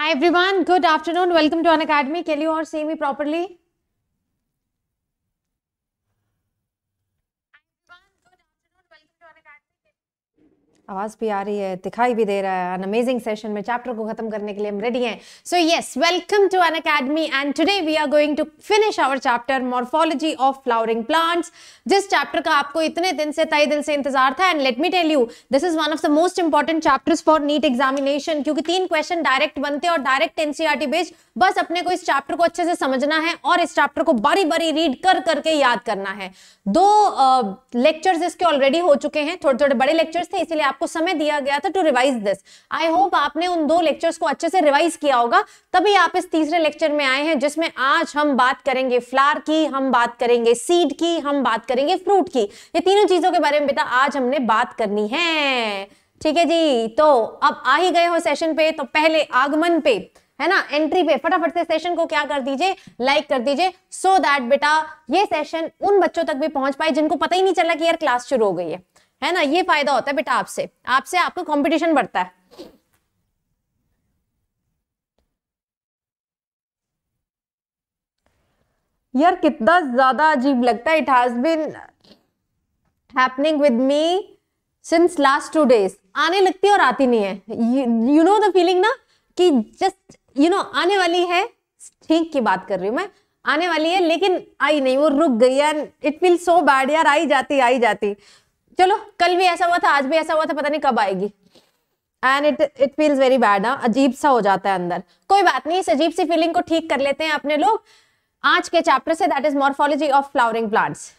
Hi everyone, good afternoon. Welcome to An Academy. Can you all see me properly? आवाज़ भी आ रही है दिखाई भी दे रहा है एन अमेजिंग सेशन में चैप्टर को खत्म करने के लिए हम रेडी हैं so yes welcome to N academy and today we are going to finish our chapter morphology of flowering plants जिस चैप्टर का आपको इतने दिन से तय दिल से इंतजार था and let me tell you this is one of the most important chapters for NEET examination क्योंकि तीन क्वेश्चन डायरेक्ट बनते और डायरेक्ट एनसीआरटी बेस्ड बस अपने को इस चैप्टर को अच्छे से समझना है और इस चैप्टर को बारी बारी रीड कर करके याद करना है दो लेक्चर्स uh, इसके ऑलरेडी हो चुके हैं थोड़े थोड़े बड़े लेक्चर्स थे इसलिए आप आपको समय दिया गया था to revise this I hope आपने उन दो लेक्चर्स को अच्छे से रिवाइज किया होगा तभी आप इस तीसरे लेक्चर में आए हैं जिसमें आज हम बात करेंगे फ्लावर की हम बात करेंगे सीड की हम बात करेंगे फ्रूट की ये तीनों चीजों के बारे में बेटा आज हमने बात करनी है ठीक है जी तो अब आ ही गए हो सेशन पे तो पहले आगमन पे है ना एंट्री पे फटाफट से सेशन को क्या कर दीजिए लाइक कर दीजिए सो दैट बेटा ये सेशन उन बच्चों तक भी पहुंच पाए जिनको पता ही नहीं चला कि यार क्लास शुरू हो गई है है ना ये फायदा होता है बेटा आपसे आपसे आपका कंपटीशन बढ़ता है यार कितना ज्यादा अजीब लगता है it has been happening with me since last two days आने लगती है और आती नहीं है यू नो द फीलिंग ना कि जस्ट यू नो आने वाली है ठीक की बात कर रही हूँ मैं आने वाली है लेकिन आई नहीं वो रुक गई and it feel so bad यार आई जाती आई जाती चलो कल भी ऐसा हुआ था आज भी ऐसा हुआ था पता नहीं कब आएगी and it it feels very bad ना अजीब सा हो जाता है अंदर कोई बात नहीं इस अजीब सी फीलिंग को ठीक कर लेते हैं अपने लोग आज के चैप्टर से that is morphology of flowering plants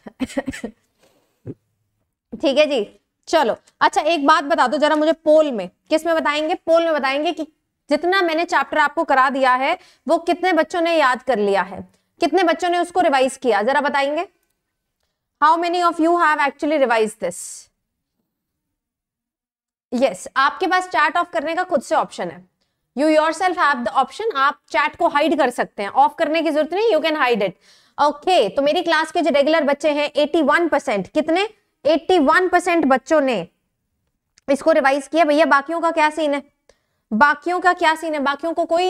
ठीक है जी चलो अच्छा एक बात बता दो जरा मुझे पोल में किस में बताएंगे पोल में बताएंगे कि जितना मैंने चैप्टर आपको करा दिया है वो कितने बच्चों ने याद कर लिया है कितने बच्चों ने उसको रिवाइज किया जरा बताएंगे how many of you have actually revise this yes आपके पास चैट ऑफ करने का खुद से ऑप्शन है you yourself have the option आप चैट को हाइड कर सकते हैं ऑफ करने की जरूरत नहीं you can hide it okay तो मेरी क्लास के जो रेगुलर बच्चे हैं वन परसेंट कितने एट्टी वन परसेंट बच्चों ने इसको रिवाइज किया भैया बाकियों का क्या सीन है बाकियों का क्या सीन है बाकियों को कोई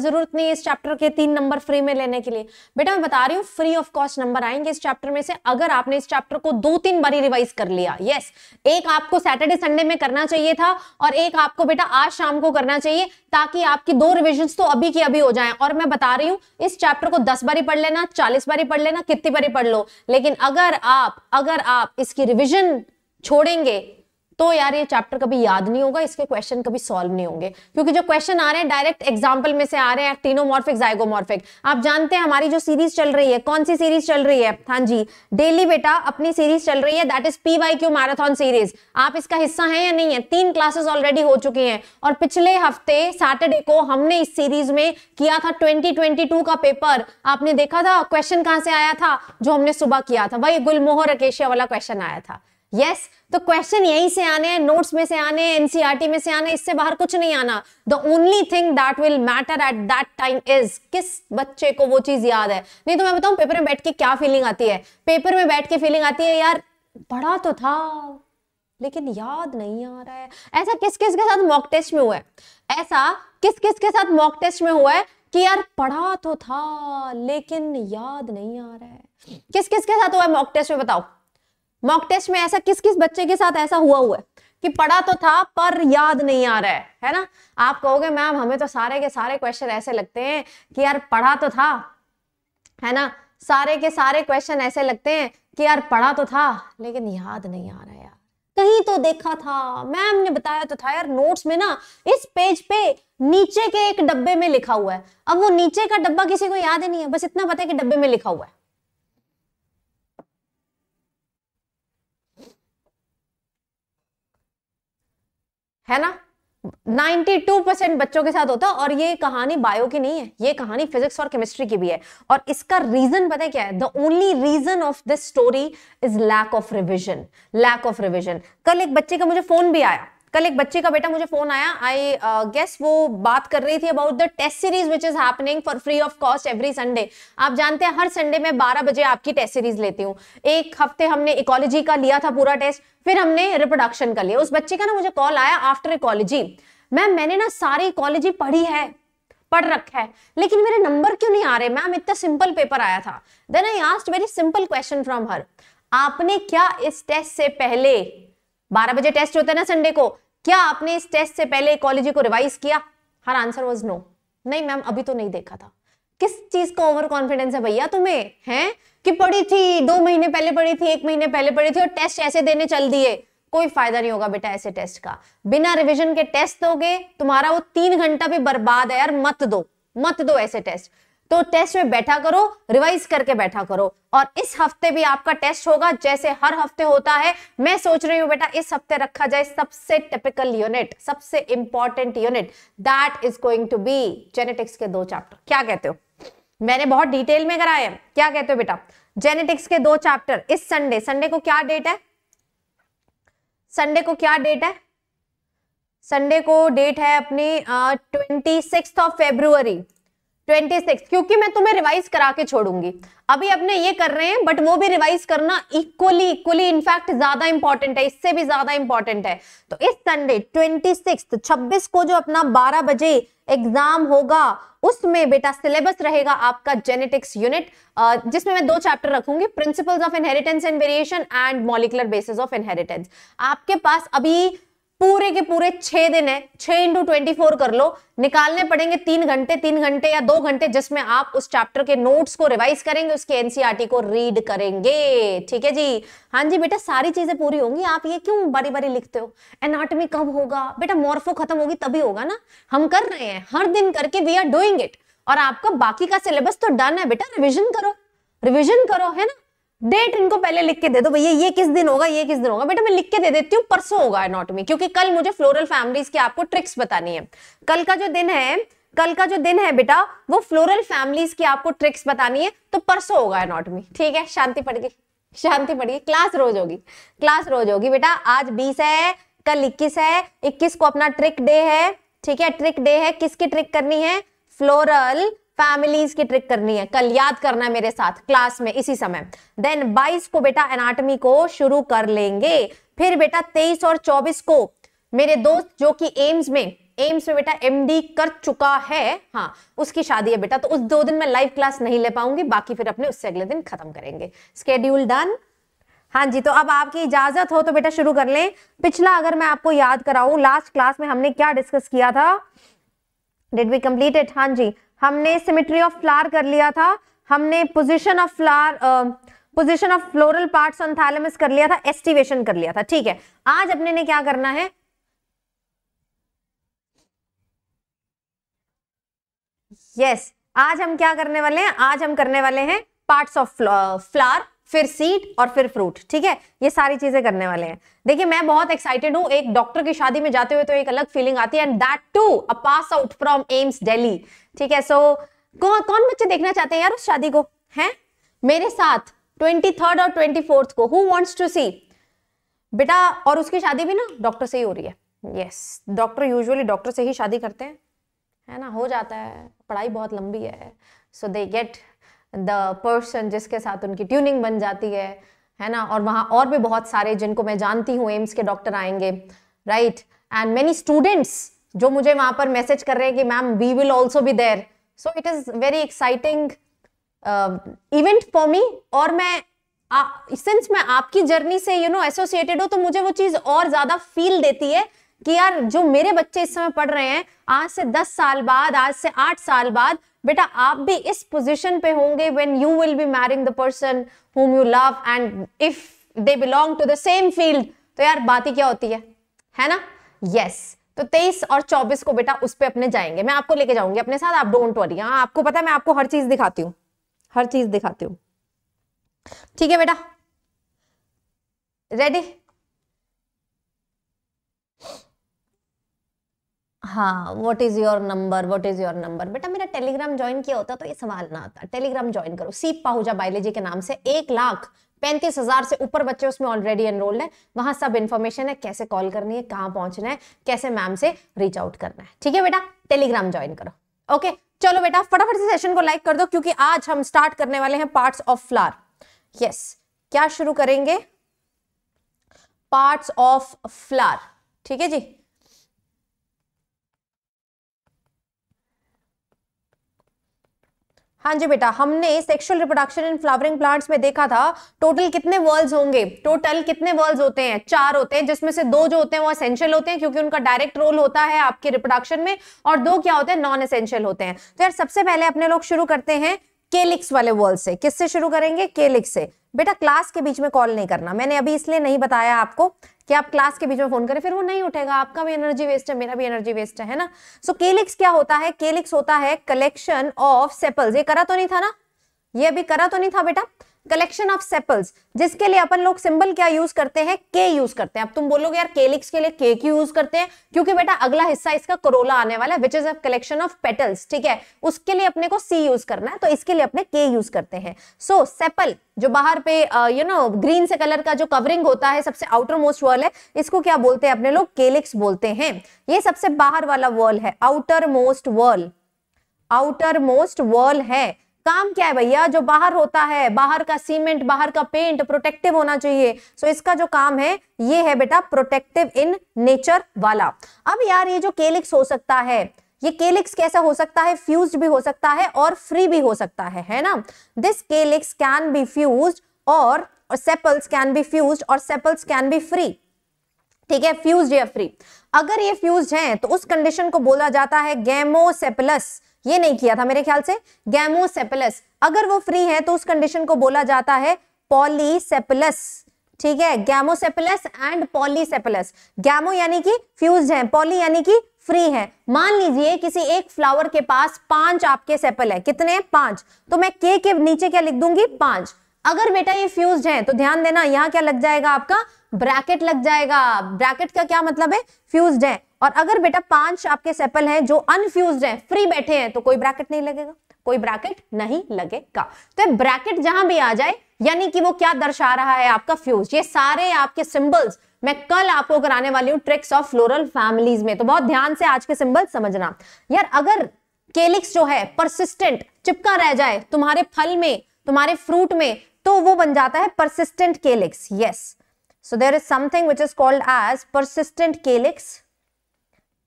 जरूरत नहीं इस चैप्टर के तीन नंबर फ्री में लेने के लिए बेटा मैं बता रही हूँ फ्री ऑफ कॉस्ट नंबर आएंगे इस चैप्टर में से अगर आपने इस चैप्टर को दो तीन बारी रिवाइज कर लिया यस एक आपको सैटरडे संडे में करना चाहिए था और एक आपको बेटा आज शाम को करना चाहिए ताकि आपकी दो रिविजन तो अभी की अभी हो जाए और मैं बता रही हूँ इस चैप्टर को दस बारी पढ़ लेना चालीस बारी पढ़ लेना कितनी बारी पढ़ लो लेकिन अगर आप अगर आप इसकी रिविजन छोड़ेंगे तो यार ये चैप्टर कभी याद नहीं होगा इसके क्वेश्चन कभी सॉल्व नहीं होंगे क्योंकि जो क्वेश्चन आ रहे हैं डायरेक्ट एग्जाम्पल में से आ रहे हैं एक्टिनोमॉर्फिक जाइगोमॉर्फिक आप जानते हैं हमारी जो सीरीज चल रही है कौन सी सीरीज चल रही है हाँ जी डेली बेटा अपनी सीरीज चल रही है that is P Y Q marathon series आप इसका हिस्सा है या नहीं है तीन क्लासेस ऑलरेडी हो चुके हैं और पिछले हफ्ते सैटरडे को हमने इस सीरीज में किया था टू का पेपर आपने देखा था क्वेश्चन कहां से आया था जो हमने सुबह किया था वही गुलमोहर अकेशिया वाला क्वेश्चन आया था यस yes, तो क्वेश्चन यहीं से आने हैं नोट्स में से आने एनसीईआरटी e में से आने इससे बाहर कुछ नहीं आना the only thing that will matter at that time is किस बच्चे को वो चीज याद है नहीं तो मैं बताऊं पेपर में बैठ के क्या फीलिंग आती है पेपर में बैठ के फीलिंग आती है यार पढ़ा तो था लेकिन याद नहीं आ रहा है ऐसा किस किस के साथ मॉक टेस्ट में हुआ है ऐसा किस किस के साथ मॉक टेस्ट में हुआ है कि यार पढ़ा तो था लेकिन याद नहीं आ रहा है किस किस के साथ हुआ है मॉक टेस्ट में बताओ मॉक टेस्ट में ऐसा किस किस बच्चे के साथ ऐसा हुआ हुआ है कि पढ़ा तो था पर याद नहीं आ रहा है है ना आप कहोगे मैम हमें तो सारे के सारे क्वेश्चन ऐसे लगते हैं कि यार पढ़ा तो था है ना सारे के सारे क्वेश्चन ऐसे लगते हैं कि यार पढ़ा तो था लेकिन याद नहीं आ रहा यार कहीं तो देखा था मैम ने बताया तो था यार नोट्स में ना इस पेज पे नीचे के एक डब्बे में लिखा हुआ है अब वो नीचे का डब्बा किसी को याद ही नहीं है बस इतना पता है कि डब्बे में लिखा हुआ है है ना 92 परसेंट बच्चों के साथ होता है और ये कहानी बायो की नहीं है ये कहानी फिजिक्स और केमिस्ट्री की भी है और इसका रीजन पता है क्या है the only reason of this story is lack of revision lack of revision कल एक बच्चे का मुझे फोन भी आया कल एक बच्चे का बेटा मुझे फोन आया आई गेस uh, वो बात कर रही थी about the test series which is happening for free of cost every Sunday आप जानते हैं हर संडे में 12 बजे आपकी टेस्ट सीरीज लेती हूँ एक हफ्ते हमने इकोलॉजी का लिया था पूरा टेस्ट फिर हमने रिप्रोडक्शन का लिया उस बच्चे का ना मुझे कॉल आया आफ्टर इकोलॉजी मैम मैंने ना सारी इकोलॉजी पढ़ी है पढ़ रखा है लेकिन मेरे नंबर क्यों नहीं आ रहे मैम इतना सिंपल पेपर आया था then I asked very simple question from her आपने क्या इस टेस्ट से पहले 12 बजे टेस्ट होता है ना संडे को क्या आपने इस टेस्ट से पहले इकोलॉजी को रिवाइज किया हर आंसर वॉज नो नहीं मैम अभी तो नहीं देखा था किस चीज का ओवर कॉन्फिडेंस है भैया तुम्हें हैं कि पढ़ी थी दो महीने पहले पढ़ी थी एक महीने पहले पढ़ी थी और टेस्ट ऐसे देने चल दिए कोई फायदा नहीं होगा बेटा ऐसे टेस्ट का बिना रिविजन के टेस्ट दोगे तुम्हारा वो तीन घंटा भी बर्बाद है यार मत दो मत दो ऐसे टेस्ट तो टेस्ट में बैठा करो रिवाइज करके बैठा करो और इस हफ्ते भी आपका टेस्ट होगा जैसे हर हफ्ते होता है मैं सोच रही हूँ बेटा इस हफ्ते रखा जाए सबसे टिपिकल यूनिट सबसे important unit that is going to be genetics के दो चैप्टर क्या कहते हो मैंने बहुत डिटेल में कराया है क्या कहते हो बेटा जेनेटिक्स के दो चैप्टर इस संडे संडे को क्या डेट है संडे को क्या डेट है संडे को डेट है अपनी twenty six of February twenty six क्योंकि मैं तुम्हें रिवाइज करा के छोड़ूंगी अभी अपने ये कर रहे हैं बट वो भी रिवाइज करना इक्वली इक्वली इनफैक्ट ज्यादा इंपॉर्टेंट है इससे भी ज्यादा इंपॉर्टेंट है तो इस संडे ट्वेंटी सिक्स तो छब्बीस को जो अपना बारह बजे एग्जाम होगा उसमें बेटा सिलेबस रहेगा आपका जेनेटिक्स यूनिट जिसमें मैं दो चैप्टर रखूंगी principles of inheritance and variation and molecular basis of inheritance आपके पास अभी पूरे के पूरे छह दिन है छह इंटू ट्वेंटी फोर कर लो निकालने पड़ेंगे तीन घंटे तीन घंटे या दो घंटे जिसमें आप उस चैप्टर के नोट्स को रिवाइज करेंगे उसके एनसीईआरटी e को रीड करेंगे ठीक है जी हाँ जी बेटा सारी चीजें पूरी होंगी आप ये क्यों बारी बारी लिखते हो एनाटमी कब होगा बेटा मॉर्फो खत्म होगी तभी होगा ना हम कर रहे हैं हर दिन करके वी आर डूइंग इट और आपका बाकी का सिलेबस तो डन है बेटा रिविजन करो रिविजन करो है ना डेट इनको पहले लिख के दे दो भैया ये किस दिन होगा ये किस दिन होगा बेटा मैं लिख के दे देती हूँ परसों होगा एनोटमी क्योंकि कल मुझे फ्लोरल फैमिलीज की आपको ट्रिक्स बतानी है कल का जो दिन है कल का जो दिन है बेटा वो फ्लोरल फैमिलीज की आपको ट्रिक्स बतानी है तो परसों होगा एनोटमी ठीक है शांति पड़ गई शांति पड़ क्लास रोज होगी क्लास रोज होगी बेटा आज बीस है कल इक्कीस है इक्कीस को अपना ट्रिक डे है ठीक है ट्रिक डे है किसकी ट्रिक करनी है फ्लोरल फैमिलीज की ट्रिक करनी है कल याद करना है मेरे साथ क्लास में इसी समय देन 22 को बेटा एनाटॉमी को शुरू कर लेंगे फिर बेटा 23 और 24 को मेरे दोस्त जो कि एम्स में एम्स में बेटा एमडी कर चुका है हाँ उसकी शादी है बेटा तो उस दो दिन में लाइव क्लास नहीं ले पाऊंगी बाकी फिर अपने उससे अगले दिन खत्म करेंगे स्केड्यूल डन हाँ जी तो अब आपकी इजाजत हो तो बेटा शुरू कर लें पिछला अगर मैं आपको याद कराऊं लास्ट क्लास में हमने क्या डिस्कस किया था डिड बी कंप्लीट इट हाँ जी हमने सिमिट्री ऑफ फ्लावर कर लिया था हमने position of flower position of floral part on thalamus कर लिया था एस्टिवेशन कर लिया था ठीक है आज अपने ने क्या करना है यस yes, आज हम क्या करने वाले हैं आज हम करने वाले हैं पार्ट्स ऑफ फ्लावर फिर सीट और फिर फ्रूट ठीक है ये सारी चीजें करने वाले हैं देखिए मैं बहुत एक्साइटेड हूँ एक डॉक्टर की शादी में जाते हुए तो एक अलग फीलिंग आती है and that too a pass out from AIIMS Delhi ठीक है सो so, कौन बच्चे देखना चाहते हैं यार उस शादी को है मेरे साथ ट्वेंटी थर्ड और ट्वेंटी फोर्थ को हु वॉन्ट्स टू सी बेटा और उसकी शादी भी ना डॉक्टर से ही हो रही है यस डॉक्टर यूजली डॉक्टर से ही शादी करते हैं है ना हो जाता है पढ़ाई बहुत लंबी है so they get the person जिसके साथ उनकी ट्यूनिंग बन जाती है है ना और वहाँ और भी बहुत सारे जिनको मैं जानती हूँ एम्स के डॉक्टर आएंगे राइट एंड मेनी स्टूडेंट्स जो मुझे वहाँ पर मैसेज कर रहे हैं कि ma'am we will also be there so it is very exciting event for me और मैं सिंस मैं आपकी जर्नी से यू नो एसोसिएटेड हूँ तो मुझे वो चीज़ और ज़्यादा फील देती है कि यार जो मेरे बच्चे इस समय पढ़ रहे हैं आज से दस साल बाद आज से आठ साल बाद बेटा आप भी इस पोजीशन पे होंगे when you will be marrying the person whom you love and if they belong to the same field तो यार बात ही क्या होती है है ना यस yes. तो 23 और 24 को बेटा उस पर अपने जाएंगे मैं आपको लेके जाऊंगी अपने साथ आप डोंट वरी हाँ आपको पता है मैं आपको हर चीज दिखाती हूँ हर चीज दिखाती हूँ ठीक है बेटा रेडी हाँ what is your number what is your number बेटा मेरा टेलीग्राम ज्वाइन किया होता तो ये सवाल ना आता टेलीग्राम ज्वाइन करो सीप पाहुजा बायोलॉजी के नाम से एक लाख पैंतीस हजार से ऊपर बच्चे उसमें ऑलरेडी एनरोल्ड है वहां सब इन्फॉर्मेशन है कैसे कॉल करनी है कहाँ पहुंचना है कैसे मैम से रीच आउट करना है ठीक है बेटा टेलीग्राम ज्वाइन करो ओके चलो बेटा फटाफट से सेशन को लाइक कर दो क्योंकि आज हम स्टार्ट करने वाले हैं पार्ट्स ऑफ फ्लार यस क्या शुरू करेंगे पार्ट्स ऑफ फ्लार ठीक है जी हाँ जी बेटा हमने sexual reproduction in flowering plants में देखा था टोटल कितने वर्ल्ड होंगे टोटल कितने वर्ल्ड होते हैं चार होते हैं जिसमें से दो जो होते हैं वो असेंशियल होते हैं क्योंकि उनका डायरेक्ट रोल होता है आपके रिप्रोडक्शन में और दो क्या होते हैं नॉन असेंशियल होते हैं तो यार सबसे पहले अपने लोग शुरू करते हैं केलिक्स वाले वर्ल्ड से किससे शुरू करेंगे केलिक्स से बेटा क्लास के बीच में कॉल नहीं करना मैंने अभी इसलिए नहीं बताया आपको कि आप क्लास के बीच में फोन करें फिर वो नहीं उठेगा आपका भी एनर्जी वेस्ट है मेरा भी एनर्जी वेस्ट है ना सो so, केलिक्स क्या होता है केलिक्स होता है कलेक्शन ऑफ सेपल्स ये करा तो नहीं था ना ये अभी करा तो नहीं था बेटा कलेक्शन ऑफ सेपल्स जिसके लिए अपन लोग सिंबल क्या यूज करते हैं के यूज करते हैं अब तुम बोलोगे यार केलिक्स के लिए के क्यों यूज करते हैं क्योंकि बेटा अगला हिस्सा इसका करोला आने वाला है which is a collection of petals ठीक है उसके लिए अपने को सी यूज करना है तो इसके लिए अपने के यूज करते हैं सो so, सेपल जो बाहर पे यू नो ग्रीन से कलर का जो कवरिंग होता है सबसे आउटर मोस्ट वर्ल है इसको क्या बोलते हैं अपने लोग केलिक्स बोलते हैं ये सबसे बाहर वाला वर्ल है outer most whorl outer most whorl है काम क्या है भैया जो बाहर होता है बाहर का सीमेंट बाहर का पेंट प्रोटेक्टिव होना चाहिए सो इसका जो काम है ये है बेटा प्रोटेक्टिव इन नेचर वाला अब यार ये जो केलिक्स हो सकता है ये केलिक्स कैसा हो सकता है फ्यूज भी हो सकता है और फ्री भी हो सकता है है ना this calyx can be fuse और सेपल्स कैन बी फ्यूज और सेपल्स कैन बी फ्री ठीक है फ्यूज या फ्री अगर ये फ्यूज हैं तो उस कंडीशन को बोला जाता है गैमोसेपलस ये नहीं किया था मेरे ख्याल से गैमोसेपलस अगर वो फ्री है तो उस कंडीशन को बोला जाता है पॉलीसेपलस ठीक है गैमोसेपलस एंड पॉलीसेपलस गैमो यानी कि फ्यूज है पॉली यानी कि फ्री है मान लीजिए किसी एक फ्लावर के पास पांच आपके सेपल है कितने पांच तो मैं के के नीचे क्या लिख दूंगी पांच अगर बेटा ये फ्यूज है तो ध्यान देना यहाँ क्या लग जाएगा आपका ब्रैकेट लग जाएगा ब्रैकेट का क्या मतलब है फ्यूज है और अगर बेटा पांच आपके सेपल हैं जो अनफ्यूज हैं फ्री बैठे हैं तो कोई ब्रैकेट नहीं लगेगा कोई ब्रैकेट नहीं लगेगा तो ब्रैकेट जहां भी आ जाए यानी कि वो क्या दर्शा रहा है आपका फ्यूज ये सारे आपके सिंबल्स मैं कल आपको कराने वाली हूँ ट्रिक्स ऑफ फ्लोरल फैमिलीज में तो बहुत ध्यान से आज के सिंबल समझना यार अगर केलिक्स जो है परसिस्टेंट चिपका रह जाए तुम्हारे फल में तुम्हारे फ्रूट में तो वो बन जाता है persistent calyx yes so there is something which is called as persistent calyx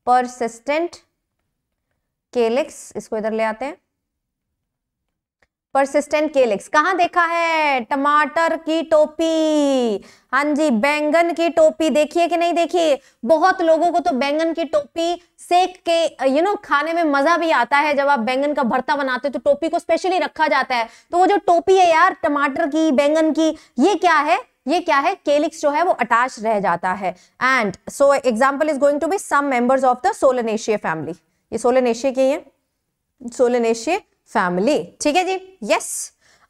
persistent calyx इसको इधर ले आते हैं परसिस्टेंट केलिक्स कहा देखा है टमाटर की टोपी हाँ जी बैंगन की टोपी देखिए कि नहीं देखिए बहुत लोगों को तो बैंगन की टोपी सेक के यू नो खाने में मजा भी आता है जब आप बैंगन का भरता बनाते हो तो टोपी को स्पेशली रखा जाता है तो वो जो टोपी है यार टमाटर की बैंगन की ये क्या है ये क्या है केलिक्स जो है वो अटैच रह जाता है and so example is going to be some members of the Solanaceae family ये सोलनेशिया के हैं सोलनेशिया फैमिली ठीक है जी यस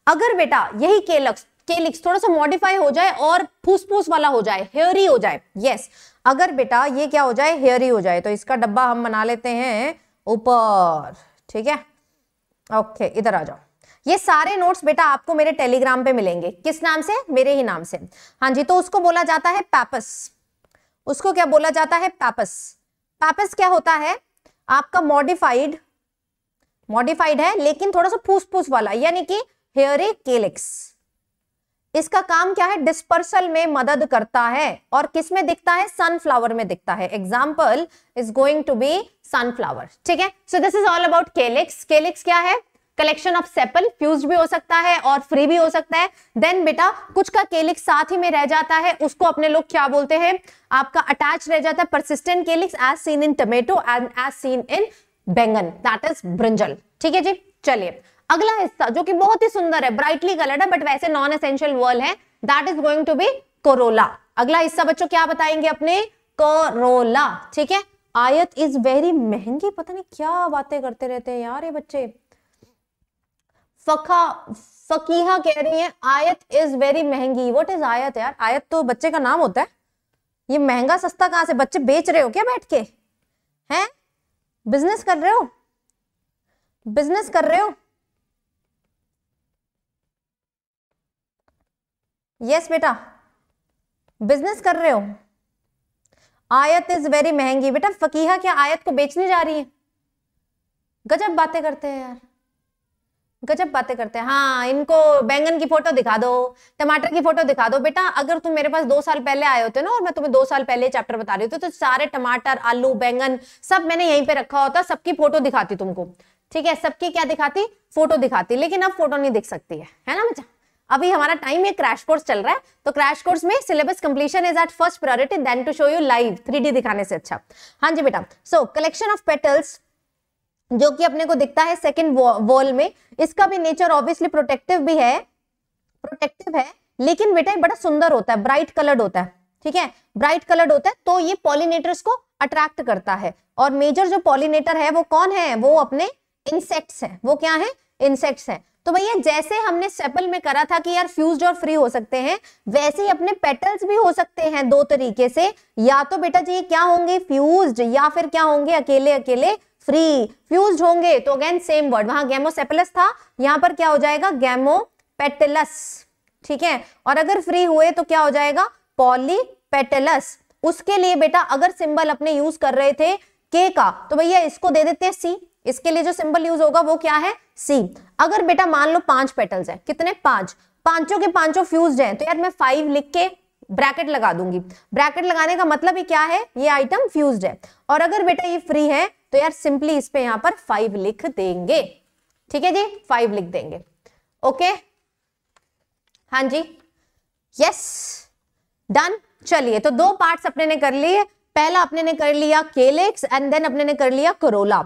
अगर बेटा यही केलक्स केलिक्स थोड़ा सा मॉडिफाई हो जाए और फूस फूस वाला हो जाए हेयरी हो जाए यस अगर बेटा ये क्या हो जाए हेयरी हो जाए तो इसका डब्बा हम बना लेते हैं ऊपर ठीक है ओके इधर आ जाओ ये सारे नोट्स बेटा आपको मेरे टेलीग्राम पे मिलेंगे किस नाम से मेरे ही नाम से हाँ जी तो उसको बोला जाता है पैपस उसको क्या बोला जाता है पैपस पैपस क्या होता है आपका मॉडिफाइड मॉडिफाइड है लेकिन थोड़ा सा फूस फूस वाला यानी कि हेयरे केलिक्स इसका काम क्या है डिस्पर्सल में मदद करता है और किस में दिखता है सनफ्लावर में दिखता है example is going to be sunflower ठीक है so this is all about calyx calyx क्या है कलेक्शन ऑफ सेपल फ्यूज भी हो सकता है और फ्री भी हो सकता है देन बेटा कुछ का केलिक्स साथ ही में रह जाता है उसको अपने लोग क्या बोलते हैं आपका अटैच रह जाता है persistent calyx as seen in tomato and as seen in baingan that is brinjal ठीक है जी चलिए अगला हिस्सा जो कि बहुत ही सुंदर है ब्राइटली कलर्ड है बट वैसे नॉन एसेंशियल वर्ल है that is going to be corolla अगला हिस्सा बच्चों क्या बताएंगे अपने कोरोला ठीक है आयत इज वेरी महंगी पता नहीं क्या बातें करते रहते हैं यार ये बच्चे फखा फकीहा कह रही है आयत इज वेरी महंगी वट इज आयत यार आयत तो बच्चे का नाम होता है ये महंगा सस्ता कहां से बच्चे बेच रहे हो क्या बैठ के हैं बिजनेस कर रहे हो बिजनेस कर रहे हो यस बेटा बिजनेस कर रहे हो आयत इज वेरी महंगी बेटा फकीहा क्या आयत को बेचने जा रही है गजब बातें करते हैं यार गजब बातें करते हैं हाँ इनको बैंगन की फोटो दिखा दो टमाटर की फोटो दिखा दो बेटा अगर तुम मेरे पास दो साल पहले आए होते ना और मैं तुम्हें दो साल पहले चैप्टर बता रही होती तो सारे टमाटर आलू बैंगन सब मैंने यहीं पे रखा होता सबकी फोटो दिखाती तुमको ठीक है सबकी क्या दिखाती फोटो दिखाती लेकिन अब फोटो नहीं दिख सकती है है ना बच्चा अभी हमारा टाइम ये क्रैश कोर्स चल रहा है तो क्रैश कोर्स में syllabus completion is at first priority then to show you live three दिखाने से अच्छा हाँ जी बेटा सो कलेक्शन ऑफ पेटल्स जो कि अपने को दिखता है सेकेंड वॉल में इसका भी नेचर ऑब्वियसली प्रोटेक्टिव भी है प्रोटेक्टिव है लेकिन बेटा बड़ा सुंदर होता है ब्राइट कलर्ड होता है ठीक है ब्राइट कलर्ड होता है तो ये पॉलिनेटर्स को अट्रैक्ट करता है और मेजर जो पॉलिनेटर है वो कौन है वो अपने इंसेक्ट्स है वो क्या है इंसेक्ट्स है तो भैया जैसे हमने सेपल में करा था कि यार फ्यूज और फ्री हो सकते हैं वैसे ही अपने पेटल्स भी हो सकते हैं दो तरीके से या तो बेटा जी क्या होंगे फ्यूज या फिर क्या होंगे अकेले अकेले फ्री फ्यूज होंगे तो अगेन सेम वर्ड वहां गैमोसेपलस था यहां पर क्या हो जाएगा गैमोपेटलस ठीक है और अगर फ्री हुए तो क्या हो जाएगा पॉलीपेटलस उसके लिए बेटा अगर सिंबल अपने यूज कर रहे थे के का तो भैया इसको दे देते हैं सी इसके लिए जो सिंबल यूज होगा वो क्या है सी अगर बेटा मान लो पांच पेटल्स है कितने पांच पांचों के पांचों फ्यूज हैं तो यार मैं फाइव लिख के ब्रैकेट लगा दूंगी ब्रैकेट लगाने का मतलब ही क्या है ये आइटम फ्यूज है और अगर बेटा ये फ्री है तो यार सिंपली इस पे यहां पर फाइव लिख देंगे ठीक है जी फाइव लिख देंगे ओके हां जी यस डन चलिए तो दो पार्ट्स अपने ने कर लिए पहला अपने ने कर लिया केलेक्स एंड देन अपने ने कर लिया करोला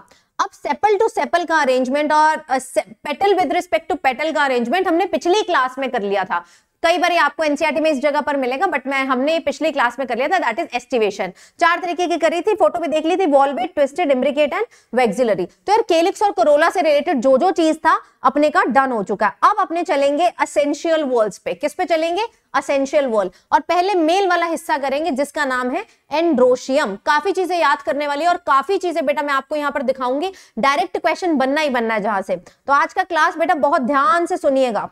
अब सेपल टू सेपल का अरेंजमेंट और petal with respect to petal का अरेंजमेंट हमने पिछली क्लास में कर लिया था कई बार आपको एनसीआरटी e में इस जगह पर मिलेगा बट मैं हमने पिछली क्लास में कर लिया था दैट इज एस्टिवेशन चार तरीके की करी थी फोटो भी देख ली थी valvate twisted imbricate and vexillary तो यार केलिक्स और कोरोला से रिलेटेड जो जो चीज था अपने का डन हो चुका है अब अपने चलेंगे असेंशियल वॉल्स पे किस पे चलेंगे असेंशियल वॉल और पहले मेल वाला हिस्सा करेंगे जिसका नाम है एंड्रोशियम काफी चीजें याद करने वाली और काफी चीजें बेटा मैं आपको यहाँ पर दिखाऊंगी डायरेक्ट क्वेश्चन बनना ही बनना है जहां से तो आज का क्लास बेटा बहुत ध्यान से सुनिएगा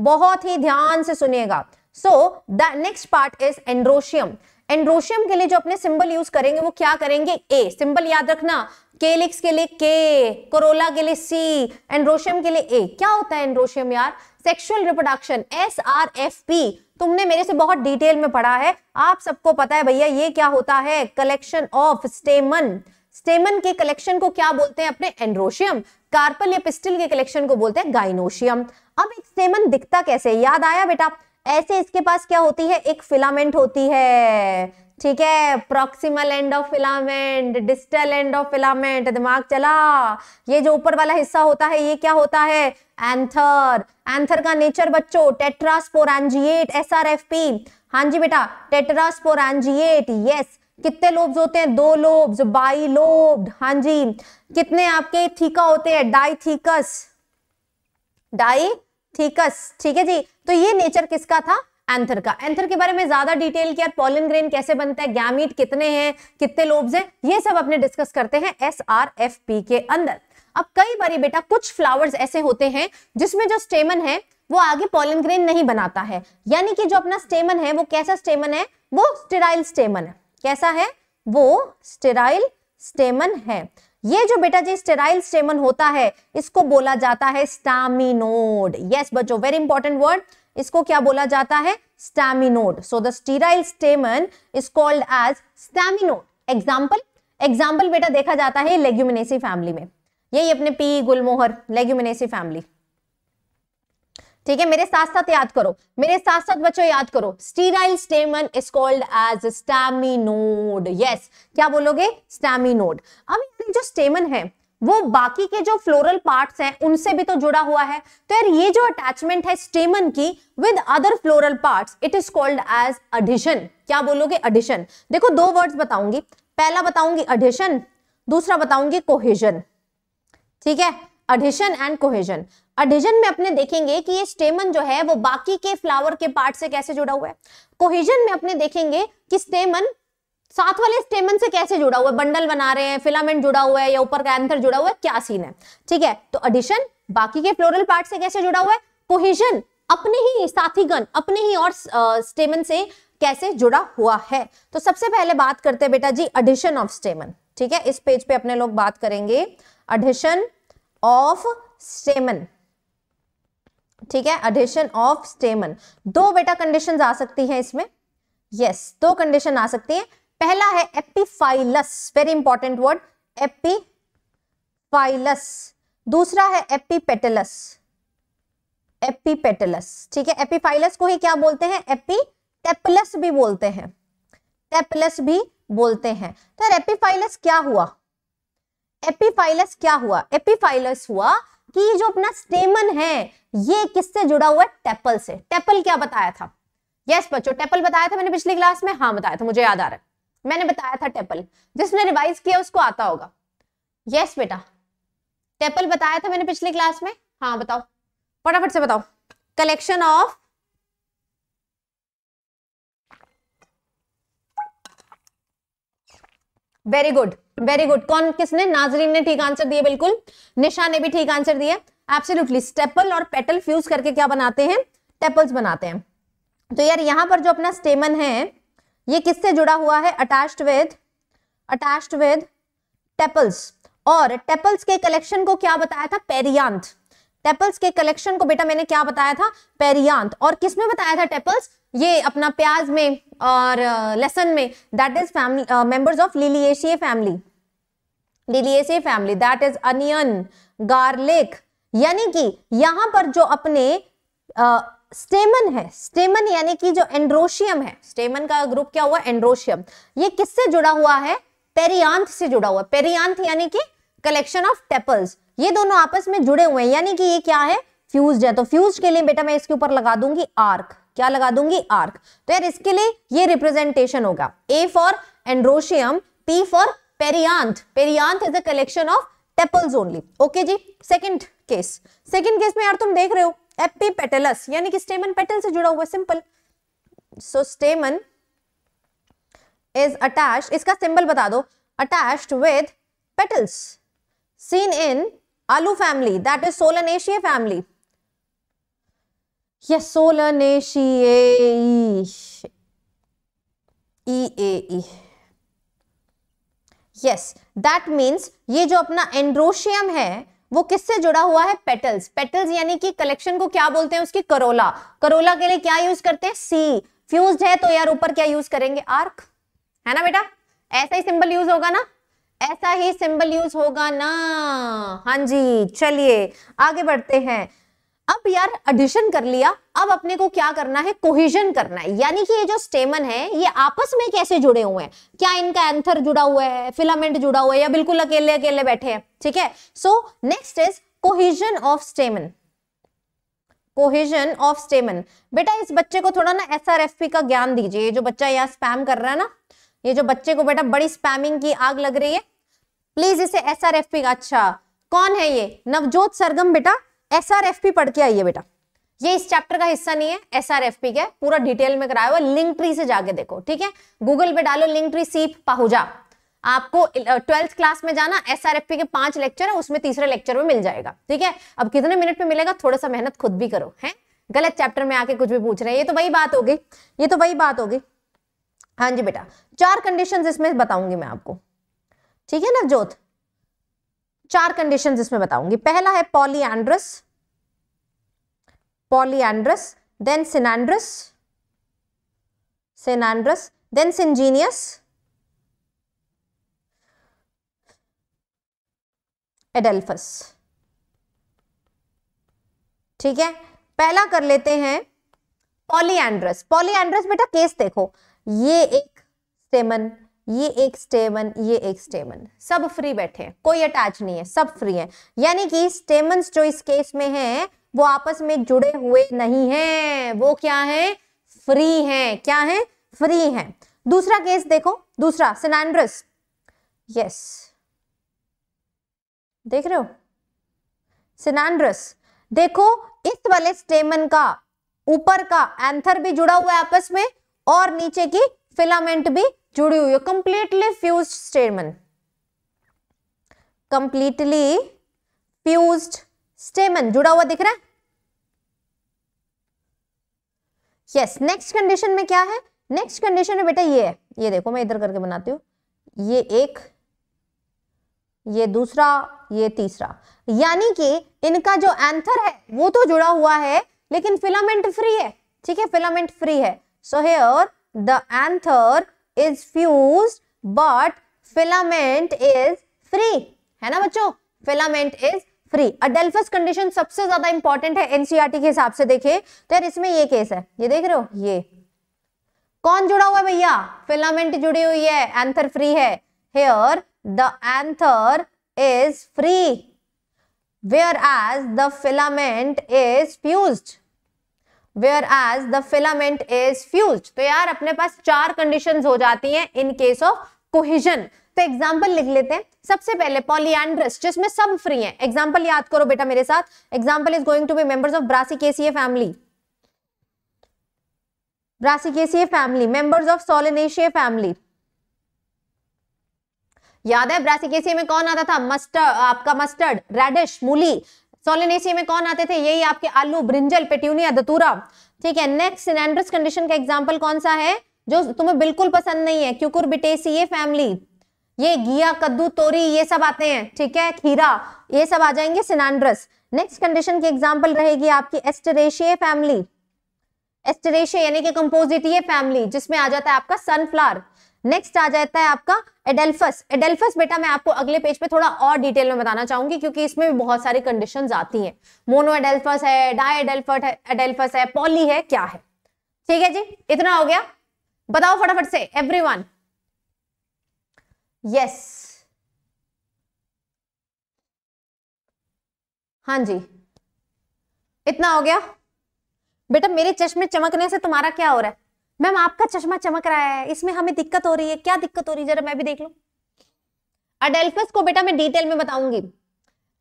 बहुत ही ध्यान से सुनिएगा so the next part is androecium androecium के लिए जो अपने सिंबल यूज करेंगे वो क्या करेंगे ए सिंबल याद रखना केलिक्स के लिए के कोरोला के लिए सी एंड्रोशियम के लिए ए क्या होता है एंड्रोशियम यार sexual reproduction S R F P तुमने मेरे से बहुत डिटेल में पढ़ा है आप सबको पता है भैया ये क्या होता है कलेक्शन ऑफ स्टेमन स्टेमन के कलेक्शन को क्या बोलते हैं अपने एंड्रोशियम कार्पल या पिस्टिल के कलेक्शन को बोलते हैं गाइनोशियम अब एक सेमन दिखता कैसे याद आया बेटा ऐसे इसके पास क्या होती है एक फिलामेंट होती है ठीक है proximal end of filament distal end of filament दिमाग चला ये जो ऊपर वाला हिस्सा होता है ये क्या होता है एंथर एंथर का नेचर बच्चों एंजिएट एस आर एफ पी हाँ जी बेटा एंजिएट यस कितने लोब्स होते हैं दो लोब्स बाई लोब्ड हाँ जी कितने आपके थीका होते हैं डाई थीकस डाई ठीकस ठीक है जी तो ये नेचर किसका था एंथर का एंथर के बारे में ज्यादा डिटेल किया और ग्रेन कैसे बनता है गैमिट कितने हैं कितने लोब्स हैं ये सब अपने डिस्कस करते हैं एस आर एफ पी के अंदर अब कई बार बेटा कुछ फ्लावर्स ऐसे होते हैं जिसमें जो स्टेमन है वो आगे पॉलन ग्रेन नहीं बनाता है यानी कि जो अपना स्टेमन है वो कैसा स्टेमन है वो स्टेराइल स्टेमन है कैसा है वो स्टेराइल स्टेमन है ये जो बेटा जी स्टेराइल स्टेमन होता है इसको बोला जाता है स्टामिनोड यस बच्चो वेरी इंपॉर्टेंट वर्ड इसको क्या बोला जाता है staminode so the sterile stamen is called as staminode example example बेटा देखा जाता है लेग्यूमिनेसी फैमिली में यही अपने पी गुलमोहर लेग्यूमिनेसी फैमिली ठीक है मेरे साथ साथ याद करो मेरे साथ साथ बच्चों याद करो sterile stamen is called as staminode yes क्या बोलोगे स्टैमिनोड अब जो स्टेमन है वो बाकी के जो फ्लोरल पार्ट्स हैं उनसे भी तो जुड़ा हुआ है तो यार ये जो अटैचमेंट है स्टेमन की with other floral parts it is called as adhesion क्या बोलोगे अडिशन देखो दो वर्ड्स बताऊंगी पहला बताऊंगी अडिशन दूसरा बताऊंगी कोहेजन ठीक है अडिशन एंड कोहेजन अडिजन में अपने देखेंगे कि ये स्टेमन जो है वो बाकी के फ्लावर के पार्ट से कैसे जुड़ा हुआ है कोहिजन में अपने देखेंगे कि स्टेमन साथ वाले स्टेमन से कैसे जुड़ा हुआ है बंडल बना रहे हैं फिलामेंट जुड़ा हुआ है या ऊपर का एंथर जुड़ा हुआ है क्या सीन है ठीक है तो अडिशन बाकी के फ्लोरल पार्ट से कैसे जुड़ा हुआ है कोहिजन अपने ही साथीगण अपने ही और स्टेमन से कैसे जुड़ा हुआ है तो सबसे पहले बात करते हैं बेटा जी अडिशन ऑफ स्टेमन ठीक है इस पेज पे अपने लोग बात करेंगे अडिशन ऑफ स्टेमन ठीक है एडिशन ऑफ स्टेमन दो बेटा कंडीशन आ सकती है इसमें यस yes, दो कंडीशन आ सकती है पहला है epiphyllous very important word epiphyllous दूसरा है एपीपेटलस एपीपेटलस ठीक है एपीफाइलस को ही क्या बोलते हैं एपीटेपलस भी बोलते हैं टेपलस भी बोलते हैं तो एपीफाइलस क्या हुआ एपीफाइलस क्या हुआ एपीफाइलस हुआ कि जो अपना स्टेमन है ये किससे जुड़ा हुआ है टेपल से टेपल क्या बताया था यस yes, बच्चों टेपल बताया था मैंने पिछली क्लास में हाँ बताया था मुझे याद आ रहा है मैंने बताया था टेपल जिसने रिवाइज किया उसको आता होगा यस yes, बेटा टेपल बताया था मैंने पिछली क्लास में हाँ बताओ फटाफट से बताओ collection of very good very good कौन किसने नाजरीन ने ठीक आंसर दिया बिल्कुल निशा ने भी ठीक आंसर दिया एब्सोल्युटली स्टेपल और पेटल फ्यूज करके क्या बनाते हैं टेपल्स बनाते हैं तो यार यहाँ पर जो अपना स्टेमन है ये किससे जुड़ा हुआ है attached with attached with tepals और टेपल्स के कलेक्शन को क्या बताया था पेरियांत टेपल्स के कलेक्शन को बेटा मैंने क्या बताया था पेरियांत और किसमें बताया था टेपल्स ये अपना प्याज में और लहसन में that is family members of Liliaceae family Liliaceae family that is onion garlic यानी कि यहां पर जो अपने आ, स्टेमन है स्टेमन यानी कि जो एंड्रोशियम है स्टेमन का ग्रुप क्या हुआ एंड्रोशियम ये किससे जुड़ा हुआ है पेरियांथ से जुड़ा हुआ पेरियांथ यानी कि कलेक्शन ऑफ टेपल्स ये दोनों आपस में जुड़े हुए हैं यानी कि ये क्या है फ्यूज है तो फ्यूज के लिए बेटा मैं इसके ऊपर लगा दूंगी आर्क क्या लगा दूंगी आर्क तो यार इसके लिए ये रिप्रेजेंटेशन होगा A for androecium P for perianth perianth is a collection of tepals only okay जी सेकंड केस सेकंड केस में यार तुम देख रहे हो एपीपेटलस यानी कि स्टेमन पेटल से जुड़ा हुआ simple so stamen is attach इसका सिंबल बता दो attach with petals seen in आलू family, that is Solanaceae family. Yes, Solanaceae. E-A-E. e a e yes that means ये जो अपना एंड्रोशियम है वो किससे जुड़ा हुआ है पेटल्स पेटल्स यानी कि कलेक्शन को क्या बोलते हैं उसकी करोला करोला के लिए क्या यूज करते हैं सी फ्यूज है तो यार ऊपर क्या यूज करेंगे आर्क है ना बेटा ऐसा ही सिंबल यूज होगा ना ऐसा ही सिंबल यूज होगा ना हाँ जी चलिए आगे बढ़ते हैं अब यार एडिशन कर लिया अब अपने को क्या करना है कोहिजन करना है यानी कि ये जो स्टेमन है ये आपस में कैसे जुड़े हुए हैं क्या इनका एंथर जुड़ा हुआ है फिलामेंट जुड़ा हुआ है या बिल्कुल अकेले अकेले बैठे हैं ठीक है so next is cohesion of stamen cohesion of stamen बेटा इस बच्चे को थोड़ा ना एस का ज्ञान दीजिए ये जो बच्चा यहाँ स्पैम कर रहा है ना ये जो बच्चे को बेटा बड़ी स्पैमिंग की आग लग रही है प्लीज इसे एस का अच्छा कौन है ये नवजोत सरगम बेटा एस आर एफ पी पढ़ के आइए बेटा ये इस चैप्टर का हिस्सा नहीं है एस आर एफ पी का पूरा डिटेल में कराया हुआ लिंक ट्री से जाके देखो ठीक है गूगल पे डालो लिंक ट्री सीप पाहुजा आपको ट्वेल्थ क्लास में जाना एस आर एफ पी के पांच लेक्चर है उसमें तीसरे लेक्चर में मिल जाएगा ठीक है अब कितने मिनट में मिलेगा थोड़ा सा मेहनत खुद भी करो है गलत चैप्टर में आके कुछ भी पूछ रहे हैं ये तो वही बात होगी ये तो वही बात होगी हाँ जी बेटा चार कंडीशंस इसमें बताऊंगी मैं आपको ठीक है नवजोत चार कंडीशन इसमें बताऊंगी पहला है polyandrous polyandrous then synandrous synandrous then syngenesious adelphous ठीक है पहला कर लेते हैं पॉलीएंड्रस पॉलीएंड्रस बेटा केस देखो ये एक स्टेमन ये एक स्टेमन ये एक स्टेमन सब फ्री बैठे हैं कोई अटैच नहीं है सब फ्री है यानी कि स्टेमन जो इस केस में है वो आपस में जुड़े हुए नहीं है वो क्या है फ्री है क्या है फ्री है दूसरा केस देखो दूसरा सिनान्ड्रस यस देख रहे हो सिनान्ड्रस देखो इस वाले स्टेमन का ऊपर का एंथर भी जुड़ा हुआ है आपस में और नीचे की फिलामेंट भी जुड़ी हुई है completely fuse stamen completely fuse stamen जुड़ा हुआ दिख रहा है यस नेक्स्ट कंडीशन में क्या है नेक्स्ट कंडीशन में बेटा ये है ये देखो मैं इधर करके बनाती हूँ ये एक ये दूसरा ये तीसरा यानी कि इनका जो एंथर है वो तो जुड़ा हुआ है लेकिन फिलामेंट फ्री है ठीक है फिलामेंट फ्री है so here the anther is fuse but filament is free है ना बच्चों filament is free adelphous condition सबसे ज्यादा इंपॉर्टेंट है एनसीआरटी e के हिसाब से देखिए तो यार इसमें ये केस है ये देख रहे हो ये कौन जुड़ा हुआ है भैया फिलामेंट जुड़ी हुई है एंथर फ्री है here the anther is free where as the filament is fused where as the filament is fuse तो यार अपने पास चार कंडीशन हो जाती है इन केस ऑफ कोहिजन तो एग्जाम्पल लिख लेते हैं सबसे पहले पॉलियड्रस जिसमें सब फ्री है एग्जाम्पल याद करो बेटा मेरे साथ example is going to be members of Brassicaceae family Brassicaceae family members of Solanaceae family याद है ब्रासिकेसी में कौन आता था मस्टर्ड आपका मस्टर्ड रेडिश मूली सोलिनेशिया में कौन आते थे यही आपके आलू ब्रिंजल पेट्यूनिया दतूरा ठीक है नेक्स्ट सिनेंड्रस कंडीशन का एग्जाम्पल कौन सा है जो तुम्हें बिल्कुल पसंद नहीं है क्यूकुरबिटेसी ये फैमिली ये घिया कद्दू तोरी ये सब आते हैं ठीक है खीरा ये सब आ जाएंगे सिनांड्रस नेक्स्ट कंडीशन की एग्जाम्पल रहेगी आपकी एस्टरेशिया फैमिली एस्टरेशिया यानी कि कंपोजिट फैमिली जिसमें आ जाता है आपका सनफ्लावर नेक्स्ट आ जाता है आपका एडेल्फस एडेल्फस बेटा मैं आपको अगले पेज पे थोड़ा और डिटेल में बताना चाहूंगी क्योंकि इसमें भी बहुत सारी कंडीशन आती है मोनो एडेल्फस है डाई एडेल्फट है एडेल्फस है पॉली है क्या है ठीक है जी इतना हो गया बताओ फटाफट से एवरी वन यस हाँ जी इतना हो गया बेटा मेरे चश्मे चमकने से तुम्हारा क्या हो रहा है मैम आपका चश्मा चमक रहा है इसमें हमें दिक्कत हो रही है क्या दिक्कत हो रही है जरा मैं भी देख लू अडेल्फस को बेटा मैं डिटेल में बताऊंगी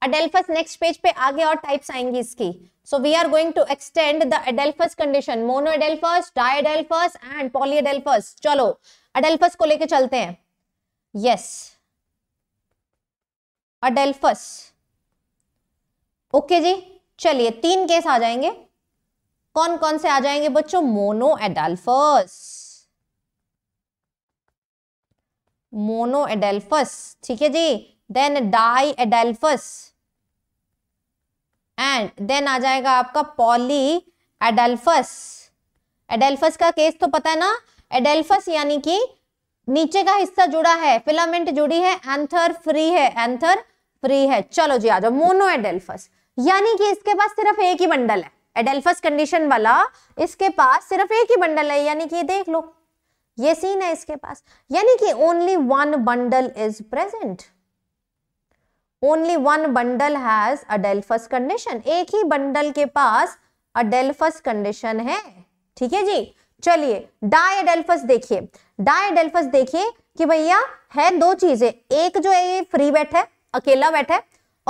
अडेल्फस नेक्स्ट पेज पे आगे और टाइप्स आएंगी इसकी so we are going to extend the adelphous condition monadelphous diadelphous and polyadelphous चलो अडेल्फस को लेके चलते हैं यस अडेल्फस ओके जी चलिए तीन केस आ जाएंगे कौन कौन से आ जाएंगे बच्चों मोनो एडल्फस मोनो एडेल्फस ठीक है जी then diadelphous and then आ जाएगा आपका पॉली एडल्फस एडेल्फस का केस तो पता है ना एडेल्फस यानी कि नीचे का हिस्सा जुड़ा है फिलामेंट जुड़ी है एंथर फ्री है एंथर फ्री है चलो जी आ जाओ मोनो एडेल्फस यानी कि इसके पास सिर्फ एक ही बंडल है एडेल्फस कंडीशन वाला इसके पास सिर्फ एक ही बंडल है यानी कि देख लो ये सीन है इसके पास यानी कि only one bundle is present only one bundle has adelphous condition एक ही बंडल के पास अडेल्फस कंडीशन है ठीक है जी चलिए डायडेल्फस देखिए डायडेल्फस देखिए कि भैया है दो चीजें एक जो है ये फ्री बैट है अकेला बैट है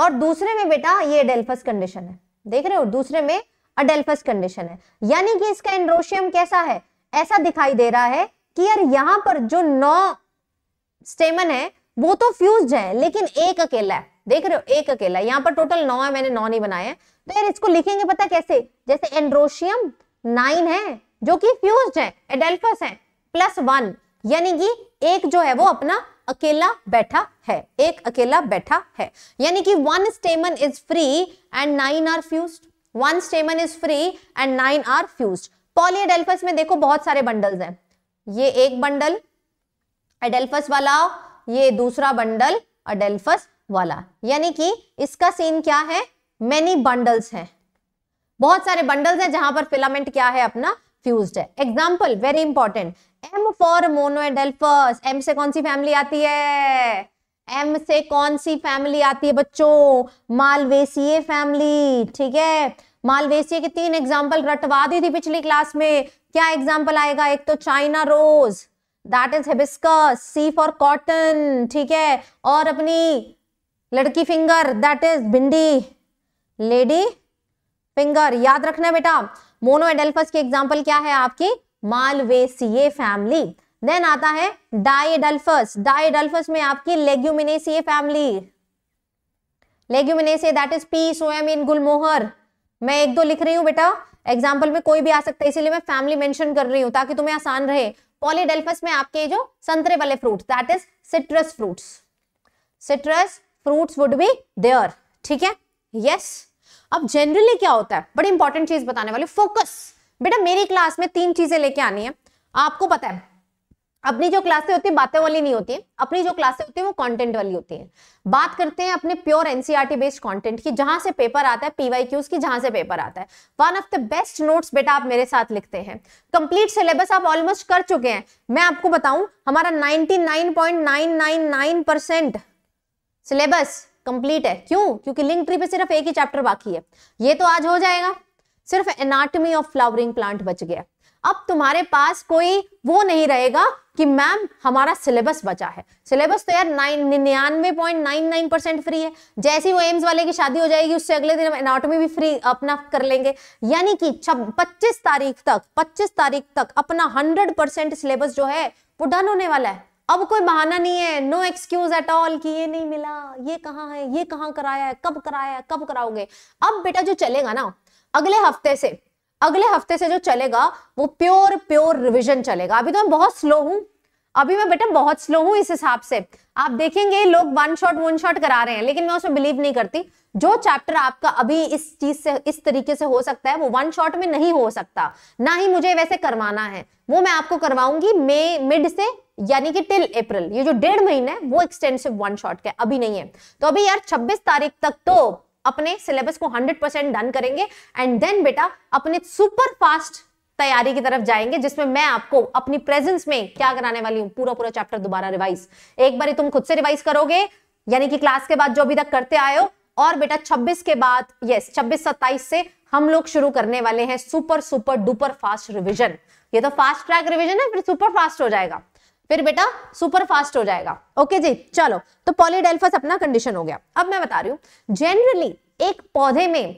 और दूसरे में बेटा ये डेल्फस कंडीशन है देख रहे हो दूसरे में अडेल्फस कंडीशन है यानी कि इसका एंड्रोशियम कैसा है ऐसा दिखाई दे रहा है कि यार यहां पर जो नौ स्टेमन है वो तो फ्यूज है लेकिन एक अकेला है देख रहे हो एक अकेला यहाँ पर टोटल नौ है मैंने नौ नहीं बनाया तो यार इसको लिखेंगे पता कैसे जैसे एंड्रोशियम नाइन है जो कि फ्यूज है एडेल्फस है प्लस वन यानी कि एक जो है वो अपना अकेला बैठा है एक अकेला बैठा है यानी कि one stamen is free and nine are fused one stamen is free and nine are fuse polyadelphous में देखो बहुत सारे बंडल्स हैं ये एक बंडल एडेल्फस वाला ये दूसरा बंडल अडेल्फस वाला यानी कि इसका सीन क्या है मेनी बंडल्स हैं बहुत सारे बंडल्स हैं जहां पर फिलामेंट क्या है अपना फ्यूज्ड है example very important M for monadelphous M से कौन सी फैमिली आती है एम से कौन सी फैमिली आती है बच्चों मालवेसिए फैमिली ठीक है मालवेसिया के तीन एग्जाम्पल रटवा दी थी पिछली क्लास में क्या एग्जाम्पल आएगा एक तो China rose that is hibiscus C for cotton ठीक है और अपनी लड़की finger that is bhindi lady finger याद रखना बेटा मोनो एडल्फस की एग्जाम्पल क्या है आपकी मालवेसिये फैमिली देन आता है डाइडल्फस डाइडल्फस में आपकी Leguminosae family Leguminosae that is pea soybean gulmohar मैं एक दो लिख रही हूँ बेटा एग्जाम्पल में कोई भी आ सकता है इसीलिए मैं फैमिली मेंशन कर रही हूँ ताकि तुम्हें आसान रहे पॉलीडेल्फस में आपके जो संतरे वाले fruit that is citrus fruits citrus fruits would be there ठीक है यस अब जनरली क्या होता है बड़ी इंपॉर्टेंट चीज बताने वाली फोकस बेटा मेरी क्लास में तीन चीजें लेके आनी है आपको पता है अपनी जो क्लासे होती है बातें वाली नहीं होती है अपनी जो क्लासे होती है वो कंटेंट वाली होती है बात करते हैं अपने प्योर एनसीईआरटी बेस्ड कंटेंट की जहां से पेपर आता है पीवाई क्यूज की जहां से पेपर आता है one of the best notes बेटा आप मेरे साथ लिखते हैं कंप्लीट सिलेबस आप ऑलमोस्ट कर चुके हैं मैं आपको बताऊं हमारा नाइनटी सिलेबस कंप्लीट है क्यों क्योंकि लिंक ट्री पे सिर्फ एक ही चैप्टर बाकी है ये तो आज हो जाएगा सिर्फ एनाटमी ऑफ फ्लावरिंग प्लांट बच गया अब तुम्हारे पास कोई वो नहीं रहेगा कि मैम हमारा सिलेबस बचा है सिलेबस तो यार निन्यानवे point nine nine percent free है जैसे ही वो एम्स वाले की शादी हो जाएगी उससे अगले दिन हम एनाटॉमी भी फ्री अपना कर लेंगे यानी कि पच्चीस तारीख तक पच्चीस तारीख तक अपना हंड्रेड परसेंट सिलेबस जो है वो डन होने वाला है अब कोई बहाना नहीं है नो एक्सक्यूज एट ऑल कि ये नहीं मिला ये कहाँ है ये कहाँ कराया है कब कराया है कब कराओगे अब बेटा जो चलेगा ना अगले हफ्ते से अगले हफ्ते से जो चलेगा वो प्योर प्योर रिविजन चलेगा अभी तो मैं बहुत स्लो हूँ अभी मैं बेटा बहुत स्लो हूँ इस हिसाब से आप देखेंगे लोग वन शॉट वन शॉट करा रहे हैं लेकिन मैं उसमें बिलीव नहीं करती जो चैप्टर आपका अभी इस चीज से इस तरीके से हो सकता है वो वन शॉट में नहीं हो सकता ना ही मुझे वैसे करवाना है वो मैं आपको करवाऊंगी मे मिड से यानी कि टिल अप्रैल ये जो डेढ़ महीना है वो एक्सटेंसिव वन शॉट का अभी नहीं है तो अभी यार 26 तारीख तक तो अपने सिलेबस को 100% डन करेंगे एंड देन बेटा अपने सुपर फास्ट तैयारी की तरफ जाएंगे जिसमें मैं आपको अपनी प्रेजेंस में क्या कराने वाली हूँ पूरा पूरा चैप्टर दोबारा रिवाइज एक बार तुम खुद से रिवाइज करोगे यानी कि क्लास के बाद जो अभी तक करते आए हो और बेटा 26 के बाद यस 26 27 से हम लोग शुरू करने वाले हैं super super duper fast revision ये तो फास्ट ट्रैक रिवीजन है फिर सुपर फास्ट हो जाएगा फिर बेटा सुपर फास्ट हो जाएगा ओके जी चलो तो पॉलीडेल्फस अपना कंडीशन हो गया अब मैं बता रही हूँ जनरली एक पौधे में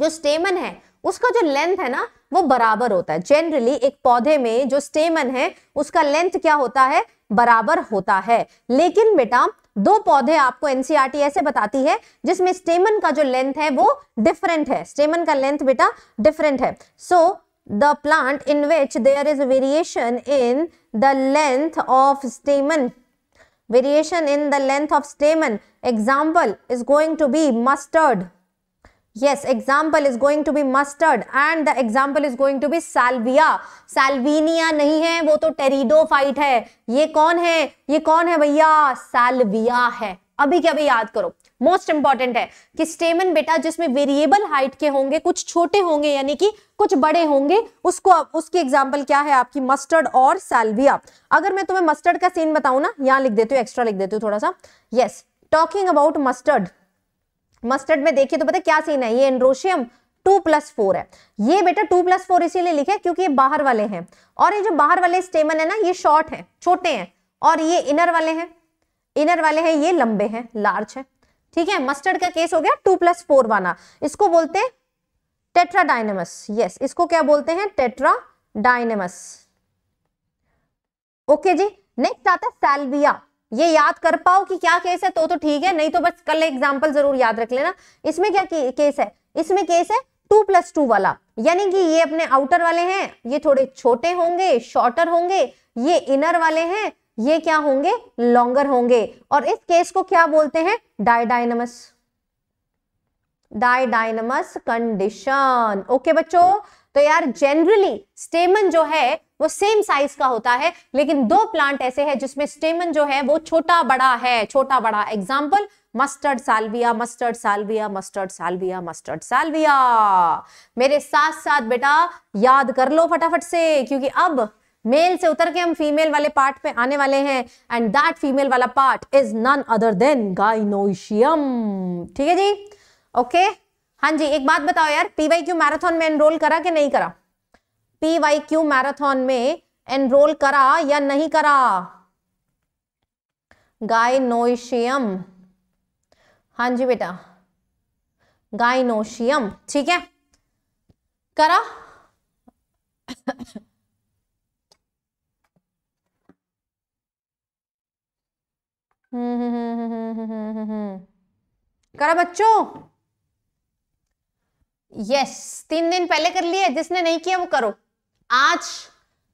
जो स्टेमन है उसका जो लेंथ है ना वो बराबर होता है जनरली एक पौधे में जो स्टेमन है उसका लेंथ क्या होता है बराबर होता है लेकिन बेटा दो पौधे आपको एनसीआरटी e ऐसे बताती है जिसमें स्टेमन का जो लेंथ है वो डिफरेंट है स्टेमन का लेंथ बेटा डिफरेंट है so so, the plant in which there is variation in the length of stamen variation in the length of stamen example is going to be mustard yes example is going to be mustard and the example is going to be salvia salvinia nahi hai wo to pteridophyte hai ye kon hai ye kon hai bhaiya salvia hai abhi kya bhi yaad karo most important है कि स्टेमन बेटा जिसमें variable height के होंगे कुछ छोटे होंगे यानी कि कुछ बड़े होंगे उसको उसकी एग्जाम्पल क्या है आपकी मस्टर्ड और सैल्विया अगर मैं तुम्हें मस्टर्ड का सीन बताऊं ना यहाँ लिख देती हूँ एक्स्ट्रा लिख देती हूँ थोड़ा सा yes talking about mustard mustard में देखिए तो पता क्या सीन है ये एंड्रोशियम टू प्लस फोर है ये बेटा टू प्लस फोर इसीलिए लिखे क्योंकि ये बाहर वाले हैं और ये जो बाहर वाले स्टेमन है ना ये शॉर्ट है छोटे हैं और ये इनर वाले हैं इनर वाले हैं ये लंबे हैं लार्ज है ठीक है मस्टर्ड का केस हो गया टू प्लस फोर वाला इसको बोलते हैं टेट्राडाइनेमस यस इसको क्या बोलते हैं टेट्राडाइनेमस ओके जी नेक्स्ट आता है सैल्विया ये याद कर पाओ कि क्या केस है तो तो ठीक है नहीं तो बस कल एग्जाम्पल जरूर याद रख लेना इसमें क्या केस है इसमें केस है टू प्लस टू वाला यानी कि ये अपने आउटर वाले हैं ये थोड़े छोटे होंगे शॉर्टर होंगे ये इनर वाले हैं ये क्या होंगे लॉन्गर होंगे और इस केस को क्या बोलते हैं डायडाइनमस डायडाइनमस कंडीशन ओके बच्चों तो यार जनरली स्टेमन जो है वो सेम साइज का होता है लेकिन दो प्लांट ऐसे हैं जिसमें स्टेमन जो है वो छोटा बड़ा है छोटा बड़ा example mustard salvia mustard salvia mustard salvia mustard salvia मेरे साथ साथ बेटा याद कर लो फटाफट से क्योंकि अब मेल से उतर के हम फीमेल वाले पार्ट पे आने वाले हैं एंड दैट फीमेल वाला part is none other than gynoecium ठीक है जी ओके हाँ जी एक बात बताओ यार पीवाई क्यू मैराथन में एनरोल करा कि नहीं करा पीवाई क्यू मैराथन में एनरोल करा या नहीं करा गाइनोशियम हाँ जी बेटा गाइनोशियम ठीक है करा हम्म, करा बच्चों यस तीन दिन पहले कर लिए जिसने नहीं किया वो करो आज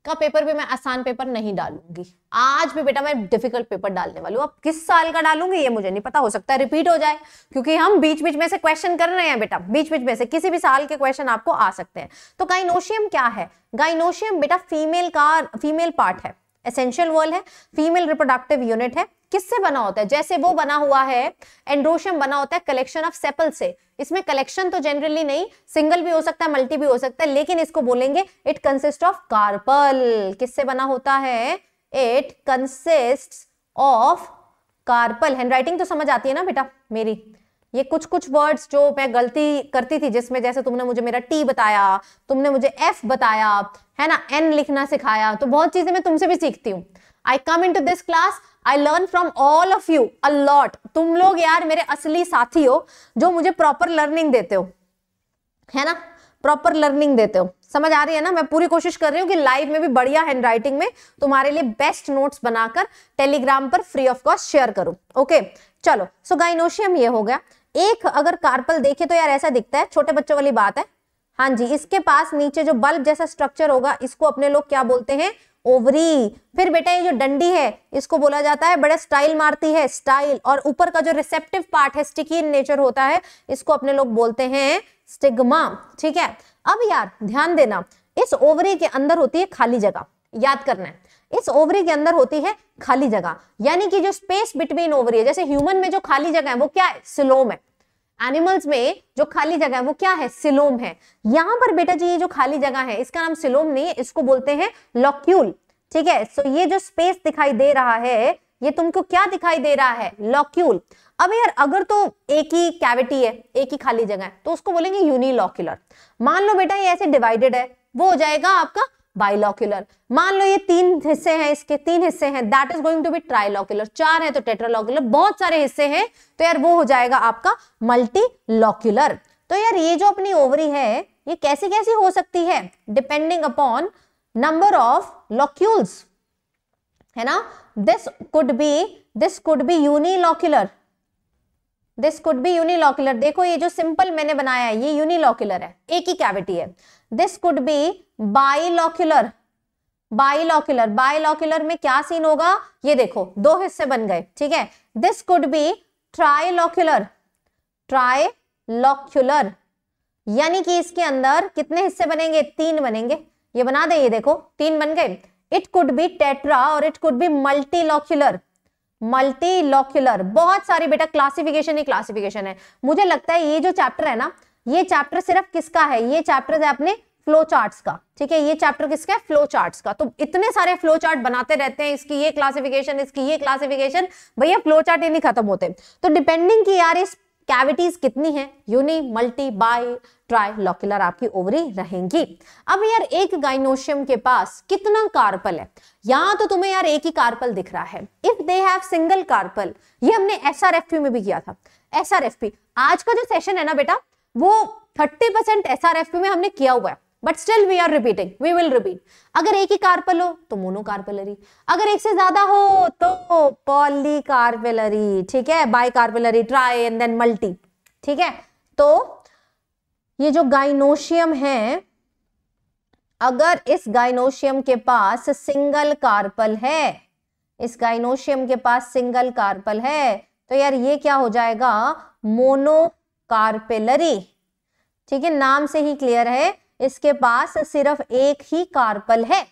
का पेपर भी मैं आसान पेपर नहीं डालूंगी आज भी बेटा मैं डिफिकल्ट पेपर डालने वाली हूँ अब किस साल का डालूंगी ये मुझे नहीं पता हो सकता है रिपीट हो जाए क्योंकि हम बीच बीच में से क्वेश्चन कर रहे हैं बेटा बीच बीच में से किसी भी साल के क्वेश्चन आपको आ सकते हैं तो गाइनोशियम क्या है गाइनोशियम बेटा फीमेल का फीमेल पार्ट है एसेंशियल वॉल है फीमेल रिप्रोडक्टिव यूनिट है किससे बना होता है जैसे वो बना हुआ है एंड्रोशियम बना होता है कलेक्शन ऑफ सेपल से इसमें कलेक्शन तो जनरली नहीं सिंगल भी हो सकता है मल्टी भी हो सकता है लेकिन इसको बोलेंगे इट कंसिस्ट ऑफ कार्पल किससे बना होता है it consist of carpel handwriting तो समझ आती है ना बेटा मेरी ये कुछ कुछ वर्ड्स जो मैं गलती करती थी जिसमें जैसे तुमने मुझे मेरा टी बताया तुमने मुझे एफ बताया है ना एन लिखना सिखाया तो बहुत चीजें मैं तुमसे भी सीखती हूँ I come into this class I learn from all of you a lot तुम लोग यार मेरे असली साथी हो जो मुझे प्रॉपर लर्निंग देते हो है ना प्रॉपर लर्निंग देते हो समझ आ रही है ना मैं पूरी कोशिश कर रही हूँ कि लाइव में भी बढ़िया हैंडराइटिंग में तुम्हारे लिए बेस्ट नोट्स बनाकर टेलीग्राम पर फ्री ऑफ कॉस्ट शेयर करूँ ओके चलो सो so, गाइनोशियम ये हो गया एक अगर कार्पल देखे तो यार ऐसा दिखता है छोटे बच्चों वाली बात है हाँ जी इसके पास नीचे जो बल्ब जैसा स्ट्रक्चर होगा इसको अपने लोग क्या बोलते हैं ओवरी फिर बेटा ये जो डंडी है इसको बोला जाता है बड़े स्टाइल मारती है स्टाइल और ऊपर का जो रिसेप्टिव पार्ट है स्टिकी इन नेचर होता है इसको अपने लोग बोलते हैं स्टिग्मा ठीक है अब यार ध्यान देना इस ओवरी के अंदर होती है खाली जगह याद करना है इस ओवरी के अंदर होती है खाली जगह यानी कि जो स्पेस बिटवीन ओवरी है जैसे ह्यूमन में जो खाली जगह है वो क्या है सिलोम है एनिमल्स में जो खाली जगह है वो क्या है सिलोम है यहां पर बेटा जी ये जो खाली जगह है इसका नाम सिलोम नहीं है इसको बोलते हैं लॉक्यूल ठीक है सो so, ये जो स्पेस दिखाई दे रहा है ये तुमको क्या दिखाई दे रहा है लॉक्यूल अब यार अगर तो एक ही कैविटी है एक ही खाली जगह है तो उसको बोलेंगे यूनिलॉक्यूलर मान लो बेटा ये ऐसे डिवाइडेड है वो हो जाएगा आपका बाइलॉक्यूलर मान लो ये तीन हिस्से हैं इसके तीन हिस्से हैं that is going to be trilocular चार है तो टेट्रालॉक्यूलर बहुत सारे हिस्से हैं तो यार वो हो जाएगा आपका मल्टीलॉक्यूलर तो यार ये जो अपनी ओवरी है ये कैसी कैसी हो सकती है depending upon number of locules है ना this could be this could be unilocular this could be unilocular देखो ये जो सिंपल मैंने बनाया है ये यूनिलॉक्यूलर है एक ही कैविटी है this could be bilocular bilocular bilocular में क्या सीन होगा ये देखो दो हिस्से बन गए ठीक है this could be trilocular trilocular यानी कि इसके अंदर कितने हिस्से बनेंगे तीन बनेंगे ये बना दे ये देखो तीन बन गए इट कुड बी टेट्रा और it could be multilocular multilocular बहुत सारी बेटा क्लासिफिकेशन ही क्लासिफिकेशन है मुझे लगता है ये जो चैप्टर है ना ये चैप्टर सिर्फ किसका है ये चैप्टर है अपने फ्लो चार्ट्स का ठीक है ये चैप्टर किसका है फ्लो चार्ट्स का तो इतने सारे फ्लो चार्ट बनाते रहते हैं इसकी ये क्लासिफिकेशन इसकी ये क्लासिफिकेशन भैया फ्लो चार्ट ही नहीं खत्म होते तो डिपेंडिंग की यार इस कैविटीज कितनी है यूनि मल्टी बाई ट्राइलॉक्यूलर आपकी ओवरी रहेंगी अब यार एक गाइनोशियम के पास कितना कार्पल है यहाँ तो तुम्हें यार एक ही कार्पल दिख रहा है if they have single carpel ये हमने एसआरएफपी में भी किया था एसआरएफपी आज का जो सेशन है ना बेटा वो एफ पी में हमने किया हुआ है but still we are repeating we will repeat अगर एक ही कार्पल हो तो मोनोकार्पेलरी अगर एक से ज्यादा हो तो पॉलीकार्पेलरी ठीक है bicarpellary tri and then multi ठीक है तो ये जो गाइनोशियम है अगर इस गाइनोशियम के पास सिंगल कार्पल है इस गाइनोशियम के पास सिंगल कार्पल है तो यार ये क्या हो जाएगा मोनोकार्पेलरी ठीक है नाम से ही क्लियर है इसके पास सिर्फ एक ही कार्पल है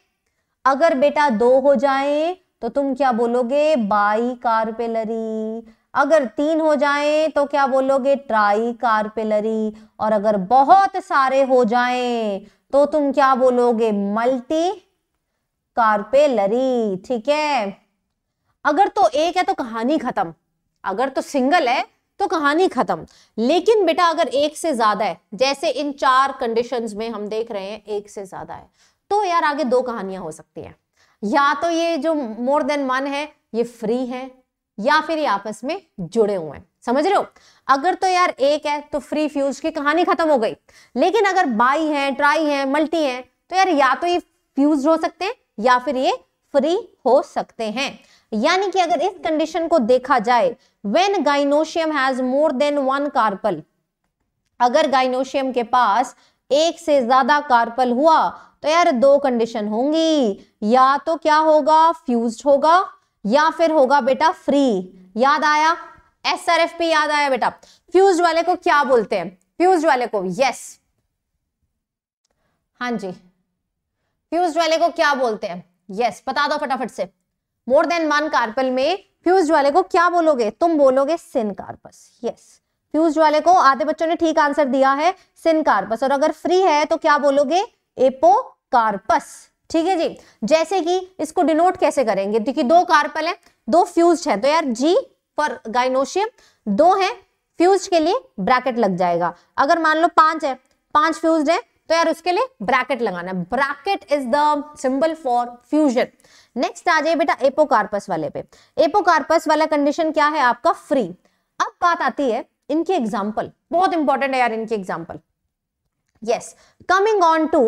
अगर बेटा दो हो जाए तो तुम क्या बोलोगे बाई कार्पेलरी अगर तीन हो जाए तो क्या बोलोगे ट्राई कार्पेलरी और अगर बहुत सारे हो जाए तो तुम क्या बोलोगे मल्टी कार्पेलरी ठीक है अगर तो एक है तो कहानी खत्म अगर तो सिंगल है तो कहानी खत्म लेकिन बेटा अगर एक से ज्यादा है जैसे इन चार कंडीशंस में हम देख रहे हैं एक से ज्यादा है तो यार आगे दो कहानियां हो सकती हैं या तो ये जो मोर देन वन है ये फ्री है या फिर ये आपस में जुड़े हुए हैं समझ रहे हो अगर तो यार एक है तो फ्री फ्यूज की कहानी खत्म हो गई लेकिन अगर बाई है ट्राई है मल्टी है तो यार या तो ये फ्यूज हो सकते हैं या फिर ये फ्री हो सकते हैं यानी कि अगर इस कंडीशन को देखा जाए when gynoecium has more than one carpel अगर गाइनोशियम के पास एक से ज्यादा कार्पल हुआ तो यार दो कंडीशन होंगी या तो क्या होगा फ्यूज होगा या फिर होगा बेटा फ्री याद आया एस आर एफ पी याद आया बेटा फ्यूज वाले को क्या बोलते हैं फ्यूज वाले को यस हां जी फ्यूज वाले को क्या बोलते हैं यस बता दो फटाफट से मोर देन वन कार्पल में फ्यूज वाले को क्या बोलोगे तुम बोलोगे सिन कार्पस यस फ्यूज वाले को आधे बच्चों ने ठीक आंसर दिया है सिन कार्पस और अगर फ्री है तो क्या बोलोगे एपो कार्पस ठीक है जी जैसे कि इसको डिनोट कैसे करेंगे क्योंकि दो कार्पल है दो फ्यूज है तो यार जी फॉर गाइनोशियम दो है फ्यूज के लिए ब्रैकेट लग जाएगा अगर मान लो पांच है पांच फ्यूज है तो यार उसके लिए ब्रैकेट लगाना bracket is the symbol for fusion next आ जाइए बेटा एपोकार्पस वाले पे एपोकार्पस वाला कंडीशन क्या है आपका फ्री अब बात आती है इनके एग्जाम्पल बहुत इंपॉर्टेंट है यार इनके example yes coming on to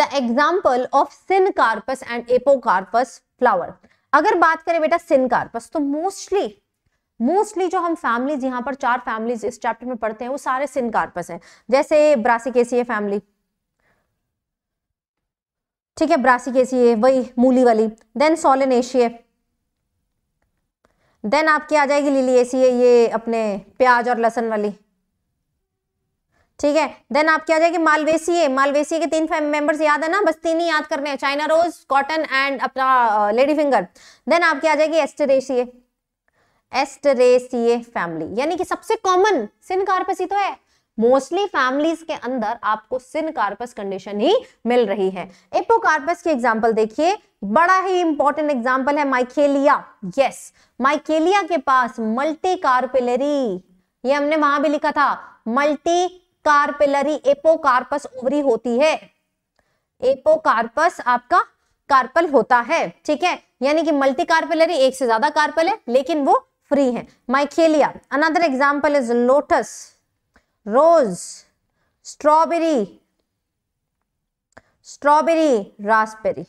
the example of syncarpus and apocarpous flower अगर बात करें बेटा सिनकार्पस तो मोस्टली मोस्टली जो हम फैमिलीज यहाँ पर चार फैमिलीज इस चैप्टर में पढ़ते हैं वो सारे सिनकार्पस हैं जैसे ब्रासिकेसी फैमिली ठीक है ब्रासिकेसी वही मूली वाली देन सोलेनेशिये देन आपकी आ जाएगी लिली है ये अपने प्याज और लहसन वाली ठीक है देन आपकी आ जाएगी मालवेसी मालवेसी के तीन मेंबर्स याद है ना बस तीन ही याद करने हैं चाइना रोज कॉटन एंड अपना लेडी फिंगर देन आपकी आ जाएगी एस्टरेसी एस्टरेसी फैमिली यानी कि सबसे कॉमन सिनकार्पेसी तो है मोस्टली फैमिलीज के अंदर आपको सिन कार्पस कंडीशन ही मिल रही है एपोकार्पस की एग्जाम्पल देखिए बड़ा ही इंपॉर्टेंट एग्जाम्पल है माइकेलिया यस माइकेलिया के पास मल्टी कार्पिलरी ये हमने वहां भी लिखा था मल्टी कार्पिलरी एपोकार्पस ओवरी होती है एपोकार्पस आपका कार्पल होता है ठीक है यानी कि मल्टी कार्पेलरी एक से ज्यादा कार्पल है लेकिन वो फ्री है Michelia another example is lotus rose strawberry strawberry raspberry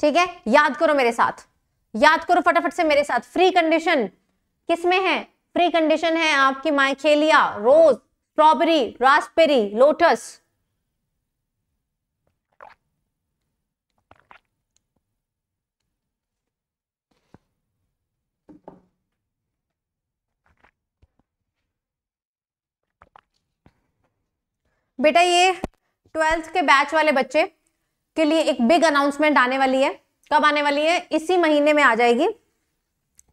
ठीक है याद करो मेरे साथ याद करो फटाफट से मेरे साथ फ्री कंडीशन किसमें है फ्री कंडीशन है आपकी Michelia rose strawberry raspberry lotus बेटा ये ट्वेल्थ के बैच वाले बच्चे के लिए एक बिग अनाउंसमेंट आने वाली है कब आने वाली है इसी महीने में आ जाएगी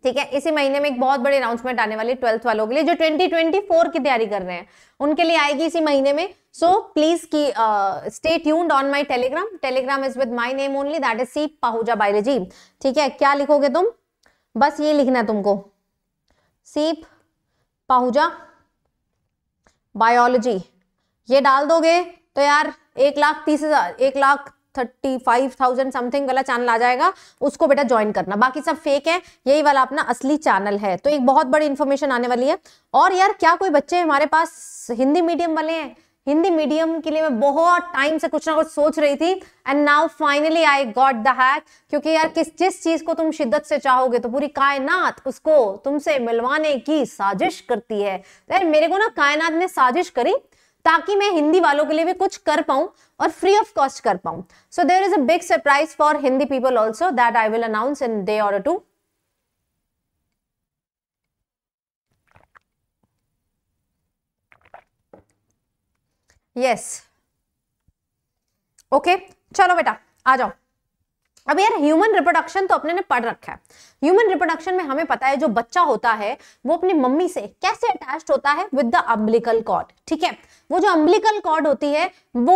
ठीक है इसी महीने में एक बहुत बड़ी अनाउंसमेंट आने वाली है ट्वेल्थ वालों के लिए जो 2024 की तैयारी कर रहे हैं उनके लिए आएगी इसी महीने में सो प्लीज की stay tuned on my Telegram Telegram is with my name only that is C Pahuja biology ठीक है क्या लिखोगे तुम बस ये लिखना है तुमको सीप पाहुजा बायोलॉजी ये डाल दोगे तो यार एक लाख तीस हजार एक lakh thirty five thousand something वाला चैनल आ जाएगा उसको बेटा ज्वाइन करना बाकी सब फेक है यही वाला अपना असली चैनल है तो एक बहुत बड़ी इन्फॉर्मेशन आने वाली है और यार क्या कोई बच्चे हमारे पास हिंदी मीडियम वाले हैं हिंदी मीडियम के लिए मैं बहुत टाइम से कुछ ना कुछ सोच रही थी and now finally I got the hack क्योंकि यार किस जिस चीज को तुम शिद्दत से चाहोगे तो पूरी कायनात उसको तुमसे मिलवाने की साजिश करती है तो यार मेरे को ना कायनात ने साजिश करी ताकि मैं हिंदी वालों के लिए भी कुछ कर पाऊं और फ्री ऑफ कॉस्ट कर पाऊं so there is a big surprise for Hindi people also that I will announce in day order two yes okay चलो बेटा आ जाओ अब यार ह्यूमन रिप्रोडक्शन तो अपने ने पढ़ रखा है ह्यूमन रिप्रोडक्शन में हमें पता है जो बच्चा होता है वो अपनी मम्मी से कैसे अटैच होता है विद द अम्बलिकल कॉर्ड ठीक है वो जो अम्बलिकल कॉर्ड होती है वो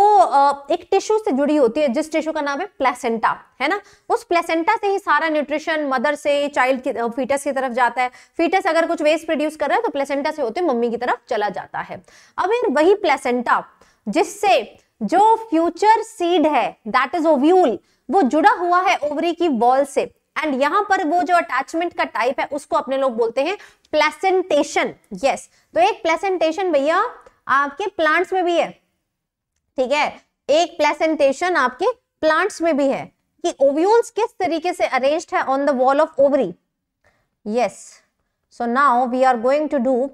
एक टिश्यू से जुड़ी होती है जिस टिश्यू का नाम है प्लेसेंटा है ना उस प्लेसेंटा से ही सारा न्यूट्रिशन मदर से चाइल्ड की फीटस की तरफ जाता है फीटस अगर कुछ वेस्ट प्रोड्यूस कर रहा है तो प्लेसेंटा से होते मम्मी की तरफ चला जाता है अब यार वही प्लेसेंटा जिससे जो फ्यूचर सीड है दैट इज ओव्यूल वो जुड़ा हुआ है ओवरी की वॉल से एंड यहां पर वो जो अटैचमेंट का टाइप है उसको अपने लोग बोलते हैं प्लेसेंटेशन यस तो एक प्लेसेंटेशन भैया आपके प्लांट्स में भी है ठीक है एक प्लेसेंटेशन आपके प्लांट्स में भी है कि ओव्यूल्स किस तरीके से अरेन्ज है on the wall of ovary yes so now we are going to do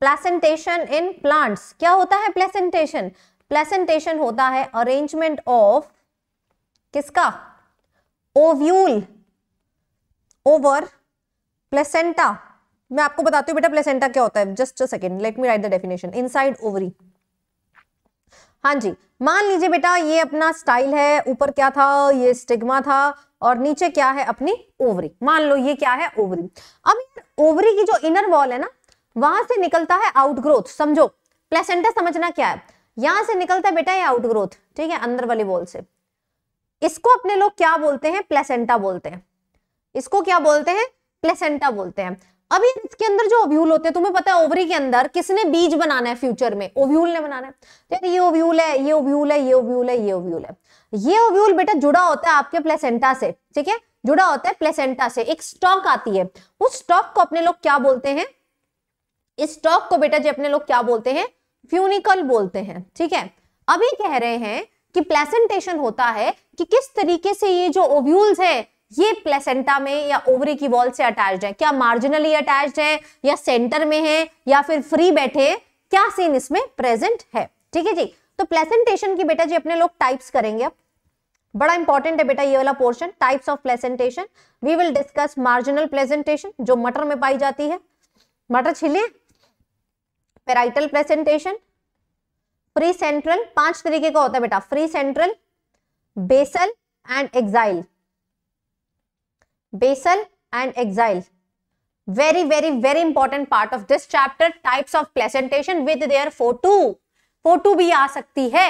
placentation in plants क्या होता है प्लेसेंटेशन प्लेसेंटेशन होता है अरेन्जमेंट ऑफ किसका ओव्यूल ओवर प्लेसेंटा मैं आपको बताती हूँ बेटा प्लेसेंटा क्या होता है just a second let me write the definition inside ovary हाँ जी मान लीजिए बेटा ये अपना स्टाइल है ऊपर क्या था ये स्टिग्मा था और नीचे क्या है अपनी ओवरी मान लो ये क्या है ओवरी अब ओवरी की जो इनर वॉल है ना वहां से निकलता है आउटग्रोथ समझो प्लेसेंटा समझना क्या है यहां से निकलता है बेटा ये आउटग्रोथ ठीक है अंदर वाली वॉल से इसको अपने लोग क्या बोलते हैं प्लेसेंटा बोलते हैं इसको क्या बोलते हैं प्लेसेंटा बोलते हैं अभी इसके अंदर जो ओव्यूल होते हैं तुम्हें पता है ओवरी के अंदर किसने बीज बनाना है फ्यूचर में ओव्यूल ने बनाना है तो ये ओव्यूल है ये ओव्यूल है ये ओव्यूल है ये ओव्यूल है ये ओव्यूल बेटा जुड़ा होता है आपके प्लेसेंटा से ठीक है जुड़ा होता है प्लेसेंटा से एक स्टॉक आती है उस स्टॉक को अपने लोग क्या बोलते हैं इस स्टॉक को बेटा जी अपने लोग क्या बोलते हैं फ्यूनिकल बोलते हैं ठीक है अभी कह रहे हैं कि प्लेसेंटेशन होता है कि किस तरीके से ये जो ओव्यूल्स है ये प्लेसेंटा में या ओवरी की वॉल से अटैच है क्या मार्जिनली अटैच है या सेंटर में है या फिर फ्री बैठे क्या सीन इसमें प्रेजेंट है ठीक है जी तो प्लेसेंटेशन की बेटा जी अपने लोग टाइप्स करेंगे अब बड़ा इंपॉर्टेंट है बेटा ये वाला portion types of placentation we will discuss marginal placentation जो मटर में पाई जाती है मटर छिले पेराइटल प्लेसेंटेशन फ्री सेंट्रल पांच तरीके का होता है बेटा free central basal and axile basal and axile very very very important part of this chapter types of placentation with their photo photo भी आ सकती है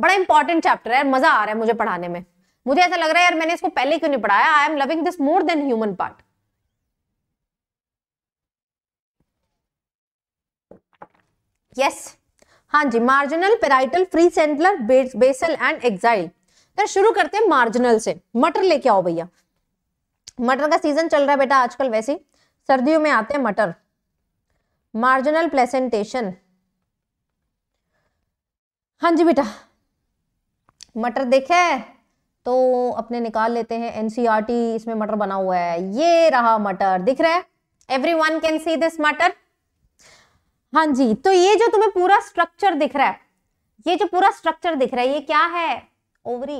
बड़ा इंपॉर्टेंट चैप्टर है मजा आ रहा है मुझे पढ़ाने में मुझे ऐसा लग रहा है यार मैंने इसको पहले क्यों नहीं पढ़ाया I am loving this more than human part yes हाँ जी marginal parietal free central basal and axile तो शुरू करते हैं मार्जिनल से मटर लेके आओ भैया मटर का सीजन चल रहा है बेटा आजकल वैसे सर्दियों में आते हैं मटर मार्जिनल प्लेसेंटेशन हाँ जी बेटा मटर देखे तो अपने निकाल लेते हैं एनसीआरटी e इसमें मटर बना हुआ है ये रहा मटर दिख रहा है एवरीवन कैन सी दिस मटर हाँ जी तो ये जो तुम्हें पूरा स्ट्रक्चर दिख रहा है ये जो पूरा स्ट्रक्चर दिख रहा है ये क्या है ओवरी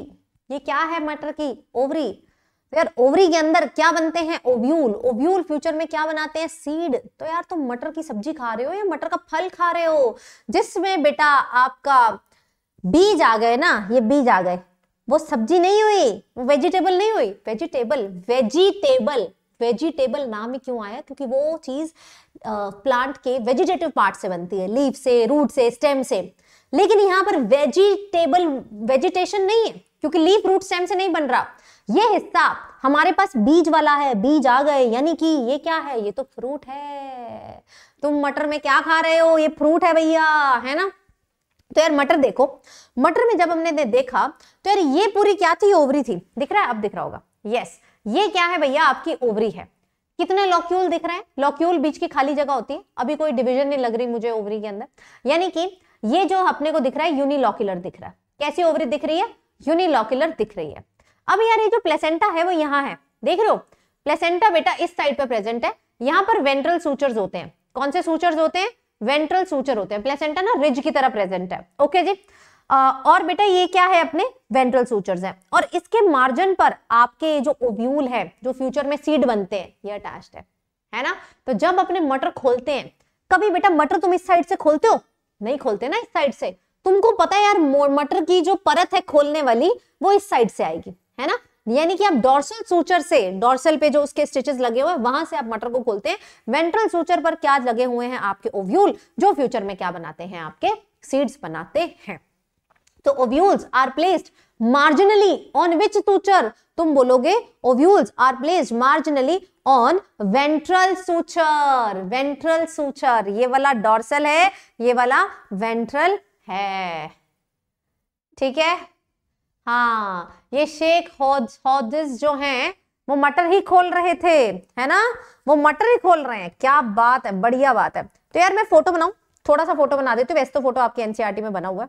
ये क्या है मटर की ओवरी तो यार ओवरी के अंदर क्या बनते हैं ओव्यूल ओव्यूल फ्यूचर में क्या बनाते हैं सीड तो यार तुम मटर की सब्जी खा रहे हो या मटर का फल खा रहे हो जिसमें बेटा आपका बीज आ गए ना ये बीज आ गए वो सब्जी नहीं हुई वेजिटेबल नहीं हुई वेजिटेबल वेजिटेबल वेजिटेबल नाम ही क्यों आया क्योंकि वो चीज़ प्लांट के वेजिटेटिव पार्ट से बनती है लीव से रूट से स्टेम से लेकिन यहाँ पर वेजिटेबल वेजिटेशन नहीं है क्योंकि लीफ रूट स्टेम से नहीं बन रहा ये हिस्सा हमारे पास बीज वाला है बीज आ गए यानी कि ये क्या है ये तो फ्रूट है तुम मटर में क्या खा रहे हो ये फ्रूट है भैया है ना तो यार मटर देखो मटर में जब हमने देखा तो यार ये पूरी क्या थी ओवरी थी दिख रहा है अब दिख रहा होगा यस yes. ये क्या है भैया आपकी ओवरी है कितने लॉक्यूल दिख रहे हैं लॉक्यूल बीच की खाली जगह होती है अभी कोई डिविजन नहीं लग रही मुझे ओवरी के अंदर यानी कि ये जो अपने को दिख रहा है यूनिलॉक्यूलर दिख रहा है कैसी ओवरी दिख रही है यूनिलॉक्यूलर दिख रही है अब यार ये जो प्लेसेंटा है वो यहाँ है देख रहे हो प्लेसेंटा बेटा इस साइड पर प्रेजेंट है यहाँ पर वेंट्रल सूचर्स होते हैं कौन से सूचर्स होते हैं वेंट्रल सूचर होते हैं प्लेसेंटा ना रिज की तरह प्रेजेंट है ओके जी और बेटा ये क्या है अपने वेंट्रल सूचर्स हैं और इसके मार्जिन पर आपके जो ओव्यूल है जो फ्यूचर में सीड बनते हैं ये अटैच्ड है है ना तो जब अपने मटर खोलते हैं कभी बेटा मटर तुम इस साइड से खोलते हो नहीं खोलते ना इस साइड से तुमको पता है यार मटर की जो परत है खोलने वाली वो इस साइड से आएगी है ना यानी कि आप डॉर्सल सूचर से डॉर्सल पे जो उसके स्टिचेस लगे हुए हैं वहां से आप मटर को खोलते हैं वेंट्रल सूचर पर क्या लगे हुए हैं आपके ओव्यूल जो फ्यूचर में क्या बनाते हैं आपके सीड्स बनाते हैं तो ovules are placed marginally on which suture तुम बोलोगे ovules are placed marginally on ventral suture ventral suture ये वाला डॉर्सल है ये वाला वेंट्रल है ठीक है हाँ ये शेख हॉजिस जो हैं वो मटर ही खोल रहे थे है ना वो मटर ही खोल रहे हैं क्या बात है बढ़िया बात है तो यार मैं फोटो बनाऊ थोड़ा सा फोटो बना देती हूँ वैसे तो फोटो आपके एनसीआरटी e में बना हुआ है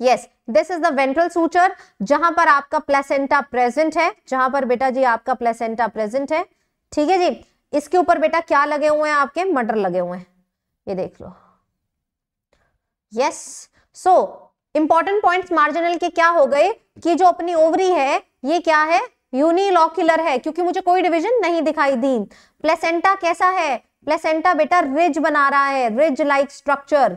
yes this is the ventral suture जहां पर आपका प्लेसेंटा प्रेजेंट है जहां पर बेटा जी आपका प्लेसेंटा प्रेजेंट है ठीक है जी इसके ऊपर बेटा क्या लगे हुए हैं आपके मटर लगे हुए हैं ये देख लो yes so important points marginal के क्या हो गए कि जो अपनी ओवरी है ये क्या है यूनिलॉक्यूलर है क्योंकि मुझे कोई डिविजन नहीं दिखाई दी प्लेसेंटा कैसा है प्लेसेंटा बेटा रिज बना रहा है रिज लाइक स्ट्रक्चर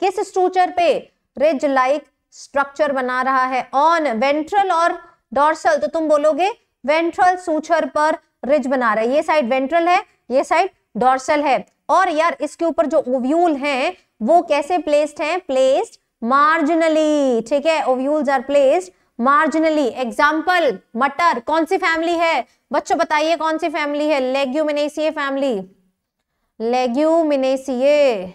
किस स्ट्रूचर पे रिज लाइक स्ट्रक्चर बना रहा है ऑन वेंट्रल और डॉर्सल तो तुम बोलोगे वेंट्रल सूचर पर रिज बना रहा है ये साइड वेंट्रल है ये साइड डॉर्सल है और यार इसके ऊपर जो ओव्यूल हैं वो कैसे प्लेस्ड हैं प्लेस्ड मार्जिनली ठीक है ovules are placed marginally example मटर कौन सी फैमिली है बच्चों बताइए कौन सी फैमिली है leguminosae family leguminosae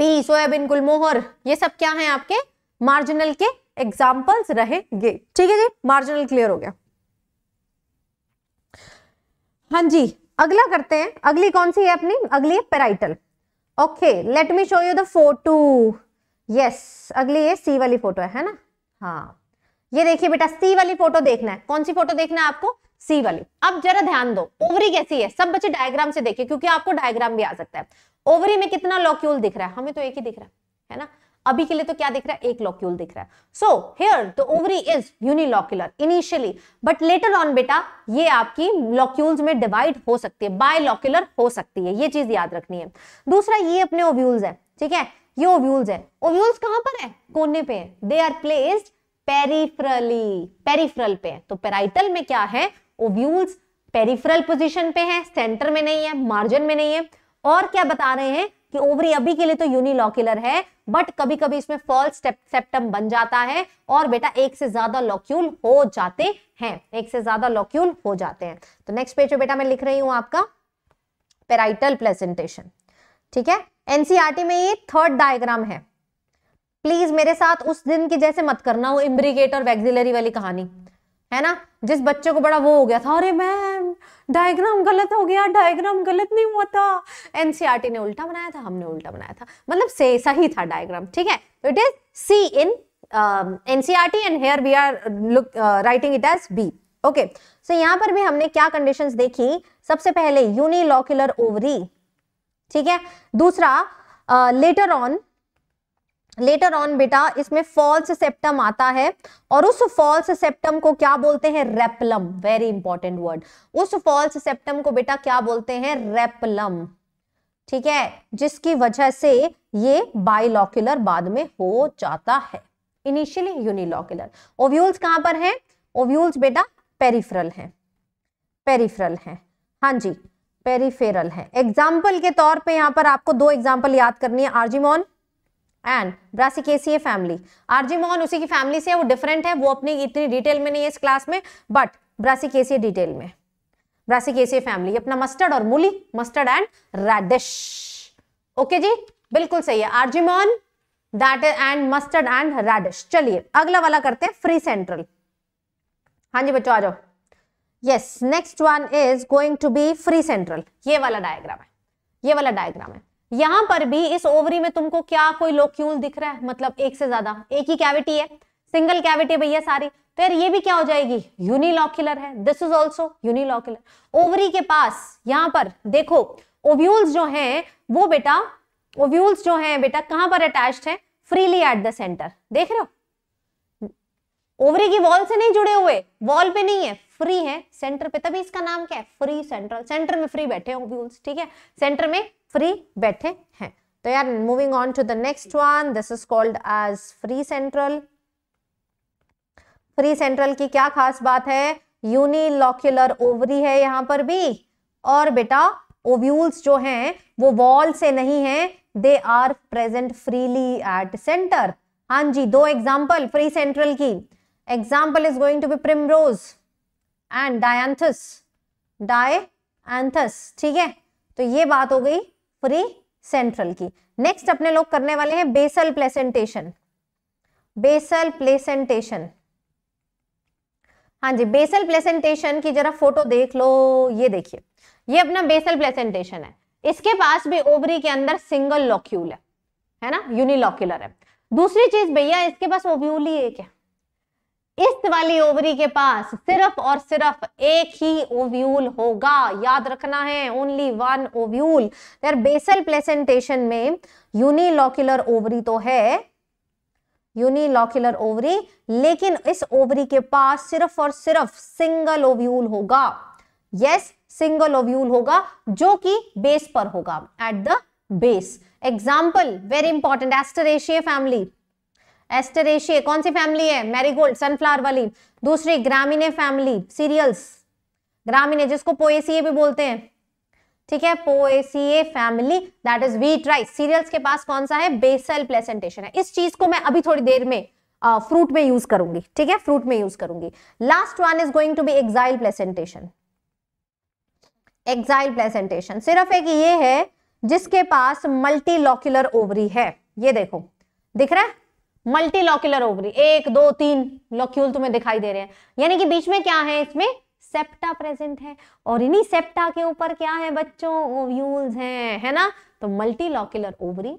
pea soybean gulmohar ये सब क्या है आपके मार्जिनल के एग्जाम्पल्स रहेंगे ठीक है जी मार्जिनल क्लियर हो गया हाँ जी अगला करते हैं अगली कौन सी है अपनी अगली है parietal okay let me show you the photo yes अगली ये सी वाली फोटो है, है ना हाँ ये देखिए बेटा सी वाली फोटो देखना है कौन सी फोटो देखना है आपको सी वाली अब जरा ध्यान दो ओवरी कैसी है सब बच्चे डायग्राम से देखिए क्योंकि आपको डायग्राम भी आ सकता है ओवरी में कितना लॉक्यूल दिख रहा है हमें तो एक ही दिख रहा है है ना अभी के लिए तो क्या दिख रहा है एक लॉक्यूल दिख रहा है so here the ovary is unilocular initially but later on बेटा ये आपकी लॉक्यूल्स में डिवाइड हो सकती है बायलॉक्यूलर हो सकती है ये चीज याद रखनी है दूसरा ये अपने ओव्यूल्स है ठीक है ये ओव्यूल्स है ओव्यूल्स कहां पर है कोने पे है they are placed peripherally peripheral पे है तो पेराइटल में क्या है ओव्यूल्स पेरिफ्रल पोजीशन पे है सेंटर में नहीं है मार्जिन में नहीं है और क्या बता रहे हैं कि ओवरी अभी के लिए तो यूनिलॉक्यूलर है बट कभी कभी इसमें फॉल्स सेप्टम बन जाता है और बेटा एक से ज्यादा लॉक्यूल हो जाते हैं एक से ज्यादा लॉक्यूल हो जाते हैं तो नेक्स्ट पेज पे बेटा मैं लिख रही हूं आपका पेराइटल प्लेसेंटेशन ठीक है एनसीआरटी e में ये थर्ड डायग्राम है प्लीज मेरे साथ उस दिन की जैसे मत करना वो इम्ब्रिगेट और वैक्सिलरी वाली कहानी है ना जिस बच्चे को बड़ा वो हो गया था अरे मैम डायग्राम गलत हो गया डायग्राम गलत नहीं हुआ था एनसीआर e ने उल्टा बनाया था हमने उल्टा बनाया था मतलब से सही था डायग्राम ठीक है it is C in NCR and here we are look writing it as B okay so यहाँ पर भी हमने क्या कंडीशन देखी सबसे पहले यूनिलॉक्यूलर ओवरी ठीक है दूसरा later uh, on later on बेटा इसमें फॉल्स सेप्टम आता है और उस फॉल्स सेप्टम को क्या बोलते हैं रेपलम वेरी इंपॉर्टेंट वर्ड उस फॉल्स सेप्टम को बेटा क्या बोलते हैं रेपलम ठीक है जिसकी वजह से ये बाइलॉक्यूलर बाद में हो जाता है इनिशियली यूनिलॉक्यूलर ओव्यूल्स कहां पर हैं ओव्यूल्स बेटा पेरिफेरल हैं पेरिफेरल हैं हाँ जी पेरिफेरल है एग्जाम्पल के तौर पे यहां पर आपको दो एग्जाम्पल याद करनी है argemone and brassicaceae family argemone उसी की फैमिली से है वो डिफरेंट है वो अपनी इतनी डिटेल में नहीं है इस क्लास में बट ब्रासिकेसी डिटेल में ब्रासिकेसी फैमिली अपना मस्टर्ड और मूली मस्टर्ड एंड रेडिश ओके जी बिल्कुल सही है argemone that and mustard and radish चलिए अगला वाला करते हैं फ्री सेंट्रल हाँ जी बच्चों आ जाओ yes next one is going to be free central ये वाला डायग्राम है ये वाला डायग्राम है यहां पर भी इस ओवरी में तुमको क्या कोई लोक्यूल दिख रहा है मतलब एक से ज्यादा एक ही कैविटी है सिंगल कैविटी भैया सारी तो यार ये भी क्या हो जाएगी यूनिलॉक्यूलर है this is also unilocular ovary के पास यहाँ पर देखो ओव्यूल्स जो हैं वो बेटा ओव्यूल्स जो हैं बेटा कहां पर अटैच्ड है फ्रीली एट द सेंटर देख रहे हो ओवरी की वॉल से नहीं जुड़े हुए वॉल पे नहीं है फ्री है सेंटर पे तभी इसका नाम क्या है फ्री सेंट्रल सेंटर में फ्री बैठे ओव्यूल्स ठीक है सेंटर में फ्री बैठे हैं तो यार moving on to the next one this is called as free central free central की क्या खास बात है यूनिलॉक्यूलर ओवरी है यहां पर भी और बेटा ओव्यूल्स जो हैं वो वॉल से नहीं है they are present freely at centre हाँ जी दो एग्जाम्पल फ्री सेंट्रल की example is going to be primrose and dianthus dianthus ठीक है तो ये बात हो गई प्री सेंट्रल की नेक्स्ट अपने लोग करने वाले हैं बेसल प्लेसेंटेशन बेसल प्लेसेंटेशन हाँ जी बेसल प्लेसेंटेशन की जरा फोटो देख लो ये देखिए ये अपना बेसल प्लेसेंटेशन है इसके पास भी ओवरी के अंदर सिंगल लॉक्यूल है है ना यूनिलॉक्यूलर है दूसरी चीज भैया इसके पास ओव्यूल ही एक है इस वाली ओवरी के पास सिर्फ और सिर्फ एक ही ओव्यूल होगा याद रखना है only one ovule basal placentation में यूनिलॉक्यूलर ओवरी तो है यूनिलॉक्यूलर ओवरी लेकिन इस ओवरी के पास सिर्फ और सिर्फ सिंगल ओव्यूल होगा यस सिंगल ओव्यूल होगा जो कि बेस पर होगा at the base example very important asteraceae family asteraceae कौन सी फैमिली है मैरीगोल्ड सनफ्लावर वाली दूसरी ग्रामीण फैमिली सीरियल्स ग्रामीण जिसको पोएसीए भी बोलते हैं ठीक है poaceae family that is wheat rice cereals के पास कौन सा है बेसल प्लेसेंटेशन है इस चीज को मैं अभी थोड़ी देर में फ्रूट uh, में यूज करूंगी ठीक है फ्रूट में यूज करूंगी last one is going to be axile placentation axile placentation सिर्फ एक ये है जिसके पास मल्टीलॉक्यूलर ओवरी है ये देखो दिख रहा है मल्टी लॉक्यूलर ओवरी एक दो तीन लॉक्यूल तुम्हें दिखाई दे रहे हैं यानी कि बीच में क्या है इसमें सेप्टा प्रेजेंट है और इन्हीं सेप्टा के ऊपर क्या है बच्चों ओव्यूल्स हैं है ना तो multilocular ovary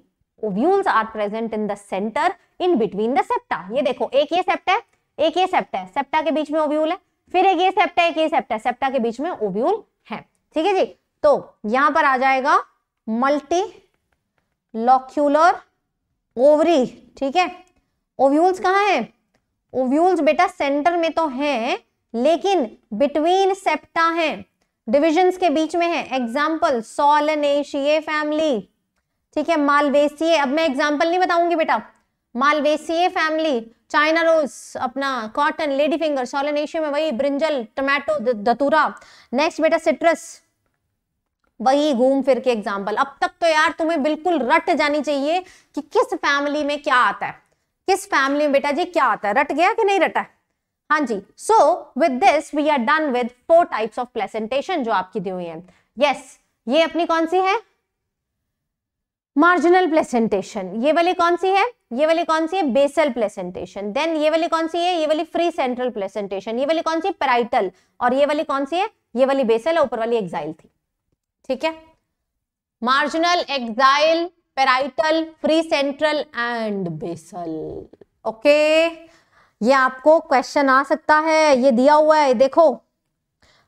ovules are present in the centre in between the septa ये देखो एक ये सेप्टा है एक ये सेप्टा है सेप्टा के बीच में ओव्यूल है फिर एक ये सेप्टा एक ये सेप्टा सेप्टा के बीच में ओव्यूल है ठीक है जी तो यहां पर आ जाएगा मल्टी लॉक्यूलर ओवरी ठीक है ओव्यूल्स कहाँ है ओव्यूल्स बेटा सेंटर में तो है लेकिन बिटवीन सेप्टा है डिविजन्स के बीच में है एग्जाम्पल सोलनेशिये फैमिली ठीक है मालवेसिये अब मैं एग्जाम्पल नहीं बताऊंगी बेटा मालवेसिये फैमिली चाइना रोज अपना कॉटन लेडी फिंगर सोलनेशिया में वही ब्रिंजल टमाटो धतूरा नेक्स्ट बेटा सिट्रस वही घूम फिर के एग्जाम्पल अब तक तो यार तुम्हें बिल्कुल रट जानी चाहिए कि किस फैमिली में क्या आता है किस फैमिली में बेटा जी क्या आता है रट गया कि नहीं रटा है हाँ जी so with this we are done with four types of placentation जो आपकी दी हुई है यस yes, ये अपनी कौन सी है मार्जिनल प्लेसेंटेशन ये वाली कौन सी है ये वाली कौन सी है बेसल प्लेसेंटेशन देन ये वाली कौन सी है ये वाली फ्री सेंट्रल प्लेसेंटेशन ये वाली कौन सी पेराइटल और ये वाली कौन सी है ये वाली बेसल है ऊपर वाली एक्साइल थी ठीक है marginal axile parietal free central and basal okay ये आपको क्वेश्चन आ सकता है ये दिया हुआ है देखो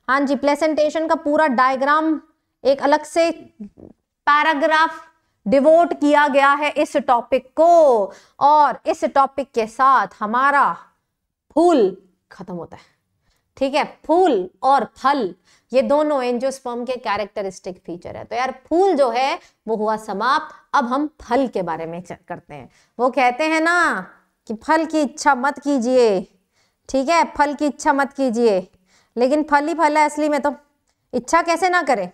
हाँ जी प्लेसेंटेशन का पूरा डायग्राम एक अलग से पैराग्राफ डिवोट किया गया है इस टॉपिक को और इस टॉपिक के साथ हमारा फूल खत्म होता है ठीक है फूल और फल ये दोनों एंजियोस्पर्म के कैरेक्टरिस्टिक फीचर है तो यार फूल जो है वो हुआ समाप्त अब हम फल के बारे में चेक करते हैं वो कहते हैं ना कि फल की इच्छा मत कीजिए ठीक है फल की इच्छा मत कीजिए लेकिन फल ही फल है असली में तो इच्छा कैसे ना करें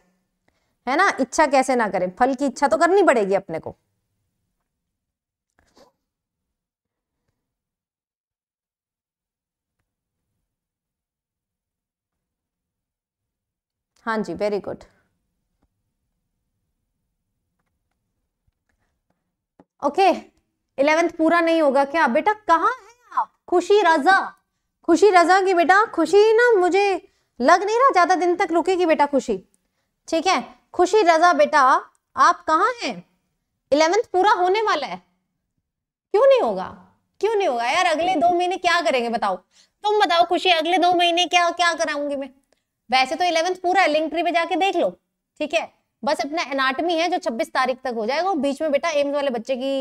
है ना इच्छा कैसे ना करें फल की इच्छा तो करनी पड़ेगी अपने को हाँ जी वेरी गुड ओके इलेवेंथ पूरा नहीं होगा क्या बेटा कहाँ है आप खुशी रजा खुशी रजा की बेटा खुशी ना मुझे लग नहीं रहा ज्यादा दिन तक रुकेगी बेटा खुशी ठीक है खुशी रजा बेटा आप कहाँ हैं इलेवेंथ पूरा होने वाला है क्यों नहीं होगा क्यों नहीं होगा यार अगले दो महीने क्या करेंगे बताओ तुम बताओ खुशी अगले दो महीने क्या क्या कराऊंगी मैं वैसे तो इलेवेंथ पूरा लिंक ट्री पे जाके देख लो ठीक है बस अपना एनाटमी है जो 26 तारीख तक हो जाएगा बीच में बेटा एम्स वाले बच्चे की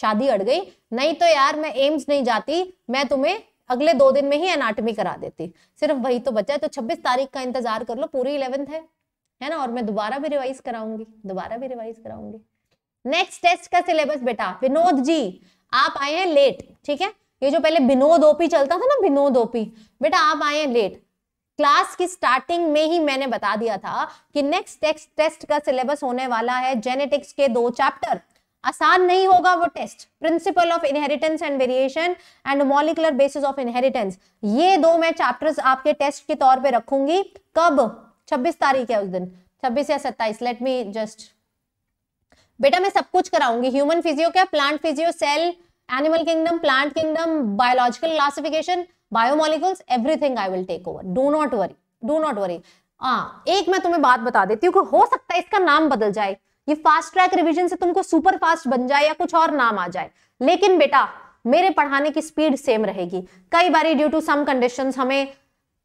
शादी अड़ गई नहीं तो यार मैं एम्स नहीं जाती मैं तुम्हें अगले दो दिन में ही एनाटमी करा देती सिर्फ वही तो बच्चा है तो 26 तारीख का इंतजार कर लो पूरी इलेवेंथ है है ना और मैं दोबारा भी रिवाइज कराऊंगी दोबारा भी रिवाइज कराऊंगी नेक्स्ट टेस्ट का सिलेबस बेटा विनोद जी आप आए हैं लेट ठीक है ये जो पहले विनोद ओपी चलता था ना विनोद ओपी बेटा आप आए हैं लेट क्लास की स्टार्टिंग में ही मैंने बता दिया था कि नेक्स्ट टेक्स्ट टेस्ट का सिलेबस होने वाला है जेनेटिक्स के दो चैप्टर आसान नहीं होगा वो test principle of inheritance and variation and molecular basis of inheritance ये दो मैं चैप्टर्स आपके टेस्ट के तौर पे रखूंगी कब 26 तारीख है उस दिन 26 या 27 लेट मी जस्ट बेटा मैं सब कुछ कराऊंगी ह्यूमन फिजियो क्या plant physio cell animal kingdom plant kingdom biological classification biomolecules everything I will take over do not worry do not worry आ, एक मैं तुम्हें बात बता देती हूँ हो सकता है इसका नाम बदल जाए ये फास्ट ट्रैक रिविजन से तुमको सुपर फास्ट बन जाए या कुछ और नाम आ जाए लेकिन बेटा मेरे पढ़ाने की स्पीड सेम रहेगी कई बार ड्यू टू सम कंडीशन हमें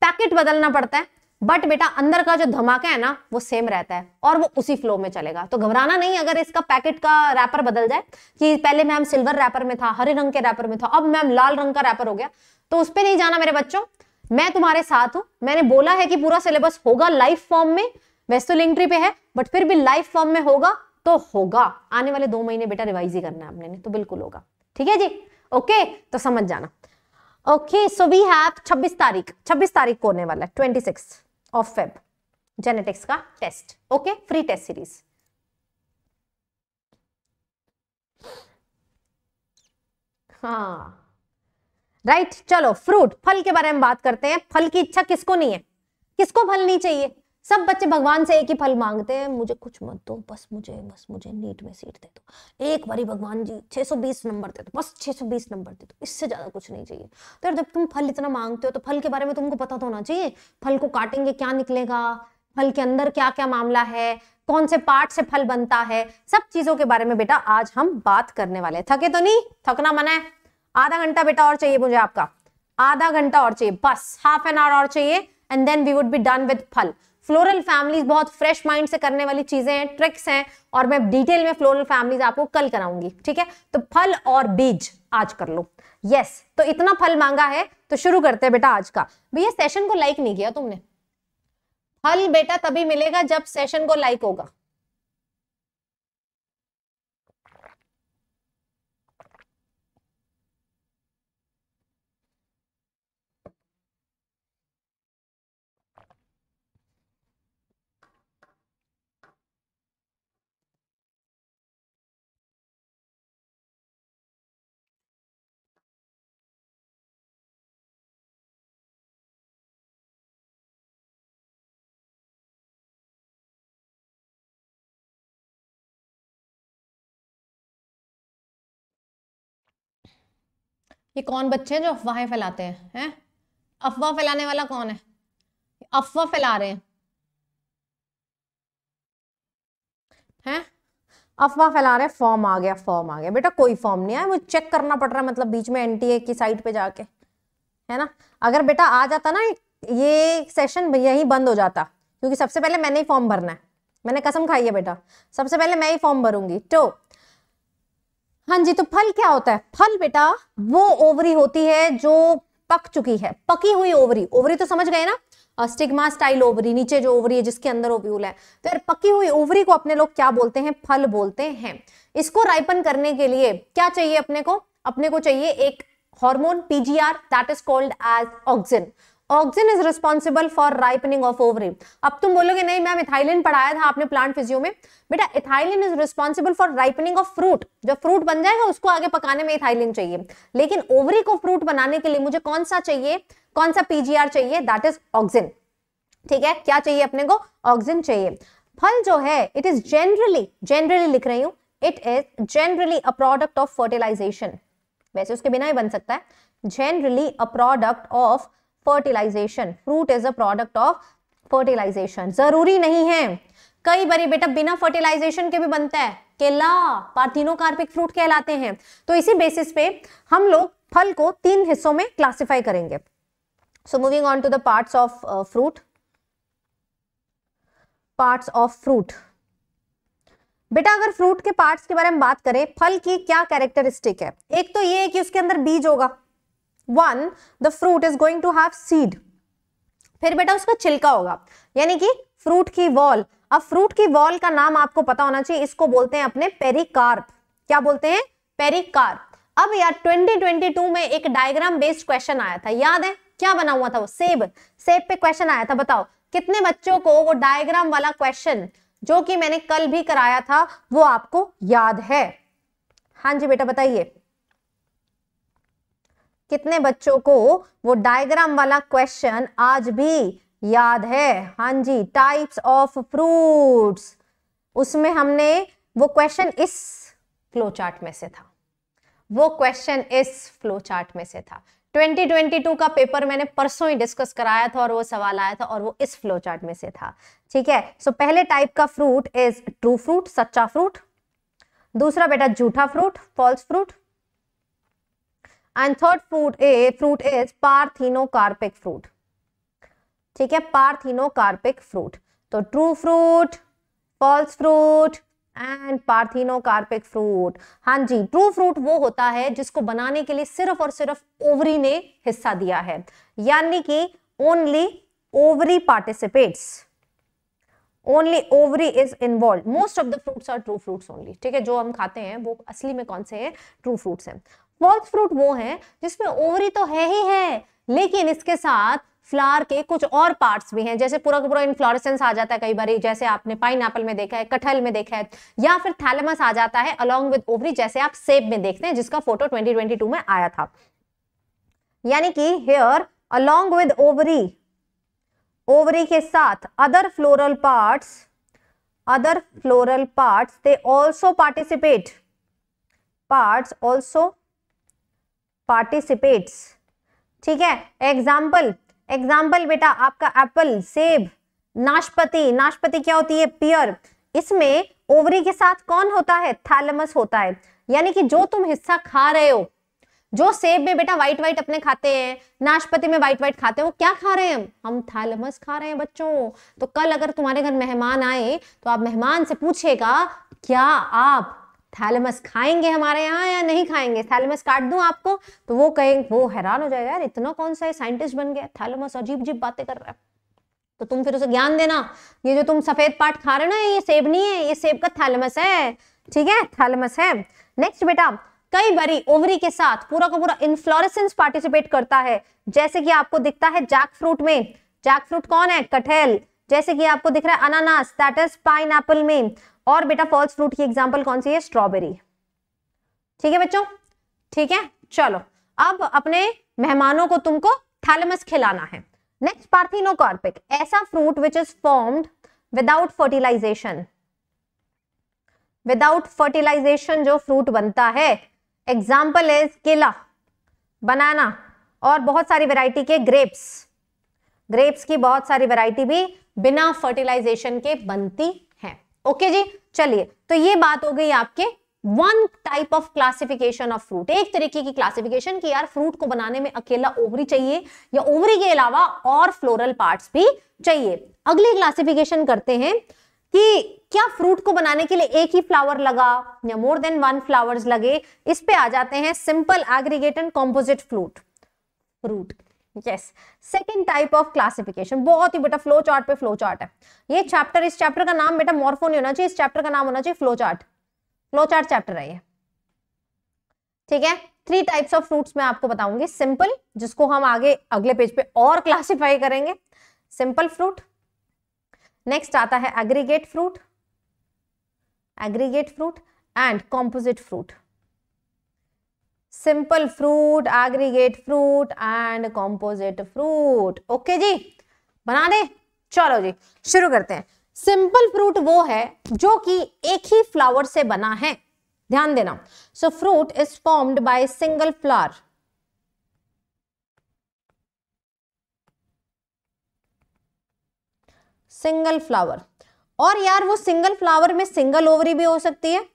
पैकेट बदलना पड़ता है बट बेटा अंदर का जो धमाका है ना वो सेम रहता है और वो उसी फ्लो में चलेगा तो घबराना नहीं अगर इसका पैकेट का रैपर बदल जाए कि पहले मैम सिल्वर रैपर में था हरे रंग के रैपर में था अब मैम लाल रंग का रैपर हो गया तो उस पर नहीं जाना मेरे बच्चों मैं तुम्हारे साथ हूं मैंने बोला है कि पूरा सिलेबस होगा लाइव फॉर्म में वैसे तो लिंक ट्री पे है बट फिर भी लाइव फॉर्म में होगा तो होगा आने वाले दो महीने बेटा रिवाइज ही करना है आपने तो बिल्कुल होगा ठीक है जी ओके तो समझ जाना ओके सो वी हैव 26 तारीख 26 तारीख को होने वाला है सिक्स ऑफ फेब जेनेटिक्स का test okay free test series हाँ राइट चलो फ्रूट फल के बारे में बात करते हैं फल की इच्छा किसको नहीं है किसको फल नहीं चाहिए सब बच्चे भगवान से एक ही फल मांगते हैं मुझे कुछ मत दो बस मुझे बस मुझे नीट में सीट दे दो एक बारी भगवान जी 620 नंबर दे दो बस 620 नंबर दे दो इससे ज्यादा कुछ नहीं चाहिए तो यार जब तुम फल इतना मांगते हो तो फल के बारे में तुमको पता तो होना चाहिए फल को काटेंगे क्या निकलेगा फल के अंदर क्या क्या मामला है कौन से पार्ट से फल बनता है सब चीजों के बारे में बेटा आज हम बात करने वाले थके तो नहीं थकना मना है आधा घंटा बेटा और चाहिए मुझे आपका आधा घंटा और चाहिए बस हाफ एन आवर और चाहिए and then we would be done with फल फ्लोरल फैमिलीज बहुत फ्रेश माइंड से करने वाली चीजें हैं ट्रिक्स हैं और मैं डिटेल में फ्लोरल फैमिलीज आपको कल कराऊंगी ठीक है तो फल और बीज आज कर लो यस yes, तो इतना फल मांगा है तो शुरू करते हैं बेटा आज का भैया सेशन को लाइक नहीं किया तुमने फल बेटा तभी मिलेगा जब सेशन को लाइक होगा ये कौन बच्चे हैं जो अफवाहें फैलाते हैं है? अफवाह फैलाने वाला कौन है अफवाह फैला रहे हैं है? अफवाह फैला रहे फॉर्म आ गया फॉर्म आ गया बेटा कोई फॉर्म नहीं आया वो चेक करना पड़ रहा है मतलब बीच में एनटीए की साइट पे जाके है ना अगर बेटा आ जाता ना ये सेशन यही बंद हो जाता क्योंकि सबसे पहले मैंने ही फॉर्म भरना है मैंने कसम खाई है बेटा सबसे पहले मैं ही फॉर्म भरूंगी तो हाँ जी तो फल क्या होता है फल बेटा वो ओवरी होती है जो पक चुकी है पकी हुई ओवरी ओवरी तो समझ गए ना स्टिग्मा स्टाइल ओवरी नीचे जो ओवरी है जिसके अंदर ओव्यूल है तो यार पकी हुई ओवरी को अपने लोग क्या बोलते हैं फल बोलते हैं इसको राइपन करने के लिए क्या चाहिए अपने को अपने को चाहिए एक hormone PGR that is called as auxin oxygen is responsible for ripening of ovary अब तुम बोलोगे नहीं मैम इथाइलिन पढ़ाया था आपने प्लांट फिजियो में बेटा ethylene is responsible for ripening of fruit जब फ्रूट बन जाएगा उसको आगे पकाने में इथाइलिन चाहिए लेकिन ओवरी को फ्रूट बनाने के लिए मुझे कौन सा चाहिए कौन सा पीजीआर चाहिए दैट इज ऑक्सीजन ठीक है क्या चाहिए अपने को ऑक्सीजन चाहिए फल जो है इट इज जनरली जनरली लिख रही हूं it is generally a product of fertilisation वैसे उसके बिना ही बन सकता है generally a product of fertilisation fruit is a product of fertilisation जरूरी नहीं है कई बार बेटा बिना फर्टिलाइजेशन के भी बनता है केला पार्थिनोकार्पिक फ्रूट कहलाते हैं तो इसी बेसिस पे हम लोग फल को तीन हिस्सों में क्लासिफाई करेंगे so moving on to the parts of fruit parts of fruit बेटा अगर फ्रूट के पार्ट्स के बारे में बात करें फल की क्या कैरेक्टरिस्टिक है एक तो ये है कि उसके अंदर बीज होगा when the fruit is going to have seed फिर बेटा उसका छिलका होगा यानी कि फ्रूट की वॉल अब फ्रूट की वॉल का नाम आपको पता होना चाहिए इसको बोलते हैं अपने पेरिकार्प क्या बोलते हैं पेरिकार्प अब यार 2022 में एक डायग्राम बेस्ड क्वेश्चन आया था याद है क्या बना हुआ था वो सेब सेब पे क्वेश्चन आया था बताओ कितने बच्चों को वो डायग्राम वाला क्वेश्चन जो कि मैंने कल भी कराया था वो आपको याद है हाँ जी बेटा बताइए कितने बच्चों को वो डायग्राम वाला क्वेश्चन आज भी याद है हाँ जी टाइप्स ऑफ फ्रूट्स उसमें हमने वो क्वेश्चन इस फ्लो चार्ट में से था वो क्वेश्चन इस फ्लो चार्ट में से था 2022 का पेपर मैंने परसों ही डिस्कस कराया था और वो सवाल आया था और वो इस फ्लो चार्ट में से था ठीक है सो so, पहले टाइप का फ्रूट इज ट्रू फ्रूट सच्चा फ्रूट दूसरा बेटा झूठा fruit false fruit and third fruit a fruit is parthenocarpic fruit ठीक है कार्पिक फ्रूट तो true fruit false fruit and carpic fruit हाँ जी ट्रू फ्रूट वो होता है जिसको बनाने के लिए सिर्फ और सिर्फ ओवरी ने हिस्सा दिया है यानी कि only ovary participates only ovary is involve most of the fruits are true fruits only ठीक है जो हम खाते हैं वो असली में कौन से हैं ट्रू फ्रूट्स हैं फॉल्स फ्रूट वो है जिसमें ओवरी तो है ही है लेकिन इसके साथ फ्लावर के कुछ और पार्ट्स भी हैं जैसे पूरा का पूरा इन्फ्लोरेसेंस आ जाता है कई बार जैसे आपने पाइन एपल में देखा है कटहल में देखा है या फिर थैलेमस आ जाता है अलॉन्ग विद ओवरी जैसे आप सेब में देखते हैं जिसका फोटो 2022 में आया था यानी कि here along with ovary ovary के साथ other floral parts other floral parts they also participate parts also participates ठीक है एग्जाम्पल एग्जाम्पल बेटा आपका एप्पल सेब नाशपति नाशपति क्या होती है पियर इसमें ओवरी के साथ कौन होता है थैलमस होता है यानी कि जो तुम हिस्सा खा रहे हो जो सेब में बेटा व्हाइट व्हाइट अपने खाते हैं नाशपति में व्हाइट व्हाइट खाते हैं वो क्या खा रहे हैं हम थैलमस खा रहे हैं बच्चों तो कल अगर तुम्हारे घर मेहमान आए तो आप मेहमान से पूछेगा क्या आप थैलमस खाएंगे हमारे यहाँ या नहीं खाएंगे थैलमस काट दूं आपको तो वो कहेंगे वो हैरान हो जाएगा यार इतना कौन सा साइंटिस्ट बन गया थैलमस अजीब अजीब बातें कर रहा है तो तुम फिर उसे ज्ञान देना ये जो तुम सफेद पार्ट खा रहे हो ना ये सेब नहीं है ये सेब का थैलमस है ठीक है थैलमस है नेक्स्ट बेटा कई बारी ओवरी के साथ पूरा का पूरा इन्फ्लोरेसेंस पार्टिसिपेट करता है जैसे कि आपको दिखता है जैक फ्रूट में जैक फ्रूट कौन है कटहल जैसे कि आपको दिख रहा है अनानास दैट इज पाइन में और बेटा फॉल्स फ्रूट की एग्जाम्पल कौन सी है स्ट्रॉबेरी ठीक है बच्चों ठीक है चलो अब अपने मेहमानों को तुमको थैलमस खिलाना है नेक्स्ट पार्थिनोकॉर्पिक ऐसा fruit which is formed without fertilisation without fertilisation जो फ्रूट बनता है एग्जाम्पल इज केला बनाना और बहुत सारी वेराइटी के ग्रेप्स ग्रेप्स की बहुत सारी वेराइटी भी बिना फर्टिलाइजेशन के बनती है ओके जी चलिए तो ये बात हो गई आपके one type of classification of fruit एक तरीके की क्लासिफिकेशन की यार फ्रूट को बनाने में अकेला ओवरी चाहिए या ओवरी के अलावा और फ्लोरल पार्ट भी चाहिए अगली क्लासिफिकेशन करते हैं कि क्या फ्रूट को बनाने के लिए एक ही फ्लावर लगा या मोर देन वन फ्लावर्स लगे इस पे आ जाते हैं simple aggregate and composite fruit fruit yes second type of classification बहुत ही बेटा फ्लो चार्ट पे फ्लो चार्ट है ये चैप्टर इस चैप्टर का नाम बेटा मॉर्फो नहीं होना चाहिए इस चैप्टर का नाम होना चाहिए flow chart flow chart chapter है ये ठीक है थ्री टाइप्स ऑफ फ्रूट्स मैं आपको बताऊंगी सिंपल जिसको हम आगे अगले पेज पे और क्लासिफाई करेंगे सिंपल फ्रूट नेक्स्ट आता है aggregate fruit aggregate fruit and composite fruit simple fruit aggregate fruit and composite fruit okay जी बना दे चलो जी शुरू करते हैं सिंपल फ्रूट वो है जो कि एक ही फ्लावर से बना है ध्यान देना so fruit is formed by single flower single flower और यार वो सिंगल फ्लावर में सिंगल ओवरी भी हो सकती है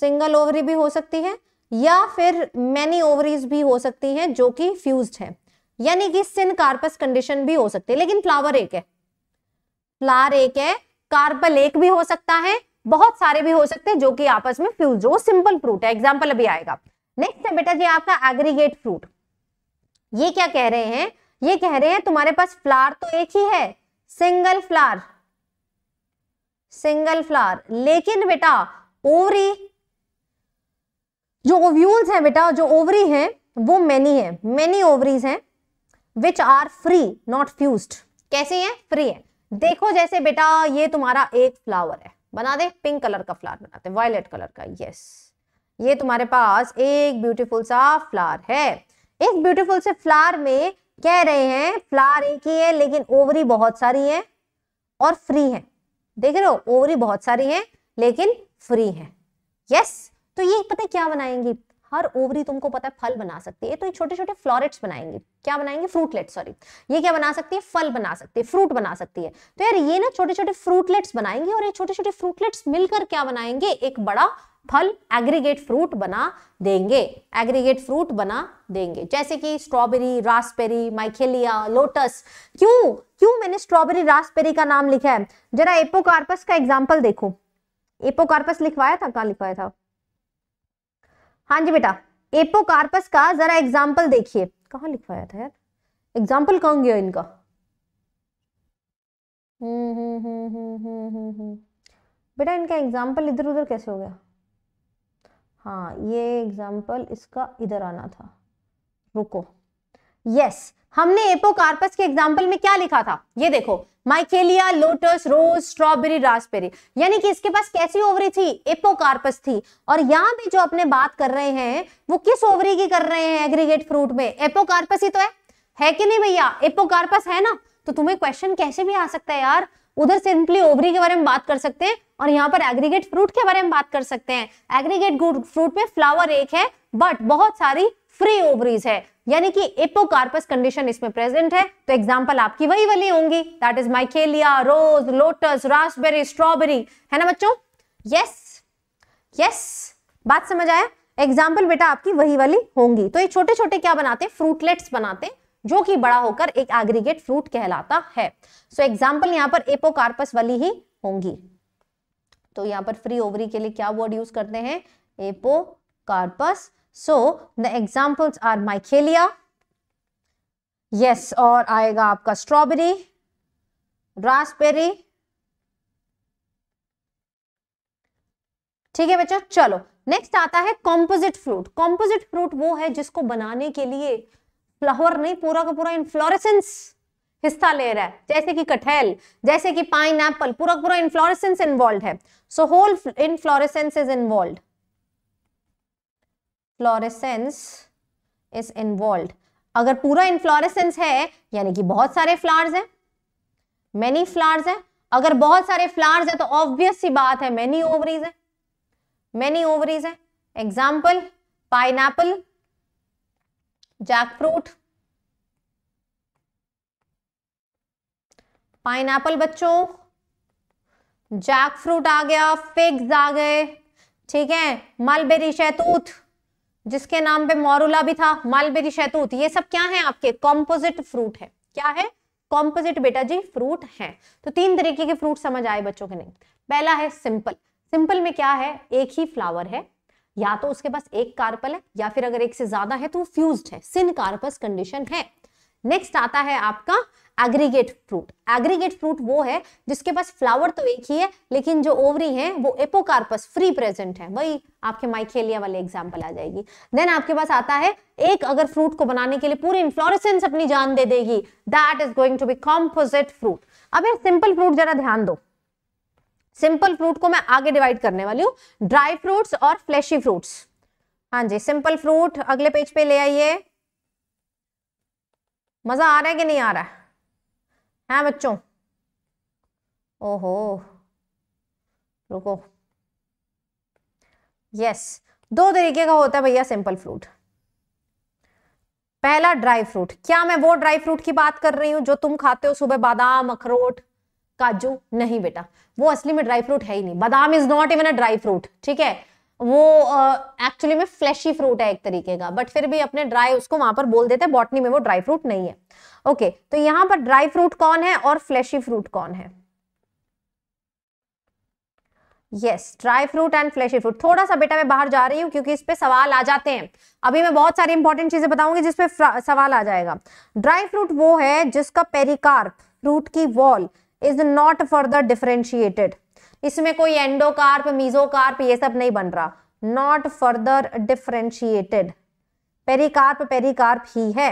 सिंगल ओवरी भी हो सकती है या फिर मैनी ओवरीज भी हो सकती हैं जो कि फ्यूज है यानी कि सिन कार्पस कंडीशन भी हो सकती है लेकिन फ्लावर एक है फ्लावर एक है कार्पल एक भी हो सकता है बहुत सारे भी हो सकते हैं जो कि आपस में फ्यूज हो सिंपल फ्रूट है एग्जाम्पल अभी आएगा नेक्स्ट है बेटा जी आपका एग्रीगेट फ्रूट ये क्या कह रहे हैं ये कह रहे हैं तुम्हारे पास फ्लावर तो एक ही है सिंगल फ्लावर सिंगल फ्लावर लेकिन बेटा ओवरी जो ओव्यूल्स हैं बेटा जो ओवरी हैं वो मैनी है मैनी ओवरीज हैं which are free not fused कैसे हैं फ्री है देखो जैसे बेटा ये तुम्हारा एक फ्लावर है बना दे पिंक कलर का फ्लावर बनाते हैं वायलेट कलर का यस ये तुम्हारे पास एक ब्यूटीफुल सा फ्लावर है इस ब्यूटीफुल से फ्लावर में कह रहे हैं फ्लावर एक ही है लेकिन ओवरी बहुत सारी है और फ्री है देख रहे हो ओवरी बहुत सारी है लेकिन फ्री है यस तो ये पता है क्या बनाएंगी हर ओवरी तुमको पता है फल बना सकती है तो ये छोटे छोटे फ्लोरेट्स बनाएंगे क्या बनाएंगे फ्रूटलेट सॉरी ये क्या बना सकती है फल बना सकती है फ्रूट बना सकती है तो यार ये ना छोटे छोटे फ्रूटलेट्स बनाएंगे और ये छोटे छोटे फ्रूटलेट्स मिलकर क्या बनाएंगे एक बड़ा फल एग्रीगेट फ्रूट बना देंगे एग्रीगेट फ्रूट बना देंगे जैसे कि स्ट्रॉबेरी रास्पेरी माइखेलिया लोटस क्यों क्यों मैंने स्ट्रॉबेरी रास्पेरी का नाम लिखा है जरा एपोकार्पस का एग्जाम्पल देखो एपोकार्पस लिखवाया था कहा लिखवाया था हाँ जी बेटा एपोकार्पस का जरा एग्जाम्पल देखिए कहा लिखवाया था यार एग्जाम्पल कौन गया इनका हम्म हम्म हम्म हम्म हम्म, हम्म, हम्म। बेटा इनका एग्जाम्पल इधर उधर कैसे हो गया हाँ ये एग्जाम्पल इसका इधर आना था रुको यस yes, हमने एपोकार्पस के एग्जाम्पल में क्या लिखा था ये देखो Michelia lotus rose strawberry raspberry यानी कि इसके पास कैसी ओवरी थी एपोकार्पस थी और यहाँ भी जो अपने बात कर रहे हैं वो किस ओवरी की कर रहे हैं एग्रीगेट फ्रूट में एपोकार्पस ही तो है है कि नहीं भैया एपोकार्पस है ना तो तुम्हें क्वेश्चन कैसे भी आ सकता है यार उधर सिंपली ओवरी के बारे में बात कर सकते हैं और यहाँ पर एग्रीगेट फ्रूट के बारे में बात कर सकते हैं एग्रीगेट फ्रूट में फ्लावर एक है बट बहुत सारी फ्री ओवरीज है यानी कि एपोकार्पस कंडीशन इसमें प्रेजेंट है तो एग्जाम्पल आपकी वही वाली होंगी that is Michelia rose lotus raspberry strawberry है ना बच्चों यस यस बात समझ आया एग्जाम्पल बेटा आपकी वही वाली होंगी तो ये छोटे छोटे क्या बनाते हैं फ्रूटलेट्स बनाते हैं जो कि बड़ा होकर एक एग्रीगेट फ्रूट कहलाता है सो so, एग्जाम्पल यहाँ पर एपोकार्पस वाली ही होंगी तो यहाँ पर फ्री ओवरी के लिए क्या वर्ड यूज करते हैं apocarpous so the examples are Michelia yes और आएगा आपका स्ट्रॉबेरी रास्पबेरी ठीक है बच्चों चलो नेक्स्ट आता है कॉम्पोजिट फ्रूट कॉम्पोजिट फ्रूट वो है जिसको बनाने के लिए फ्लावर नहीं पूरा का पूरा इनफ्लोरेसेंस हिस्सा ले रहा है जैसे कि कटहल जैसे कि पाइन एप्पल पूरा का पूरा इनफ्लोरेसेंस इन्वॉल्व है so whole inflorescence is involve florescence is involve अगर पूरा इन्फ्लोरेसेंस है यानी कि बहुत सारे फ्लावर्स हैं मैनी फ्लावर्स हैं अगर बहुत सारे फ्लावर्स हैं तो ऑब्वियस सी बात है मैनी ओवरीज है मैनी ओवरीज है example pineapple jackfruit pineapple बच्चों जैकफ्रूट आ गया फिग्स आ गए ठीक है मलबेरी शैतूत जिसके नाम पे मोरूला भी था मालबेरी शैतूत ये सब क्या है आपके कॉम्पोजिट फ्रूट है क्या है कॉम्पोजिट बेटा जी फ्रूट है तो तीन तरीके के फ्रूट समझ आए बच्चों के नहीं पहला है सिंपल सिंपल में क्या है एक ही फ्लावर है या तो उसके पास एक कार्पल है या फिर अगर एक से ज्यादा है तो वो फ्यूज है सिन कार्पस कंडीशन है नेक्स्ट आता है आपका एग्रीगेट फ्रूट एग्रीगेट फ्रूट वो है जिसके पास फ्लावर तो एक ही है लेकिन जो ओवरी है वो एपोकार्पस फ्री प्रेजेंट है वही आपके माइकेलिया वाले एग्जाम्पल आ जाएगी देन आपके पास आता है एक अगर फ्रूट को बनाने के लिए पूरी इन्फ्लोरेसेंस अपनी जान दे देगी that is going to be composite fruit अब यार सिंपल फ्रूट जरा ध्यान दो सिंपल फ्रूट को मैं आगे डिवाइड करने वाली हूँ ड्राई फ्रूट्स और फ्लैशी फ्रूट्स हाँ जी सिंपल फ्रूट अगले पेज पे ले आइए मजा आ रहा है कि नहीं आ रहा है हैं हाँ, बच्चों ओहो रुको यस दो तरीके का होता है भैया सिंपल फ्रूट पहला ड्राई फ्रूट क्या मैं वो ड्राई फ्रूट की बात कर रही हूं जो तुम खाते हो सुबह बादाम अखरोट काजू नहीं बेटा वो असली में ड्राई फ्रूट है ही नहीं बादाम is not even a dry fruit ठीक है वो एक्चुअली uh, में फ्लैशी फ्रूट है एक तरीके का बट फिर भी अपने ड्राई उसको वहां पर बोल देते हैं बॉटनी में वो ड्राई फ्रूट नहीं है ओके okay, तो यहां पर ड्राई फ्रूट कौन है और फ्लैशी फ्रूट कौन है yes dry fruit and fleshy fruit थोड़ा सा बेटा मैं बाहर जा रही हूँ क्योंकि इस पे सवाल आ जाते हैं अभी मैं बहुत सारी इंपॉर्टेंट चीजें बताऊंगी जिसपे सवाल आ जाएगा ड्राई फ्रूट वो है जिसका पेरिकार फ्रूट की wall is not further differentiated इसमें कोई एंडोकार्प मीजोकार्प ये सब नहीं बन रहा not further differentiated pericarp pericarp ही है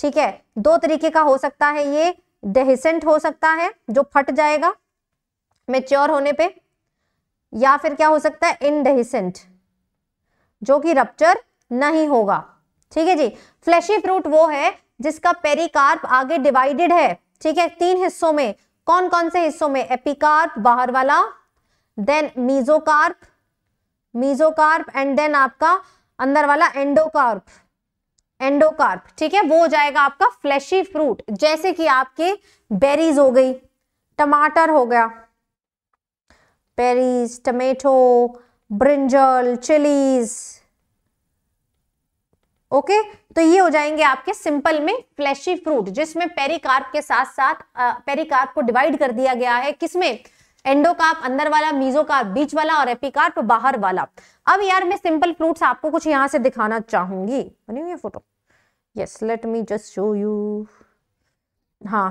ठीक है दो तरीके का हो सकता है ये डेहिसेंट हो सकता है जो फट जाएगा मेच्योर होने पे या फिर क्या हो सकता है इनडेहिसेंट जो कि रप्चर नहीं होगा ठीक है जी फ्लैशी फ्रूट वो है जिसका पेरिकार्प आगे डिवाइडेड है ठीक है तीन हिस्सों में कौन कौन से हिस्सों में एपिकार्प बाहर वाला then mesocarp mesocarp and then आपका अंदर वाला एंडोकार्प एंडोकार्प ठीक है वो हो जाएगा आपका फ्लैशी फ्रूट जैसे कि आपके बेरीज हो गई टमाटर हो गया berries tomato brinjal chillies okay तो ये हो जाएंगे आपके सिंपल में फ्लैशी फ्रूट जिसमें पेरिकार्प के साथ साथ पेरिकार्प को डिवाइड कर दिया गया है किसमें एंडोकार्प अंदर वाला मीजोकार्प बीच वाला और एपिकार्प बाहर वाला अब यार मैं सिंपल फ्रूट्स आपको कुछ यहां से दिखाना चाहूंगी बनी हुई photo yes let me just show you हाँ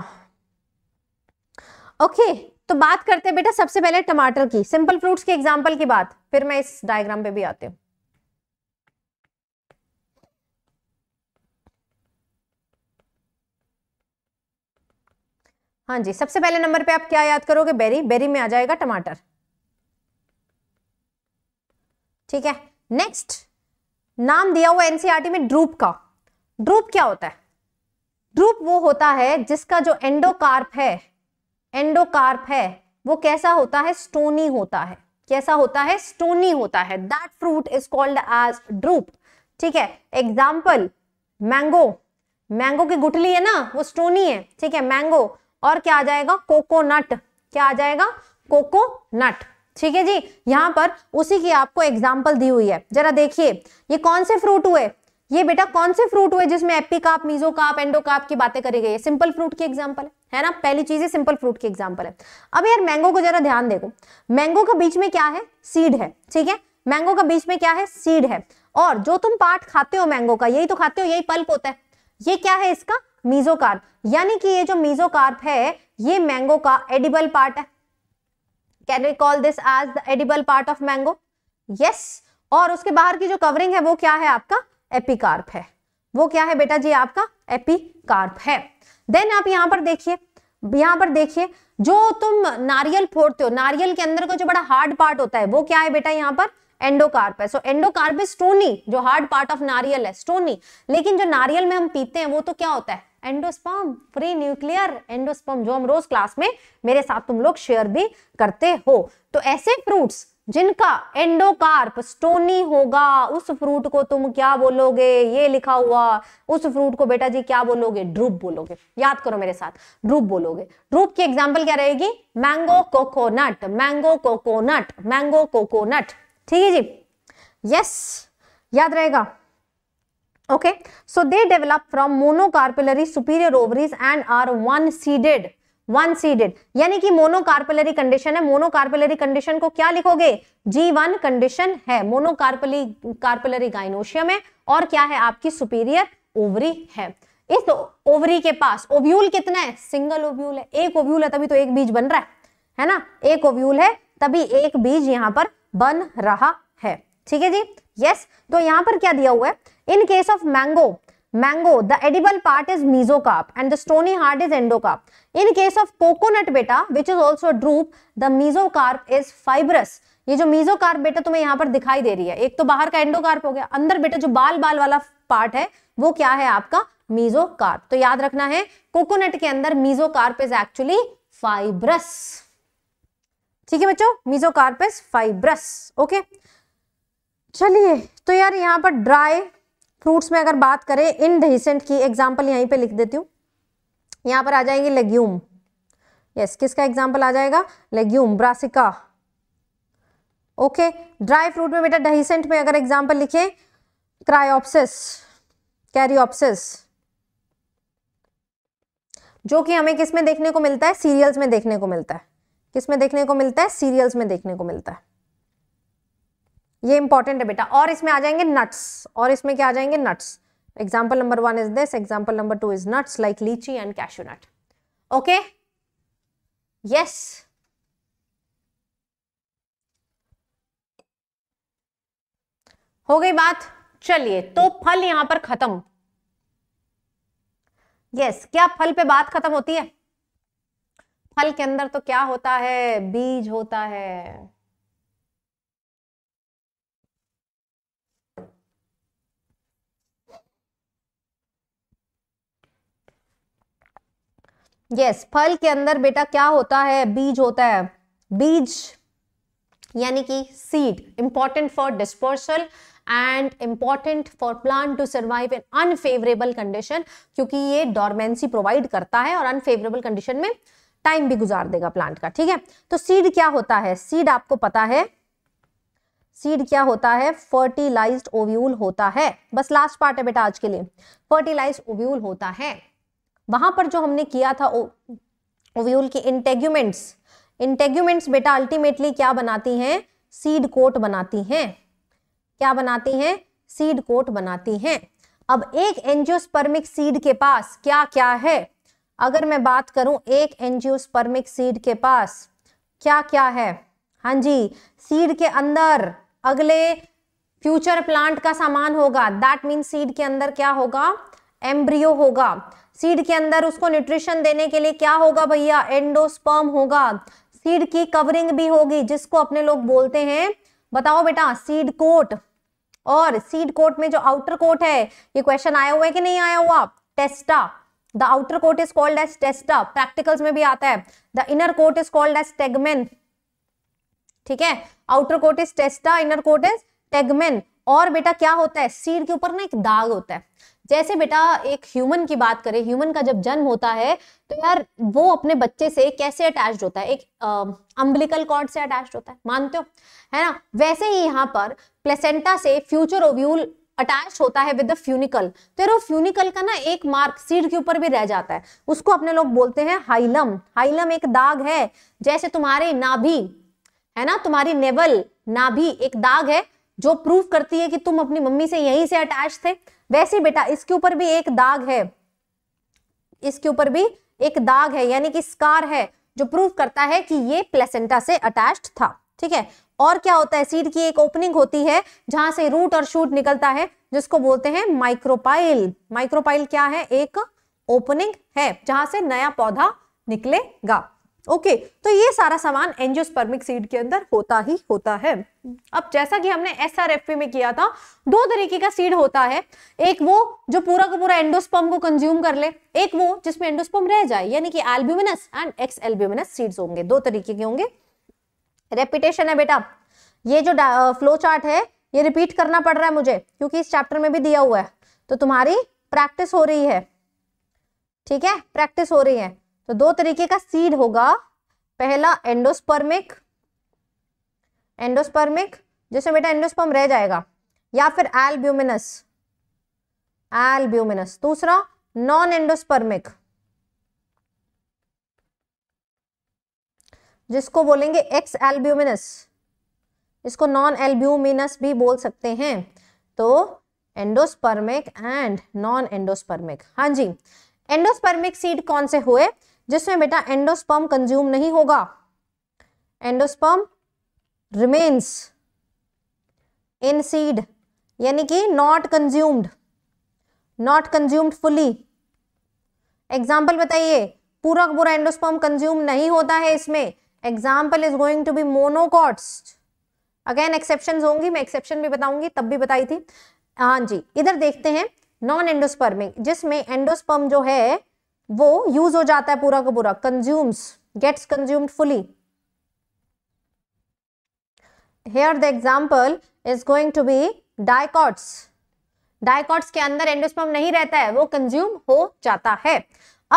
ओके okay, तो बात करते हैं बेटा सबसे पहले टमाटर की सिंपल फ्रूट्स के एग्जाम्पल की बात फिर मैं इस डायग्राम पे भी आती हूँ हाँ जी सबसे पहले नंबर पे आप क्या याद करोगे बेरी बेरी में आ जाएगा टमाटर ठीक है नेक्स्ट नाम दिया हुआ एनसीआरटी e में ड्रूप का ड्रूप क्या होता है ड्रूप वो होता है जिसका जो एंडोकार्प है एंडोकार्प है वो कैसा होता है स्टोनी होता है कैसा होता है स्टोनी होता है that fruit is called as drupe ठीक है एग्जाम्पल मैंगो मैंगो की गुठली है ना वो स्टोनी है ठीक है मैंगो और क्या आ जाएगा कोकोनट क्या आ जाएगा कोकोनट ठीक है जी यहाँ पर उसी की आपको एग्जाम्पल दी हुई है जरा देखिए ये कौन से फ्रूट हुए ये बेटा कौन से फ्रूट हुए जिसमें एपिकाप मीजोकाप एंडोकाप की बातें करी गई है सिंपल फ्रूट की एग्जाम्पल है है ना पहली चीज है सिंपल फ्रूट की एग्जाम्पल है अब यार मैंगो को जरा ध्यान देखो मैंगो का बीच में क्या है सीड है ठीक है मैंगो का बीच में क्या है सीड है और जो तुम पार्ट खाते हो मैंगो का यही तो खाते हो यही पल्प होता है ये क्या है इसका मीजोकार्प यानी कि ये जो मीजोकार्प है ये मैंगो का एडिबल पार्ट है can we call this as the edible part of mango yes और उसके बाहर की जो कवरिंग है वो क्या है आपका एपिकार्प है वो क्या है बेटा जी आपका एपिकार्प है देन आप यहाँ पर देखिए यहाँ पर देखिए जो तुम नारियल फोड़ते हो नारियल के अंदर का जो बड़ा हार्ड पार्ट होता है वो क्या है बेटा यहाँ पर एंडोकार्प है सो एंडोकार्प इज स्टोनी जो हार्ड पार्ट ऑफ नारियल है स्टोनी लेकिन जो नारियल में हम पीते हैं वो तो क्या होता है एंडोस्पर्म फ्री न्यूक्लियर एंडोस्पर्म जो हम रोज क्लास में मेरे साथ तुम लोग शेयर भी करते हो तो ऐसे फ्रूट्स जिनका एंडोकार्प स्टोनी होगा उस फ्रूट को तुम क्या बोलोगे ये लिखा हुआ उस फ्रूट को बेटा जी क्या बोलोगे ड्रूप बोलोगे याद करो मेरे साथ ड्रूप बोलोगे ड्रूप की एग्जांपल क्या रहेगी mango coconut mango coconut mango coconut ठीक है जी यस याद रहेगा okay so they develop from monocarpellary superior ovaries and are one seeded one seeded यानी कि मोनोकार्पलरी कंडीशन है मोनोकार्पलरी कंडीशन को क्या लिखोगे जी वन कंडीशन है मोनोकार्पली कार्पलरी गाइनोशियम है और क्या है आपकी सुपीरियर ओवरी है इस ओवरी के पास ओव्यूल कितना है सिंगल ओव्यूल है एक ओव्यूल है तभी तो एक बीज बन रहा है है ना एक ओव्यूल है तभी एक बीज यहां पर बन रहा है ठीक है जी यस तो यहां पर क्या दिया हुआ है in case of mango mango the edible part is mesocarp and the stony hard is endocarp in case of coconut बेटा which is also drupe the mesocarp is fibrous ये जो मीजोकार्प बेटा तुम्हें यहां पर दिखाई दे रही है एक तो बाहर का एंडोकार्प हो गया अंदर बेटा जो बाल बाल वाला पार्ट है वो क्या है आपका मीजोकार्प तो याद रखना है कोकोनट के अंदर मीजोकार्प इज एक्चुअली फाइब्रस ठीक है बच्चों मीजोकार्प इज फाइब्रस ओके चलिए तो यार यहाँ पर ड्राई फ्रूट्स में अगर बात करें इन डेसेंट की एग्जाम्पल यहीं पर लिख देती हूँ यहाँ पर आ जाएंगे लेग्यूम यस किसका एग्जाम्पल आ जाएगा legume Brassica okay dry fruit में बेटा डहीसेंट में अगर एग्जाम्पल लिखे क्रायोप्सिस कैरियोप्सिस जो कि हमें किस में देखने को मिलता है सीरियल्स में देखने को मिलता है किस में देखने को मिलता है सीरियल्स में देखने को मिलता है ये इंपॉर्टेंट है बेटा और इसमें आ जाएंगे नट्स और इसमें क्या आ जाएंगे nuts Example number 1 is this. Example number 2 is nuts like lychee and cashew nut. Okay? Yes. हो गई बात चलिए तो फल यहां पर खत्म यस yes, क्या फल पे बात खत्म होती है फल के अंदर तो क्या होता है बीज होता है यस फल के अंदर बेटा क्या होता है बीज होता है बीज यानी कि seed important for dispersal and important for plant to survive in unfavourable condition क्योंकि ये डॉर्मेंसी प्रोवाइड करता है और अनफेवरेबल कंडीशन में टाइम भी गुजार देगा प्लांट का ठीक है तो सीड क्या होता है सीड आपको पता है सीड क्या होता है फर्टिलाइज्ड ओव्यूल होता है बस लास्ट पार्ट है बेटा आज के लिए फर्टिलाइज्ड ओव्यूल होता है वहां पर जो हमने किया था ओव्यूल की इंटेग्यूमेंट्स इंटेग्यूमेंट्स बेटा अल्टीमेटली क्या बनाती हैं सीड कोट बनाती हैं क्या बनाती हैं सीड कोट बनाती हैं अब एक एंजियोस्पर्मिक सीड के पास क्या क्या है अगर मैं बात करूं एक एंजियोस्पर्मिक सीड के पास क्या क्या है हाँ जी सीड के अंदर अगले फ्यूचर प्लांट का सामान होगा दैट मीन सीड के अंदर क्या होगा एम्ब्रियो होगा सीड के अंदर उसको न्यूट्रिशन देने के लिए क्या होगा भैया एंडोस्पर्म होगा सीड की कवरिंग भी होगी जिसको अपने लोग बोलते हैं बताओ बेटा सीड कोट और सीड कोट में जो आउटर कोट है ये क्वेश्चन आया हुआ है कि नहीं आया हुआ testa the outer coat is called as testa practicals में भी आता है the inner coat is called as tegmen ठीक है outer coat is testa inner coat is tegmen और बेटा क्या होता है सीड के ऊपर ना एक दाग होता है जैसे बेटा एक ह्यूमन की बात करें ह्यूमन का जब जन्म होता है तो यार वो अपने बच्चे से कैसे अटैच होता है एक अम्बलिकल कॉर्ड से अटैच होता है मानते हो है ना वैसे ही यहाँ पर प्लेसेंटा से फ्यूचर ओव्यूल अटैच होता है विद द फ्यूनिकल तो यार फ्यूनिकल का ना एक मार्क सीड के ऊपर भी रह जाता है उसको अपने लोग बोलते हैं हाइलम हाइलम एक दाग है जैसे तुम्हारे नाभि है ना तुम्हारी नेवल नाभि एक दाग है जो प्रूफ करती है कि तुम अपनी मम्मी से यहीं से अटैच थे वैसे बेटा इसके ऊपर भी एक दाग है इसके ऊपर भी एक दाग है यानी कि स्कार है जो प्रूव करता है कि ये प्लेसेंटा से अटैच्ड था ठीक है और क्या होता है सीड की एक ओपनिंग होती है जहां से रूट और शूट निकलता है जिसको बोलते हैं माइक्रोपाइल माइक्रोपाइल क्या है एक ओपनिंग है जहां से नया पौधा निकलेगा ओके तो ये सारा सामान एंजियोस्पर्मिक सीड के अंदर होता ही होता है अब जैसा कि हमने एसआरएफपी में किया था दो तरीके का सीड होता है एक वो जो पूरा का पूरा एंडोस्पर्म को कंज्यूम कर ले एक वो जिसमें एंडोस्पर्म रह जाए यानी कि albuminous and exalbuminous seeds होंगे दो तरीके के होंगे रेपिटेशन है बेटा ये जो फ्लो चार्ट है ये रिपीट करना पड़ रहा है मुझे क्योंकि इस चैप्टर में भी दिया हुआ है तो तुम्हारी प्रैक्टिस हो रही है ठीक है प्रैक्टिस हो रही है तो दो तरीके का सीड होगा पहला एंडोस्पर्मिक एंडोस्पर्मिक जिसमें बेटा एंडोस्पर्म रह जाएगा या फिर एल्ब्यूमिनस एल्ब्यूमिनस दूसरा नॉन एंडोस्पर्मिक जिसको बोलेंगे एक्स एल्ब्यूमिनस इसको नॉन एल्ब्यूमिनस भी बोल सकते हैं तो एंडोस्पर्मिक एंड नॉन एंडोस्पर्मिक हाँ जी एंडोस्पर्मिक सीड कौन से हुए जिसमें बेटा एंडोस्पर्म कंज्यूम नहीं होगा एंडोस्पर्म रिमेन्स इन सीड यानी कि not consumed not consumed fully example बताइए पूरा का पूरा एंडोस्पर्म कंज्यूम नहीं होता है इसमें example is going to be monocots again exception होंगी मैं एक्सेप्शन भी बताऊंगी तब भी बताई थी हाँ जी इधर देखते हैं नॉन एंडोस्पर्मिक जिसमें एंडोस्पर्म जो है वो यूज हो जाता है पूरा का पूरा consumes gets consumed fully here the example is going to be dicots dicots के अंदर एंडोस्पर्म नहीं रहता है वो कंज्यूम हो जाता है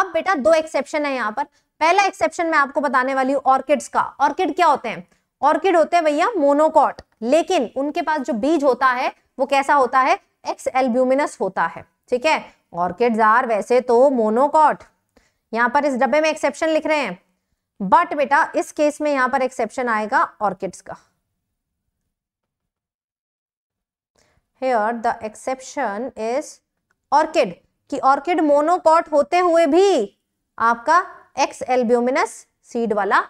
अब बेटा दो एक्सेप्शन है यहाँ पर पहला एक्सेप्शन मैं आपको बताने वाली हूँ ऑर्किड्स का ऑर्किड क्या होते हैं ऑर्किड होते हैं भैया मोनोकॉट लेकिन उनके पास जो बीज होता है वो कैसा होता है एक्स एल्ब्यूमिनस होता है ठीक है ऑर्किड्स आर वैसे तो मोनोकॉट यहाँ पर इस डब्बे में एक्सेप्शन लिख रहे हैं बट बेटा इस केस में यहां पर एक्सेप्शन आएगा ऑर्किड्स का here the exception is orchid कि ऑर्किड मोनोकॉट होते हुए भी आपका एक्स एल्ब्यूमिनस सीड वाला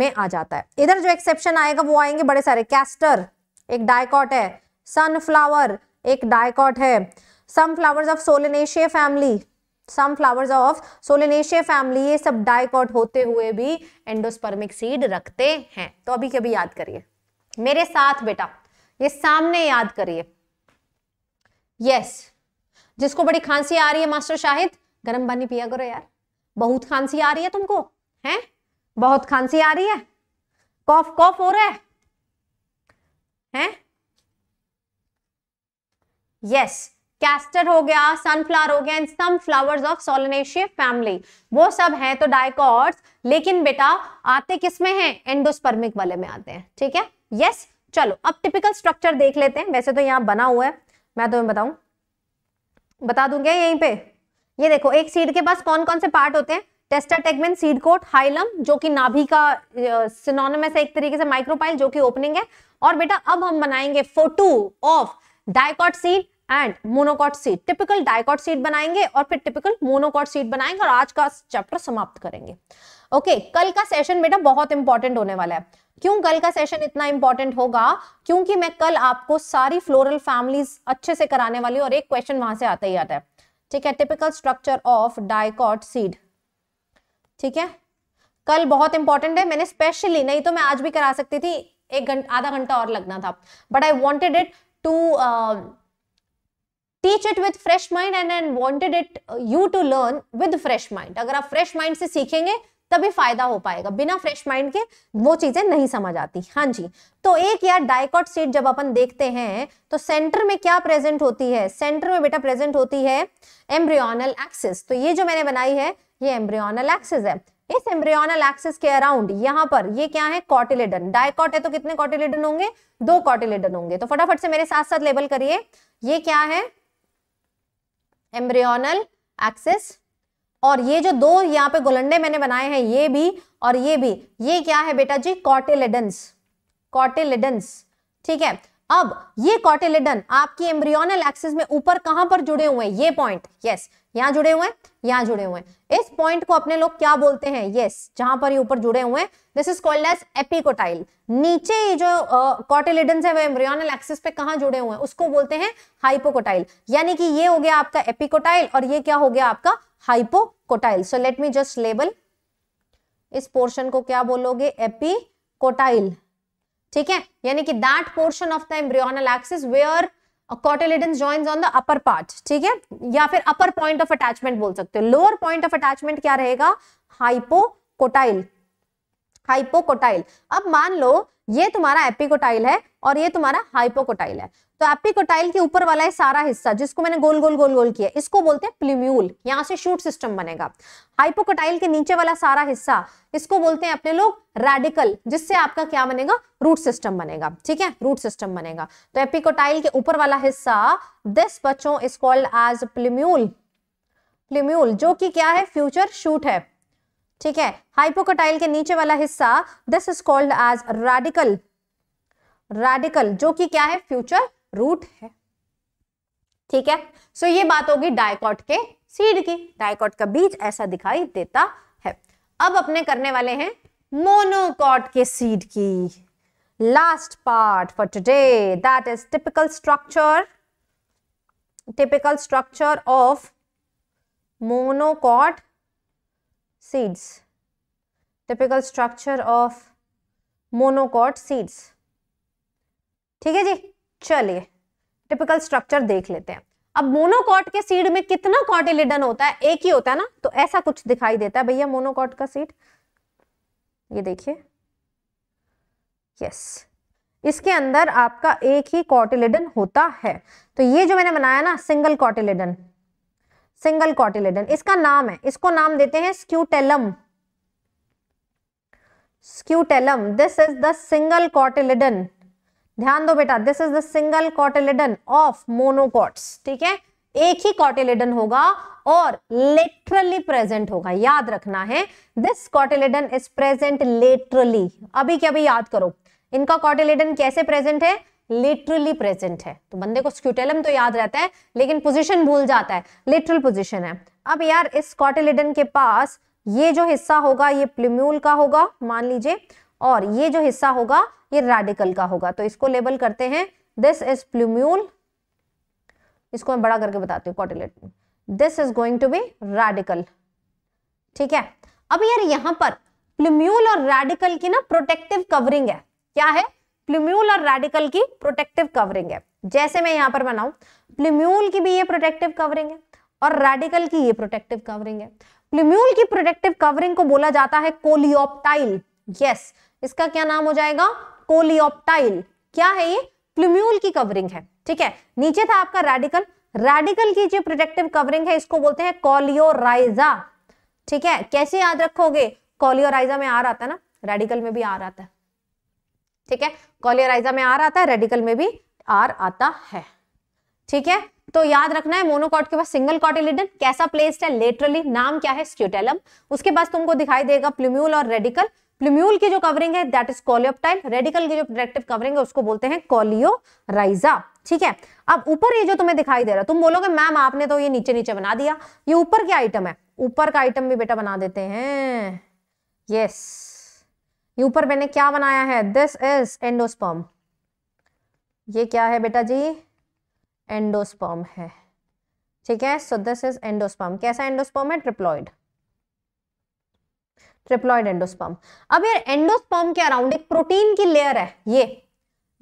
में आ जाता है इधर जो एक्सेप्शन आएगा वो आएंगे बड़े सारे कैस्टर एक डायकॉट है सनफ्लावर एक डायकॉट है some flowers of Solanaceae family some flowers of Solanaceae family ये सब डायकॉट होते हुए भी एंडोस्पर्मिक सीड रखते हैं तो अभी कभी याद करिए मेरे साथ बेटा ये सामने याद करिए यस जिसको बड़ी खांसी आ रही है मास्टर शाहिद गर्म पानी पिया करो यार बहुत खांसी आ रही है तुमको है बहुत खांसी आ रही है कॉफ कॉफ हो रहा है हैं यस कैस्टर हो गया सनफ्लावर हो गया and some flowers of Solanaceae family वो सब हैं तो डायकॉर्ड लेकिन बेटा आते किसमें हैं एंडोस्पर्मिक वाले में आते हैं ठीक है यस yes? चलो अब टिपिकल स्ट्रक्चर देख लेते हैं वैसे तो यहाँ बना हुआ है मैं तुम्हें बताऊं बता दूंगे यहीं पे ये देखो एक सीड के पास कौन कौन से पार्ट होते हैं टेगमेंट सीड कोट हाइलम जो कि नाभि का सिनोनिमस है एक तरीके से माइक्रोपाइल जो कि ओपनिंग है और बेटा अब हम बनाएंगे photo of dicot seed and monocot seed typical dicot seed बनाएंगे और फिर टिपिकल मोनोकॉट सीट बनाएंगे और आज का चैप्टर समाप्त करेंगे ओके okay, कल का सेशन बेटा बहुत इंपॉर्टेंट होने वाला है क्यों कल का सेशन इतना इंपॉर्टेंट होगा क्योंकि मैं कल आपको सारी फ्लोरल फैमिलीज अच्छे से कराने वाली और एक क्वेश्चन वहां से आता ही आता है ठीक है typical structure of dicot seed ठीक है कल बहुत इंपॉर्टेंट है मैंने स्पेशली नहीं तो मैं आज भी करा सकती थी एक घंटा आधा घंटा और लगना था but I wanted it to teach it with fresh mind and and wanted it you to learn with fresh mind अगर आप फ्रेश माइंड से सीखेंगे तभी फायदा हो पाएगा बिना फ्रेश माइंड के वो चीजें नहीं समझ आती हाँ जी तो एक या डायकॉट सीट जब अपन देखते हैं तो सेंटर में क्या प्रेजेंट होती है सेंटर में बेटा प्रेजेंट होती है एम्ब्रियोनल एक्सिस तो ये जो मैंने बनाई है ये एम्ब्रियोनल एक्सिस है इस एम्ब्रियोनल एक्सिस के अराउंड यहाँ पर ये क्या है कॉटिलेडन डायकॉट है तो कितने कॉटिलेडन होंगे दो कॉटिलेडन होंगे तो फटाफट से मेरे साथ साथ लेबल करिए ये क्या है एम्ब्रियोनल एक्सेस और ये जो दो यहाँ पे गोलंडे मैंने बनाए हैं ये भी और ये भी ये क्या है बेटा जी कॉटेलेडन्स कॉटेलेडन्स ठीक है अब ये कॉटेलेडन आपकी एम्ब्रियोनल एक्सेस में ऊपर कहां पर जुड़े हुए हैं ये पॉइंट यस yes. यहाँ जुड़े हुए हैं यहाँ जुड़े हुए हैं इस पॉइंट को अपने लोग क्या बोलते हैं यस yes, जहां पर ये ऊपर जुड़े हुए हैं this is called as epicotyl नीचे ये जो कॉटिलिडन्स uh, है वो एम्ब्रियोनल एक्सिस पे कहा जुड़े हुए हैं उसको बोलते हैं हाइपोकोटाइल यानी कि ये हो गया आपका एपिकोटाइल और ये क्या हो गया आपका hypocotyl so let me just label इस पोर्शन को क्या बोलोगे एपिकोटाइल ठीक है यानी कि that portion of the embryonal axis where cotyledon joins on the upper part ठीक है या फिर अपर पॉइंट ऑफ अटैचमेंट बोल सकते हो लोअर पॉइंट ऑफ अटैचमेंट क्या रहेगा हाइपोकोटाइल हाइपोकोटाइल अब मान लो ये तुम्हारा एपिकोटाइल है और ये तुम्हारा हाइपोकोटाइल है तो एपिकोटाइल के ऊपर वाला है सारा हिस्सा जिसको मैंने गोल गोल गोल गोल किया इसको बोलते हैं प्लिम्यूल यहाँ से शूट सिस्टम बनेगा हाइपोकोटाइल के नीचे वाला सारा हिस्सा इसको बोलते हैं अपने लोग रेडिकल जिससे आपका क्या बनेगा रूट सिस्टम बनेगा ठीक है रूट सिस्टम बनेगा तो एपिकोटाइल के ऊपर वाला हिस्सा दिस बच्चों is called as plumule plumule जो कि क्या है फ्यूचर शूट है ठीक है हाइपोकोटाइल के नीचे वाला हिस्सा this is called as radicle radicle जो कि क्या है फ्यूचर रूट है ठीक है सो ये बात होगी डायकॉट के सीड की डायकॉट का बीज ऐसा दिखाई देता है अब अपने करने वाले हैं मोनोकॉट के सीड की last part for today that is typical structure typical structure of monocot seeds typical structure of monocot seeds ठीक है जी चलिए टिपिकल स्ट्रक्चर देख लेते हैं अब मोनोकॉट के सीड में कितना कॉटिलिडन होता है एक ही होता है ना तो ऐसा कुछ दिखाई देता है भैया मोनोकॉट का सीड ये देखिए यस इसके अंदर आपका एक ही कॉटिलिडन होता है तो ये जो मैंने बनाया ना सिंगल कॉटिलिडन सिंगल कॉटिलिडन इसका नाम है इसको नाम देते हैं scutellum scutellum this is the single cotyledon ध्यान दो बेटा this is the single cotyledon of monocots ठीक है एक ही कॉटेलिडन होगा और लेटरली प्रेजेंट होगा याद रखना है this cotyledon is present laterally अभी क्या भी याद करो इनका कॉटेलिडन कैसे प्रेजेंट है लिटरली प्रेजेंट है तो बंदे को स्क्यूटेलम तो याद रहता है लेकिन पोजिशन भूल जाता है लिटरल पोजिशन है अब यार इस कॉटेलिडन के पास ये जो हिस्सा होगा ये प्लिम्यूल का होगा मान लीजिए और ये जो हिस्सा होगा ये रेडिकल का होगा तो इसको लेबल करते हैं दिस इज प्लूम्यूल इसको मैं बड़ा करके बताती हूँ कॉटिलेट this is going to be radicle ठीक है अब यार यहां पर प्लूम्यूल और रेडिकल की ना प्रोटेक्टिव कवरिंग है क्या है प्लूम्यूल और रेडिकल की प्रोटेक्टिव कवरिंग है जैसे मैं यहां पर बनाऊ प्लूम्यूल की भी ये प्रोटेक्टिव कवरिंग है और रेडिकल की ये प्रोटेक्टिव कवरिंग है प्लूम्यूल की प्रोटेक्टिव कवरिंग को बोला जाता है कोलियोप्टाइल यस yes. इसका क्या नाम हो जाएगा कोलियोप्टाइल क्या है ये प्लूम्यूल की कवरिंग है ठीक है नीचे था आपका रेडिकल रेडिकल की जो प्रोटेक्टिव कवरिंग है इसको बोलते हैं कॉलियोराइजा ठीक है कैसे याद रखोगे कॉलियोराइजा में आ रहा था ना रेडिकल में भी आ रहा था ठीक है कॉलियोराइजा में आ रहा था रेडिकल में भी आर आता है ठीक है तो याद रखना है मोनोकॉट के पास सिंगल कॉटिलिडन कैसा प्लेस्ड है लेटरली नाम क्या है स्क्यूटेलम उसके पास तुमको दिखाई देगा प्लूम्यूल और रेडिकल प्लम्यूल की जो कवरिंग है दैट इज कॉलियोप्टाइल रेडिकल की जो प्रोडक्टिव कवरिंग है उसको बोलते हैं कॉलियोराइजा ठीक है अब ऊपर ये जो तुम्हें दिखाई दे रहा है तुम बोलोगे मैम आपने तो ये नीचे नीचे बना दिया ये ऊपर क्या आइटम है ऊपर का आइटम भी बेटा बना देते हैं यस ये ऊपर मैंने क्या बनाया है दिस इज एंडोस्पर्म ये क्या है बेटा जी एंडोस्पर्म है ठीक है सो दिस इज एंडोस्पर्म कैसा एंडोस्पर्म है ट्रिप्लॉइड ट्रिप्लॉइड एंडोस्पर्म अब यार एंडोस्पर्म के अराउंड एक प्रोटीन की लेयर है ये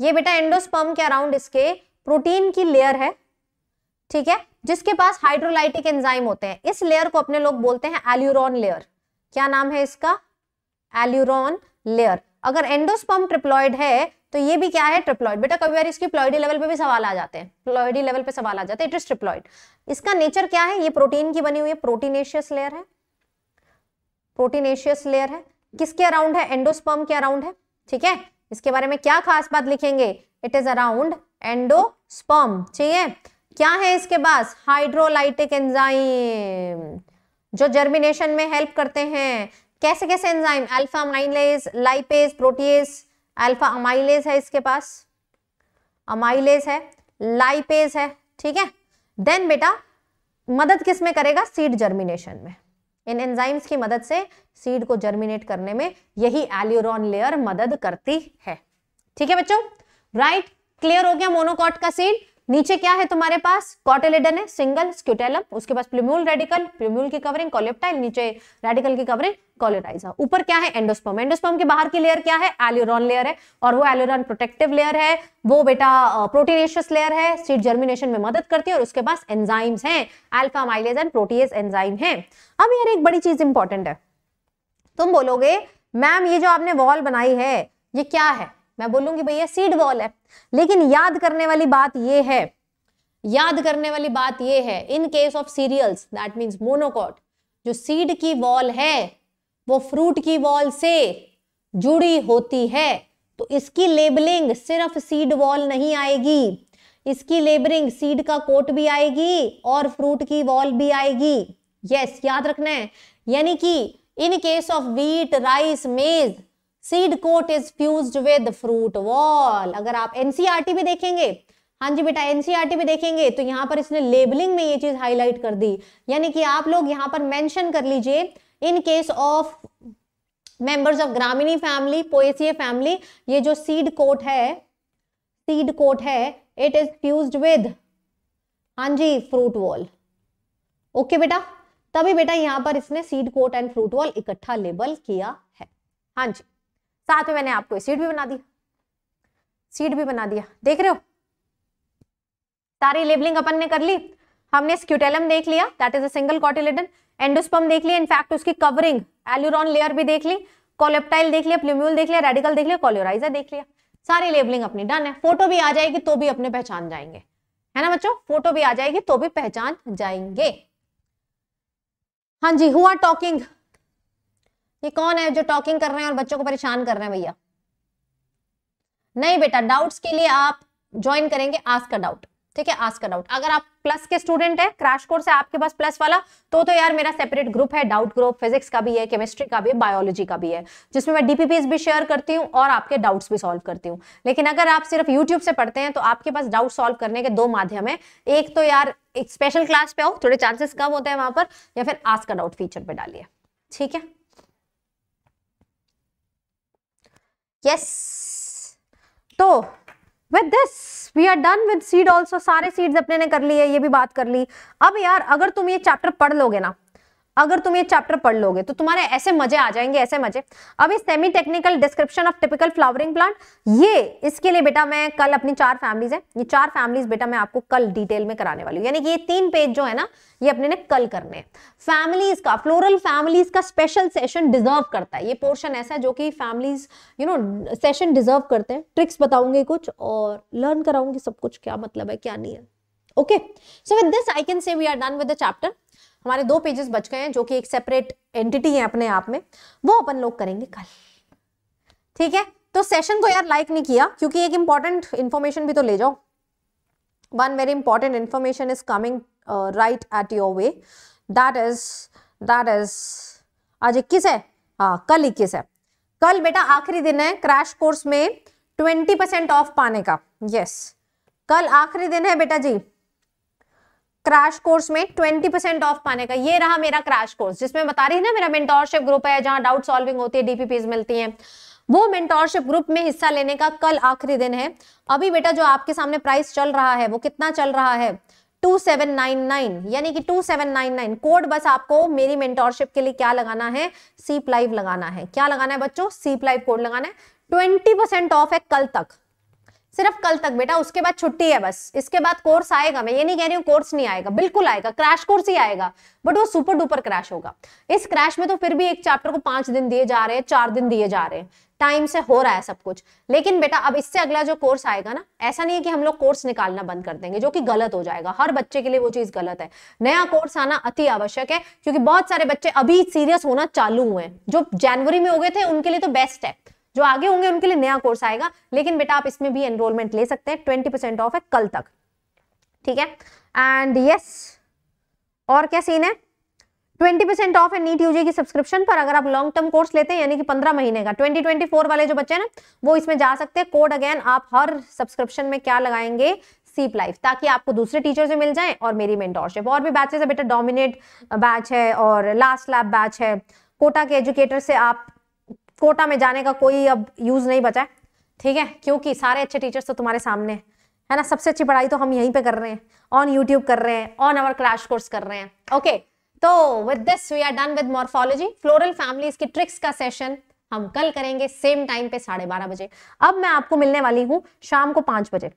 ये बेटा एंडोस्पर्म के अराउंड इसके प्रोटीन की लेयर है ठीक है जिसके पास हाइड्रोलाइटिक एंजाइम होते हैं इस लेयर को अपने लोग बोलते हैं एल्यूरॉन लेयर क्या नाम है इसका एल्यूरॉन लेयर अगर एंडोस्पर्म ट्रिप्लॉइड है तो ये भी क्या है ट्रिप्लॉइड बेटा कभी बार इसकी प्लॉइडी लेवल पे भी सवाल आ जाते हैं प्लॉइडी लेवल पे सवाल आ जाते हैं इट इज ट्रिप्लॉइड इसका नेचर क्या है ये प्रोटीन की बनी हुई है प्रोटीनेशियस लेयर है प्रोटीनेशियस लेयर है किसके अराउंड है एंडोस्पर्म के अराउंड है ठीक है इसके बारे में क्या खास बात लिखेंगे इट इज अराउंड एंडोस्पर्म ठीक है क्या है इसके पास हाइड्रोलाइटिक एंजाइम जो जर्मिनेशन में हेल्प करते हैं कैसे कैसे enzyme alpha amylase lipase protease alpha amylase है इसके पास अमाइलेज है लाइपेज है ठीक है देन बेटा मदद किस में करेगा सीड जर्मिनेशन में इन एंजाइम्स की मदद से सीड को जर्मिनेट करने में यही एल्यूरोन लेयर मदद करती है ठीक है बच्चों राइट क्लियर हो गया मोनोकॉट का सीड नीचे क्या है तुम्हारे पास कॉटेलेडन है सिंगल स्क्यूटेलम उसके पास प्लूम्यूल रेडिकल प्लूम्यूल की कवरिंग कॉलेप्टाइल नीचे रेडिकल की कवरिंग कॉलेराइजा ऊपर क्या है एंडोस्पर्म एंडोस्पर्म के बाहर की लेयर क्या है एल्यूरॉन लेयर है और वो एल्यूरॉन प्रोटेक्टिव लेयर है वो बेटा प्रोटीनेशियस लेयर है सीड जर्मिनेशन में मदद करती है और उसके पास एंजाइम्स है alpha amylase and protease enzyme है अब यार एक बड़ी चीज इंपॉर्टेंट है तुम बोलोगे मैम ये जो आपने वॉल बनाई है ये क्या है मैं बोलूंगी भैया सीड बॉल है लेकिन याद करने वाली बात यह है याद करने वाली बात यह है in case of cereals that means monocot जो सीड की वॉल है वो फ्रूट की वॉल से जुड़ी होती है तो इसकी लेबलिंग सिर्फ सीड वॉल नहीं आएगी इसकी लेबलिंग सीड का कोट भी आएगी और फ्रूट की वॉल भी आएगी यस याद रखना है यानी कि in case of wheat rice maize seed coat is fused with fruit wall अगर आप एनसीआरटी e भी देखेंगे हाँ जी बेटा एनसीआरटी e भी देखेंगे तो यहाँ पर इसने लेबलिंग में ये चीज हाईलाइट कर दी यानी कि आप लोग यहाँ पर मेंशन कर लीजिए in case of members of Gramineae family Poaceae family ये जो सीड कोट है सीड कोट है इट इज फ्यूज विद हाँ जी फ्रूट वॉल ओके बेटा तभी बेटा यहाँ पर इसने seed coat and fruit wall इकट्ठा लेबल किया है हाँ जी साथ में मैंने आपको सीट भी बना दी सीट भी बना दिया देख रहे हो सारी लेबलिंग अपन ने कर ली हमने स्क्यूटेलम देख लिया that is a single cotyledon endosperm देख लिया इनफैक्ट उसकी कवरिंग एल्यूरॉन लेयर भी देख ली कोलेप्टाइल देख लिया प्लूम्यूल देख लिया रेडिकल देख लिया कॉलोराइजर देख लिया सारी लेबलिंग अपनी डन है फोटो भी आ जाएगी तो भी अपने पहचान जाएंगे है ना बच्चों फोटो भी आ जाएगी तो भी पहचान जाएंगे हाँ जी हुआ टॉकिंग ये कौन है जो टॉकिंग कर रहे हैं और बच्चों को परेशान कर रहे हैं भैया नहीं बेटा डाउट्स के लिए आप ज्वाइन करेंगे आज का डाउट ठीक है आज का डाउट अगर आप प्लस के स्टूडेंट है क्रैश कोर्स है आपके पास प्लस वाला तो तो यार मेरा सेपरेट ग्रुप है डाउट ग्रुप फिजिक्स का भी है केमिस्ट्री का भी है बायोलॉजी का भी है जिसमें मैं डीपीपीज भी शेयर करती हूँ और आपके डाउट्स भी सॉल्व करती हूँ लेकिन अगर आप सिर्फ यूट्यूब से पढ़ते हैं तो आपके पास डाउट सॉल्व करने के दो माध्यम है एक तो यार एक स्पेशल क्लास पे आओ थोड़े चांसेस कम होते हैं वहां पर या फिर आज का डाउट फीचर पे डालिए ठीक है यस तो with this we are done with seed also सारे सीड्स अपने ने कर लिए ये भी बात कर ली अब यार अगर तुम ये चैप्टर पढ़ लोगे ना अगर तुम ये चैप्टर पढ़ लोगे तो तुम्हारे ऐसे मजे आ जाएंगे ऐसे मजे अभी semi technical description of typical flowering plant ये इसके लिए बेटा मैं कल अपनी चार फैमिलीज है ये चार फैमिलीज बेटा मैं आपको कल डिटेल में कराने वाली हूँ यानी कि ये तीन पेज जो है ना ये अपने ने कल करने फैमिलीज का फ्लोरल फैमिलीज का स्पेशल सेशन डिजर्व करता है ये पोर्शन ऐसा है जो कि families you know session deserve करते हैं ट्रिक्स बताऊंगी कुछ और लर्न कराऊंगी सब कुछ क्या मतलब है क्या नहीं है okay so with this I can say we are done with the chapter हमारे दो पेजेस बच गए हैं जो कि एक सेपरेट एंटिटी है अपने आप में वो अपन लोग करेंगे कल ठीक है तो सेशन को यार लाइक नहीं किया क्योंकि एक इंपॉर्टेंट इंफॉर्मेशन भी तो ले जाओ one very important information is coming right at your way that is that is आज इक्कीस है हाँ कल इक्कीस है कल बेटा आखिरी दिन है क्रैश कोर्स में ट्वेंटी परसेंट ऑफ पाने का यस yes. कल आखिरी दिन है बेटा जी क्रैश कोर्स में 20% परसेंट ऑफ पाने का ये रहा मेरा क्रैश कोर्स जिसमें बता रही है ना मेरा मेंटोरशिप ग्रुप है जहां डाउट सॉल्विंग होती है डीपीपीज मिलती हैं वो मेंटोरशिप ग्रुप में हिस्सा लेने का कल आखिरी दिन है अभी बेटा जो आपके सामने प्राइस चल रहा है वो कितना चल रहा है 2799 यानी कि 2799 कोड बस आपको मेरी मेंटोरशिप के लिए क्या लगाना है सीप लाइव लगाना है क्या लगाना है बच्चों सीप लाइव कोड लगाना है 20% ऑफ है कल तक सिर्फ कल तक बेटा उसके बाद छुट्टी है बस इसके बाद कोर्स आएगा मैं ये नहीं कह रही हूँ कोर्स नहीं आएगा बिल्कुल आएगा क्रैश कोर्स ही आएगा बट वो सुपर डुपर क्रैश होगा इस क्रैश में तो फिर भी एक चैप्टर को पांच दिन दिए जा रहे हैं चार दिन दिए जा रहे हैं टाइम से हो रहा है सब कुछ लेकिन बेटा अब इससे अगला जो कोर्स आएगा ना ऐसा नहीं है कि हम लोग कोर्स निकालना बंद कर देंगे जो कि गलत हो जाएगा हर बच्चे के लिए वो चीज गलत है नया कोर्स आना अति आवश्यक है क्योंकि बहुत सारे बच्चे अभी सीरियस होना चालू हुए हैं जो जनवरी में हो गए थे उनके लिए तो बेस्ट है जो आगे होंगे उनके लिए नया कोर्स आएगा लेकिन बेटा आप इसमें भी एनरोलमेंट ले सकते हैं ट्वेंटी परसेंट ऑफ है कल तक ठीक है एंड यस yes, और क्या सीन है ट्वेंटी परसेंट ऑफ है नीट यूजी e की सब्सक्रिप्शन पर अगर आप लॉन्ग टर्म कोर्स लेते हैं यानी कि पंद्रह महीने का ट्वेंटी ट्वेंटी फोर वाले जो बच्चे ना वो इसमें जा सकते हैं कोड अगेन आप हर सब्सक्रिप्शन में क्या लगाएंगे सीप लाइफ ताकि आपको दूसरे टीचर से मिल जाए और मेरी मेंटोरशिप और भी बैचेस है बेटा डोमिनेट बैच है और लास्ट लैब बैच है कोटा के एजुकेटर से आप कोटा में जाने का कोई अब यूज नहीं बचा है ठीक है क्योंकि सारे अच्छे टीचर्स तो तुम्हारे सामने हैं है ना सबसे अच्छी पढ़ाई तो हम यहीं पे कर रहे हैं ऑन यूट्यूब कर रहे हैं ऑन अवर क्लास कोर्स कर रहे हैं ओके तो with this we are done with morphology floral family इसकी ट्रिक्स का सेशन हम कल करेंगे सेम टाइम पे साढ़े बारह बजे अब मैं आपको मिलने वाली हूँ शाम को पांच बजे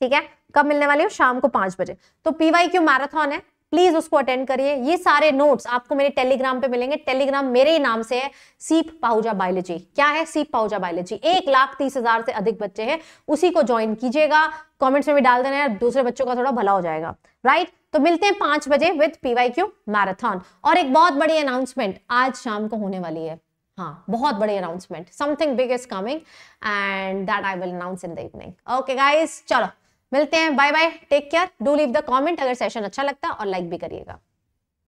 ठीक है कब मिलने वाली हूँ शाम को पांच बजे तो पीवाई क्यू मैराथन है प्लीज उसको अटेंड करिए ये सारे नोट्स आपको मेरे टेलीग्राम पे मिलेंगे टेलीग्राम मेरे ही नाम से है सीप पाहुजा बायोलॉजी क्या है सीप पाहुजा बायोलॉजी एक लाख तीस हजार से अधिक बच्चे हैं उसी को ज्वाइन कीजिएगा कमेंट्स में भी डाल देना यार दूसरे बच्चों का थोड़ा भला हो जाएगा राइट तो मिलते हैं पांच बजे विद पीवाई क्यू मैराथन और एक बहुत बड़ी अनाउंसमेंट आज शाम को होने वाली है हाँ बहुत बड़ी announcement something big is coming and that I will announce in the evening okay guys चलो मिलते हैं bye bye take care do leave the comment अगर सेशन अच्छा लगता और लाइक भी करिएगा